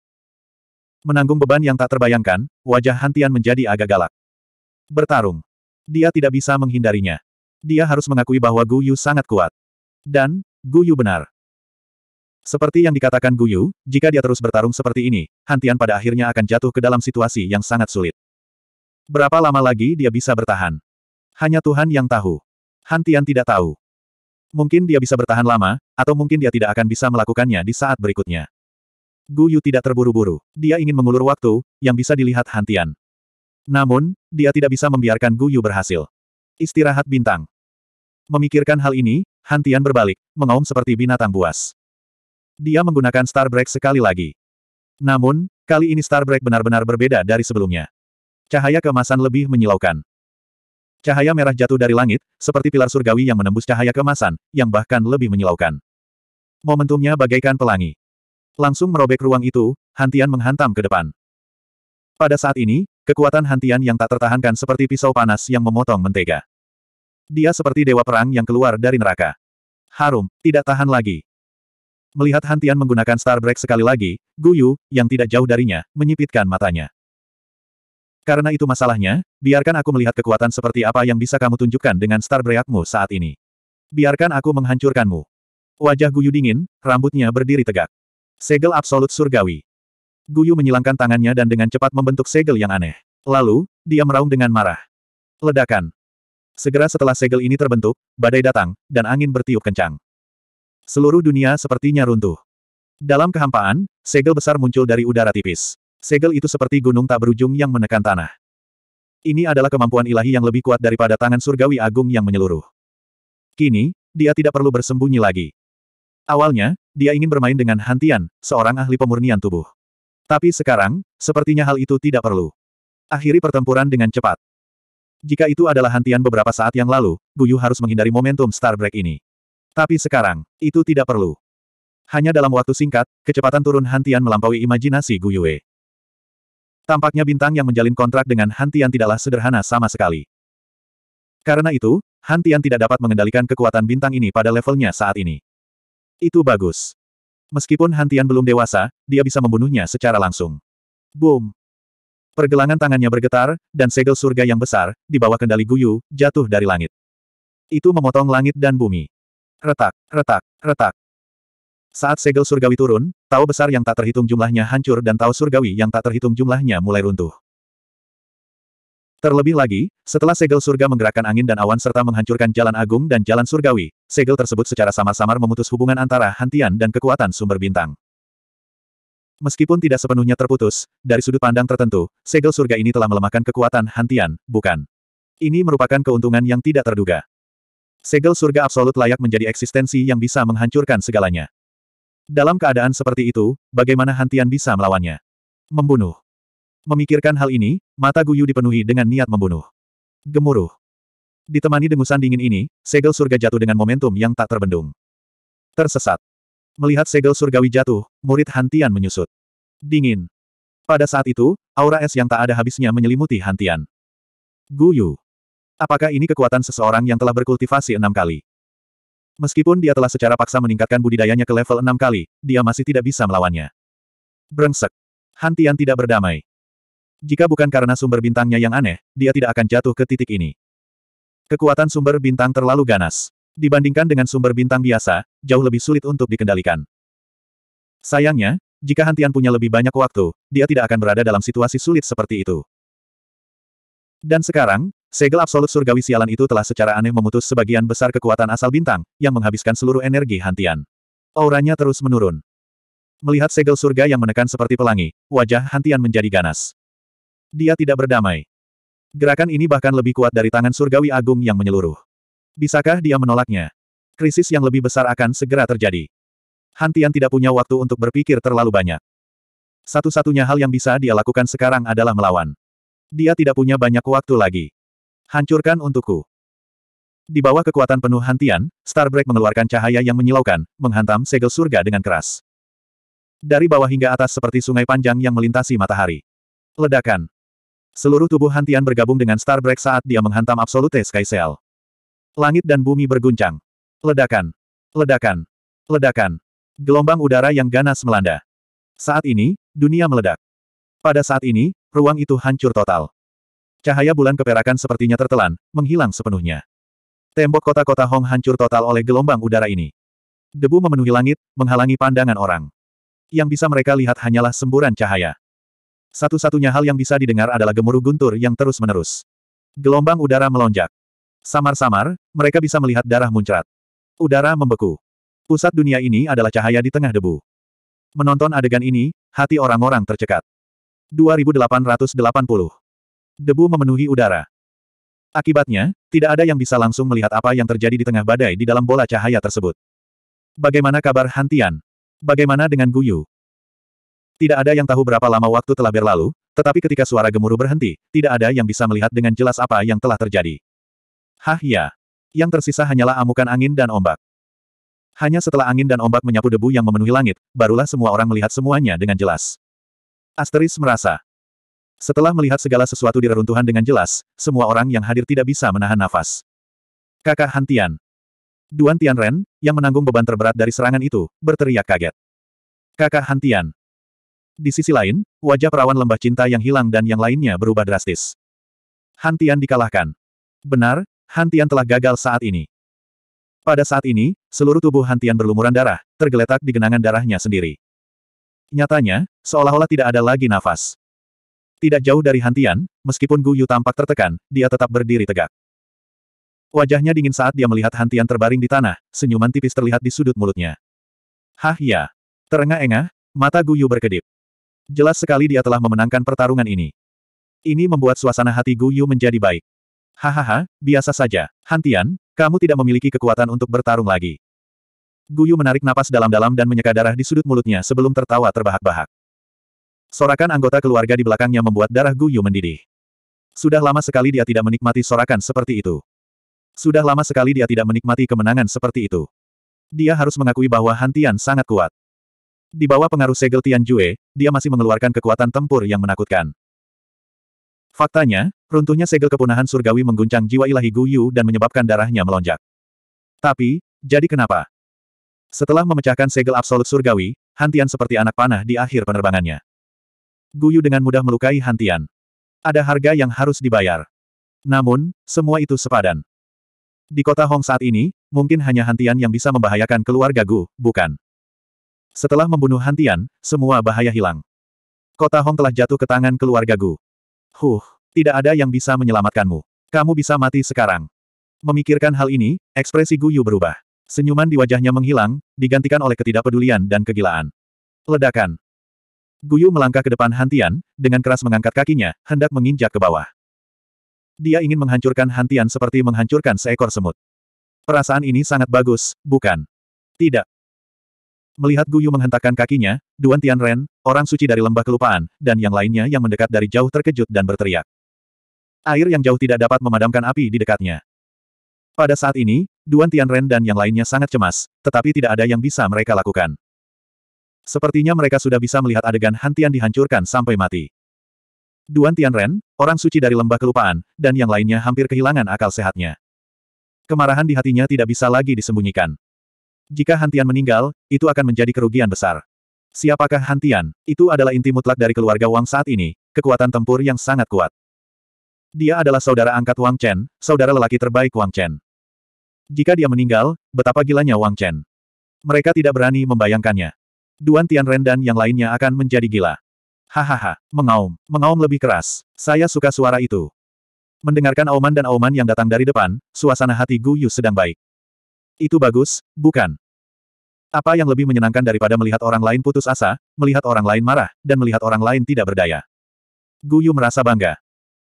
Menanggung beban yang tak terbayangkan, wajah Hantian menjadi agak galak. Bertarung. Dia tidak bisa menghindarinya. Dia harus mengakui bahwa Guyu sangat kuat. Dan, Guyu benar. Seperti yang dikatakan Guyu, jika dia terus bertarung seperti ini, Hantian pada akhirnya akan jatuh ke dalam situasi yang sangat sulit. Berapa lama lagi dia bisa bertahan? Hanya Tuhan yang tahu. Hantian tidak tahu. Mungkin dia bisa bertahan lama, atau mungkin dia tidak akan bisa melakukannya di saat berikutnya. Gu Yu tidak terburu-buru. Dia ingin mengulur waktu, yang bisa dilihat Hantian. Namun, dia tidak bisa membiarkan Gu Yu berhasil. Istirahat bintang. Memikirkan hal ini, Hantian berbalik, mengaum seperti binatang buas. Dia menggunakan Starbreak sekali lagi. Namun, kali ini Starbreak benar-benar berbeda dari sebelumnya. Cahaya kemasan lebih menyilaukan. Cahaya merah jatuh dari langit, seperti pilar surgawi yang menembus cahaya kemasan, yang bahkan lebih menyilaukan. Momentumnya bagaikan pelangi. Langsung merobek ruang itu, Hantian menghantam ke depan. Pada saat ini, kekuatan Hantian yang tak tertahankan seperti pisau panas yang memotong mentega. Dia seperti dewa perang yang keluar dari neraka. Harum, tidak tahan lagi. Melihat Hantian menggunakan Starbreak sekali lagi, Guyu, yang tidak jauh darinya, menyipitkan matanya. Karena itu masalahnya, biarkan aku melihat kekuatan seperti apa yang bisa kamu tunjukkan dengan star breakmu saat ini. Biarkan aku menghancurkanmu. Wajah Guyu dingin, rambutnya berdiri tegak. Segel absolut surgawi. Guyu menyilangkan tangannya dan dengan cepat membentuk segel yang aneh. Lalu, dia meraung dengan marah. Ledakan. Segera setelah segel ini terbentuk, badai datang, dan angin bertiup kencang. Seluruh dunia sepertinya runtuh. Dalam kehampaan, segel besar muncul dari udara tipis. Segel itu seperti gunung tak berujung yang menekan tanah. Ini adalah kemampuan ilahi yang lebih kuat daripada tangan surgawi agung yang menyeluruh. Kini, dia tidak perlu bersembunyi lagi. Awalnya, dia ingin bermain dengan Hantian, seorang ahli pemurnian tubuh. Tapi sekarang, sepertinya hal itu tidak perlu. Akhiri pertempuran dengan cepat. Jika itu adalah hantian beberapa saat yang lalu, Guyu harus menghindari momentum Starbreak ini. Tapi sekarang, itu tidak perlu. Hanya dalam waktu singkat, kecepatan turun hantian melampaui imajinasi Guyue. Tampaknya bintang yang menjalin kontrak dengan Hantian tidaklah sederhana sama sekali. Karena itu, Hantian tidak dapat mengendalikan kekuatan bintang ini pada levelnya saat ini. Itu bagus. Meskipun Hantian belum dewasa, dia bisa membunuhnya secara langsung. Boom! Pergelangan tangannya bergetar, dan segel surga yang besar, di bawah kendali Guyu, jatuh dari langit. Itu memotong langit dan bumi. Retak, retak, retak. Saat segel surgawi turun, tao besar yang tak terhitung jumlahnya hancur dan tao surgawi yang tak terhitung jumlahnya mulai runtuh. Terlebih lagi, setelah segel surga menggerakkan angin dan awan serta menghancurkan jalan agung dan jalan surgawi, segel tersebut secara samar-samar memutus hubungan antara hantian dan kekuatan sumber bintang. Meskipun tidak sepenuhnya terputus, dari sudut pandang tertentu, segel surga ini telah melemahkan kekuatan hantian, bukan. Ini merupakan keuntungan yang tidak terduga. Segel surga absolut layak menjadi eksistensi yang bisa menghancurkan segalanya. Dalam keadaan seperti itu, bagaimana Hantian bisa melawannya? Membunuh. Memikirkan hal ini, mata Guyu dipenuhi dengan niat membunuh. Gemuruh. Ditemani dengusan dingin ini, segel surga jatuh dengan momentum yang tak terbendung. Tersesat. Melihat segel surgawi jatuh, murid Hantian menyusut. Dingin. Pada saat itu, aura es yang tak ada habisnya menyelimuti Hantian. Guyu. Apakah ini kekuatan seseorang yang telah berkultivasi enam kali? Meskipun dia telah secara paksa meningkatkan budidayanya ke level enam kali, dia masih tidak bisa melawannya. Brengsek. Hantian tidak berdamai. Jika bukan karena sumber bintangnya yang aneh, dia tidak akan jatuh ke titik ini. Kekuatan sumber bintang terlalu ganas. Dibandingkan dengan sumber bintang biasa, jauh lebih sulit untuk dikendalikan. Sayangnya, jika Hantian punya lebih banyak waktu, dia tidak akan berada dalam situasi sulit seperti itu. Dan sekarang, Segel absolut surgawi sialan itu telah secara aneh memutus sebagian besar kekuatan asal bintang, yang menghabiskan seluruh energi Hantian. Auranya terus menurun. Melihat segel surga yang menekan seperti pelangi, wajah Hantian menjadi ganas. Dia tidak berdamai. Gerakan ini bahkan lebih kuat dari tangan surgawi agung yang menyeluruh. Bisakah dia menolaknya? Krisis yang lebih besar akan segera terjadi. Hantian tidak punya waktu untuk berpikir terlalu banyak. Satu-satunya hal yang bisa dia lakukan sekarang adalah melawan. Dia tidak punya banyak waktu lagi. Hancurkan untukku. Di bawah kekuatan penuh hantian, Starbreak mengeluarkan cahaya yang menyilaukan, menghantam segel surga dengan keras. Dari bawah hingga atas seperti sungai panjang yang melintasi matahari. Ledakan. Seluruh tubuh hantian bergabung dengan Starbreak saat dia menghantam Absolute Sky Cell. Langit dan bumi berguncang. Ledakan. Ledakan. Ledakan. Gelombang udara yang ganas melanda. Saat ini, dunia meledak. Pada saat ini, ruang itu hancur total. Cahaya bulan keperakan sepertinya tertelan, menghilang sepenuhnya. Tembok kota-kota Hong hancur total oleh gelombang udara ini. Debu memenuhi langit, menghalangi pandangan orang. Yang bisa mereka lihat hanyalah semburan cahaya. Satu-satunya hal yang bisa didengar adalah gemuruh guntur yang terus-menerus. Gelombang udara melonjak. Samar-samar, mereka bisa melihat darah muncrat. Udara membeku. Pusat dunia ini adalah cahaya di tengah debu. Menonton adegan ini, hati orang-orang tercekat. 2880 Debu memenuhi udara. Akibatnya, tidak ada yang bisa langsung melihat apa yang terjadi di tengah badai di dalam bola cahaya tersebut. Bagaimana kabar Hantian? Bagaimana dengan Guyu? Tidak ada yang tahu berapa lama waktu telah berlalu, tetapi ketika suara gemuruh berhenti, tidak ada yang bisa melihat dengan jelas apa yang telah terjadi. Hah ya. Yang tersisa hanyalah amukan angin dan ombak. Hanya setelah angin dan ombak menyapu debu yang memenuhi langit, barulah semua orang melihat semuanya dengan jelas. Asteris merasa, setelah melihat segala sesuatu di reruntuhan dengan jelas, semua orang yang hadir tidak bisa menahan nafas. Kakak Hantian. Duan Tianren, yang menanggung beban terberat dari serangan itu, berteriak kaget. Kakak Hantian. Di sisi lain, wajah perawan lembah cinta yang hilang dan yang lainnya berubah drastis. Hantian dikalahkan. Benar, Hantian telah gagal saat ini. Pada saat ini, seluruh tubuh Hantian berlumuran darah, tergeletak di genangan darahnya sendiri. Nyatanya, seolah-olah tidak ada lagi nafas. Tidak jauh dari Hantian, meskipun Gu Yu tampak tertekan, dia tetap berdiri tegak. Wajahnya dingin saat dia melihat Hantian terbaring di tanah, senyuman tipis terlihat di sudut mulutnya. Hah ya. Terengah-engah, mata Gu Yu berkedip. Jelas sekali dia telah memenangkan pertarungan ini. Ini membuat suasana hati Gu Yu menjadi baik. Hahaha, biasa saja. Hantian, kamu tidak memiliki kekuatan untuk bertarung lagi. Gu Yu menarik napas dalam-dalam dan menyeka darah di sudut mulutnya sebelum tertawa terbahak-bahak. Sorakan anggota keluarga di belakangnya membuat darah Gu Yu mendidih. Sudah lama sekali dia tidak menikmati sorakan seperti itu. Sudah lama sekali dia tidak menikmati kemenangan seperti itu. Dia harus mengakui bahwa Hantian sangat kuat. Di bawah pengaruh segel Tian Jue, dia masih mengeluarkan kekuatan tempur yang menakutkan. Faktanya, runtuhnya segel kepunahan surgawi mengguncang jiwa ilahi Gu Yu dan menyebabkan darahnya melonjak. Tapi, jadi kenapa? Setelah memecahkan segel absolut surgawi, Hantian seperti anak panah di akhir penerbangannya. Guyu dengan mudah melukai Hantian. Ada harga yang harus dibayar. Namun, semua itu sepadan. Di kota Hong saat ini, mungkin hanya Hantian yang bisa membahayakan keluarga Gu, bukan. Setelah membunuh Hantian, semua bahaya hilang. Kota Hong telah jatuh ke tangan keluarga Gu. Huh, tidak ada yang bisa menyelamatkanmu. Kamu bisa mati sekarang. Memikirkan hal ini, ekspresi Gu Yu berubah. Senyuman di wajahnya menghilang, digantikan oleh ketidakpedulian dan kegilaan. Ledakan. Guyu melangkah ke depan Hantian, dengan keras mengangkat kakinya, hendak menginjak ke bawah. Dia ingin menghancurkan Hantian seperti menghancurkan seekor semut. Perasaan ini sangat bagus, bukan? Tidak. Melihat Guyu menghentakkan kakinya, Duan Tianren, orang suci dari lembah kelupaan, dan yang lainnya yang mendekat dari jauh terkejut dan berteriak. Air yang jauh tidak dapat memadamkan api di dekatnya. Pada saat ini, Duan Tianren dan yang lainnya sangat cemas, tetapi tidak ada yang bisa mereka lakukan. Sepertinya mereka sudah bisa melihat adegan Hantian dihancurkan sampai mati. Duan Tianren, orang suci dari lembah kelupaan, dan yang lainnya hampir kehilangan akal sehatnya. Kemarahan di hatinya tidak bisa lagi disembunyikan. Jika Hantian meninggal, itu akan menjadi kerugian besar. Siapakah Hantian? Itu adalah inti mutlak dari keluarga Wang saat ini, kekuatan tempur yang sangat kuat. Dia adalah saudara angkat Wang Chen, saudara lelaki terbaik Wang Chen. Jika dia meninggal, betapa gilanya Wang Chen. Mereka tidak berani membayangkannya. Duan Tianren dan yang lainnya akan menjadi gila. Hahaha, mengaum, mengaum lebih keras. Saya suka suara itu. Mendengarkan auman dan auman yang datang dari depan, suasana hati Gu Yu sedang baik. Itu bagus, bukan? Apa yang lebih menyenangkan daripada melihat orang lain putus asa, melihat orang lain marah, dan melihat orang lain tidak berdaya? Gu Yu merasa bangga.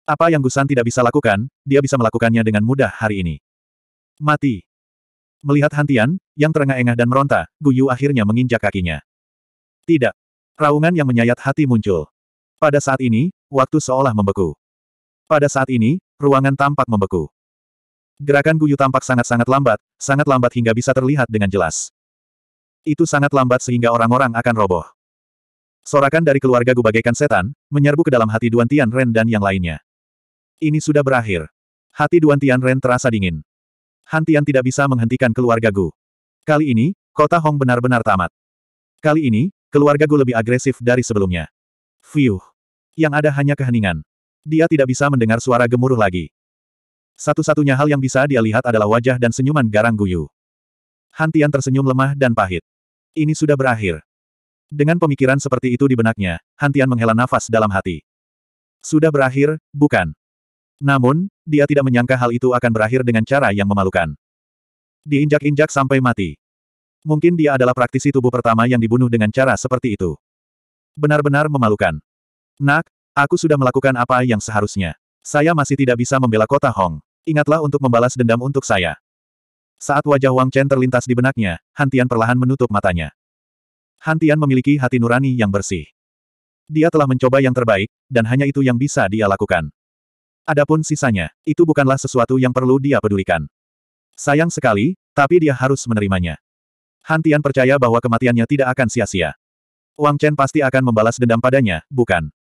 Apa yang Gusan tidak bisa lakukan, dia bisa melakukannya dengan mudah hari ini. Mati. Melihat Hantian, yang terengah-engah dan meronta, Gu Yu akhirnya menginjak kakinya. Tidak. Raungan yang menyayat hati muncul. Pada saat ini, waktu seolah membeku. Pada saat ini, ruangan tampak membeku. Gerakan Guyu tampak sangat-sangat lambat, sangat lambat hingga bisa terlihat dengan jelas. Itu sangat lambat sehingga orang-orang akan roboh. Sorakan dari keluarga Gu bagaikan setan, menyerbu ke dalam hati Duan Tian Ren dan yang lainnya. Ini sudah berakhir. Hati Duan Tian Ren terasa dingin. Hantian tidak bisa menghentikan keluarga Gu. Kali ini, kota Hong benar-benar tamat. Kali ini, Keluarga Gu lebih agresif dari sebelumnya. Fiuh. Yang ada hanya keheningan. Dia tidak bisa mendengar suara gemuruh lagi. Satu-satunya hal yang bisa dia lihat adalah wajah dan senyuman garang guyu. Hantian tersenyum lemah dan pahit. Ini sudah berakhir. Dengan pemikiran seperti itu di benaknya, Hantian menghela nafas dalam hati. Sudah berakhir, bukan? Namun, dia tidak menyangka hal itu akan berakhir dengan cara yang memalukan. Diinjak-injak sampai mati. Mungkin dia adalah praktisi tubuh pertama yang dibunuh dengan cara seperti itu. Benar-benar memalukan. Nak, aku sudah melakukan apa yang seharusnya. Saya masih tidak bisa membela kota Hong. Ingatlah untuk membalas dendam untuk saya. Saat wajah Wang Chen terlintas di benaknya, Hantian perlahan menutup matanya. Hantian memiliki hati nurani yang bersih. Dia telah mencoba yang terbaik, dan hanya itu yang bisa dia lakukan. Adapun sisanya, itu bukanlah sesuatu yang perlu dia pedulikan. Sayang sekali, tapi dia harus menerimanya. Han Tian percaya bahwa kematiannya tidak akan sia-sia. Wang Chen pasti akan membalas dendam padanya, bukan?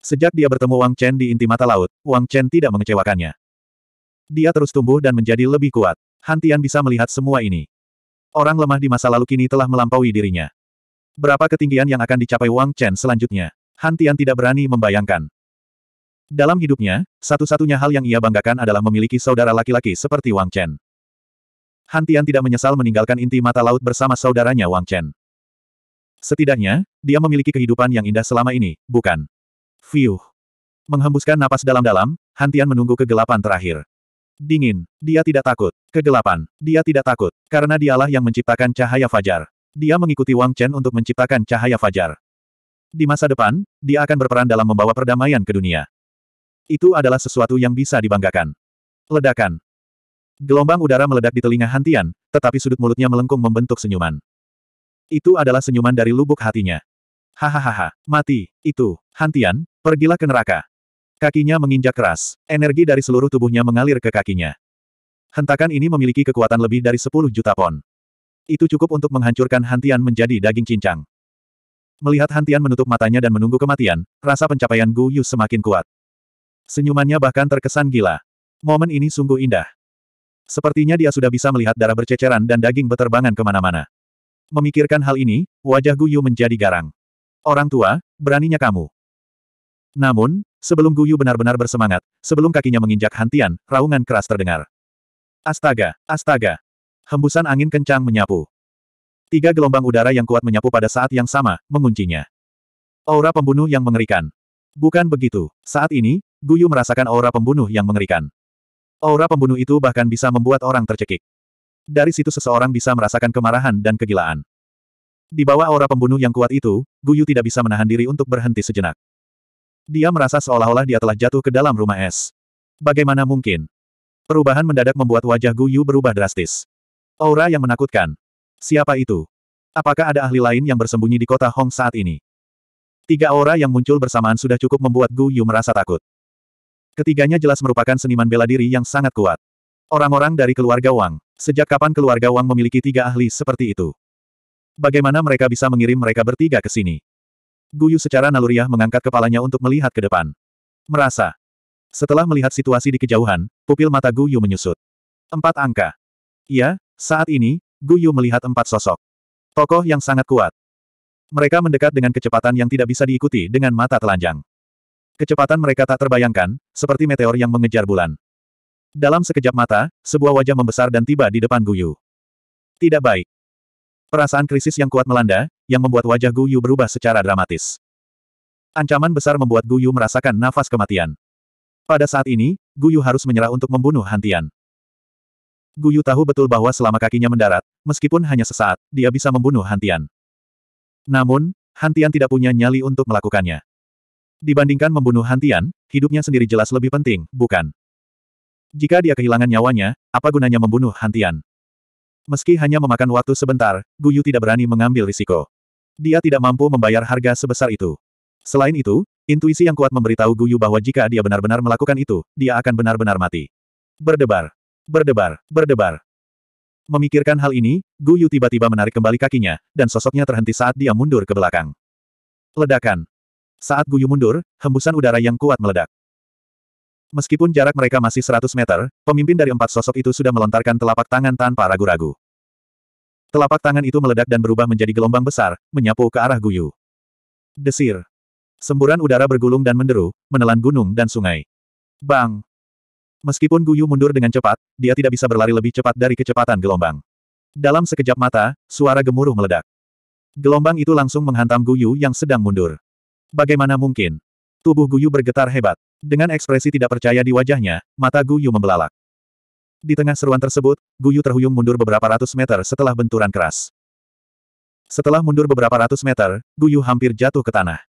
Sejak dia bertemu Wang Chen di inti mata laut, Wang Chen tidak mengecewakannya. Dia terus tumbuh dan menjadi lebih kuat. Han Tian bisa melihat semua ini. Orang lemah di masa lalu kini telah melampaui dirinya. Berapa ketinggian yang akan dicapai Wang Chen selanjutnya? Han Tian tidak berani membayangkan. Dalam hidupnya, satu-satunya hal yang ia banggakan adalah memiliki saudara laki-laki seperti Wang Chen. Hantian tidak menyesal meninggalkan inti mata laut bersama saudaranya Wang Chen. Setidaknya, dia memiliki kehidupan yang indah selama ini, bukan? Fiuh. Menghembuskan napas dalam-dalam, Hantian menunggu kegelapan terakhir. Dingin. Dia tidak takut. Kegelapan. Dia tidak takut, karena dialah yang menciptakan cahaya fajar. Dia mengikuti Wang Chen untuk menciptakan cahaya fajar. Di masa depan, dia akan berperan dalam membawa perdamaian ke dunia. Itu adalah sesuatu yang bisa dibanggakan. Ledakan. Gelombang udara meledak di telinga Hantian, tetapi sudut mulutnya melengkung membentuk senyuman. Itu adalah senyuman dari lubuk hatinya. Hahaha, mati, itu, Hantian, pergilah ke neraka. Kakinya menginjak keras, energi dari seluruh tubuhnya mengalir ke kakinya. Hentakan ini memiliki kekuatan lebih dari 10 juta pon. Itu cukup untuk menghancurkan Hantian menjadi daging cincang. Melihat Hantian menutup matanya dan menunggu kematian, rasa pencapaian Gu Yu semakin kuat. Senyumannya bahkan terkesan gila. Momen ini sungguh indah. Sepertinya dia sudah bisa melihat darah berceceran dan daging beterbangan kemana-mana. Memikirkan hal ini, wajah Guyu menjadi garang. Orang tua, beraninya kamu. Namun, sebelum Guyu benar-benar bersemangat, sebelum kakinya menginjak hantian, raungan keras terdengar. Astaga, astaga. Hembusan angin kencang menyapu. Tiga gelombang udara yang kuat menyapu pada saat yang sama, menguncinya. Aura pembunuh yang mengerikan. Bukan begitu. Saat ini, Guyu merasakan aura pembunuh yang mengerikan. Aura pembunuh itu bahkan bisa membuat orang tercekik. Dari situ seseorang bisa merasakan kemarahan dan kegilaan. Di bawah aura pembunuh yang kuat itu, Guyu tidak bisa menahan diri untuk berhenti sejenak. Dia merasa seolah-olah dia telah jatuh ke dalam rumah es. Bagaimana mungkin? Perubahan mendadak membuat wajah Guyu berubah drastis. Aura yang menakutkan. Siapa itu? Apakah ada ahli lain yang bersembunyi di kota Hong saat ini? Tiga aura yang muncul bersamaan sudah cukup membuat Guyu merasa takut. Ketiganya jelas merupakan seniman bela diri yang sangat kuat. Orang-orang dari keluarga Wang. Sejak kapan keluarga Wang memiliki tiga ahli seperti itu? Bagaimana mereka bisa mengirim mereka bertiga ke sini? Guyu secara naluriah mengangkat kepalanya untuk melihat ke depan. Merasa. Setelah melihat situasi di kejauhan, pupil mata Guyu menyusut. Empat angka. Iya, saat ini, Guyu melihat empat sosok. Tokoh yang sangat kuat. Mereka mendekat dengan kecepatan yang tidak bisa diikuti dengan mata telanjang. Kecepatan mereka tak terbayangkan, seperti meteor yang mengejar bulan. Dalam sekejap mata, sebuah wajah membesar dan tiba di depan Guyu. Tidak baik. Perasaan krisis yang kuat melanda, yang membuat wajah Guyu berubah secara dramatis. Ancaman besar membuat Guyu merasakan nafas kematian. Pada saat ini, Guyu harus menyerah untuk membunuh Hantian. Guyu tahu betul bahwa selama kakinya mendarat, meskipun hanya sesaat, dia bisa membunuh Hantian. Namun, Hantian tidak punya nyali untuk melakukannya. Dibandingkan membunuh Hantian, hidupnya sendiri jelas lebih penting, bukan? Jika dia kehilangan nyawanya, apa gunanya membunuh Hantian? Meski hanya memakan waktu sebentar, Guyu tidak berani mengambil risiko. Dia tidak mampu membayar harga sebesar itu. Selain itu, intuisi yang kuat memberitahu Guyu bahwa jika dia benar-benar melakukan itu, dia akan benar-benar mati. Berdebar. Berdebar. Berdebar. Memikirkan hal ini, Guyu tiba-tiba menarik kembali kakinya, dan sosoknya terhenti saat dia mundur ke belakang. Ledakan. Saat Guyu mundur, hembusan udara yang kuat meledak. Meskipun jarak mereka masih 100 meter, pemimpin dari empat sosok itu sudah melontarkan telapak tangan tanpa ragu-ragu. Telapak tangan itu meledak dan berubah menjadi gelombang besar, menyapu ke arah Guyu. Desir. Semburan udara bergulung dan menderu, menelan gunung dan sungai. Bang! Meskipun Guyu mundur dengan cepat, dia tidak bisa berlari lebih cepat dari kecepatan gelombang. Dalam sekejap mata, suara gemuruh meledak. Gelombang itu langsung menghantam Guyu yang sedang mundur. Bagaimana mungkin? Tubuh Guyu bergetar hebat. Dengan ekspresi tidak percaya di wajahnya, mata Guyu membelalak. Di tengah seruan tersebut, Guyu terhuyung mundur beberapa ratus meter setelah benturan keras. Setelah mundur beberapa ratus meter, Guyu hampir jatuh ke tanah.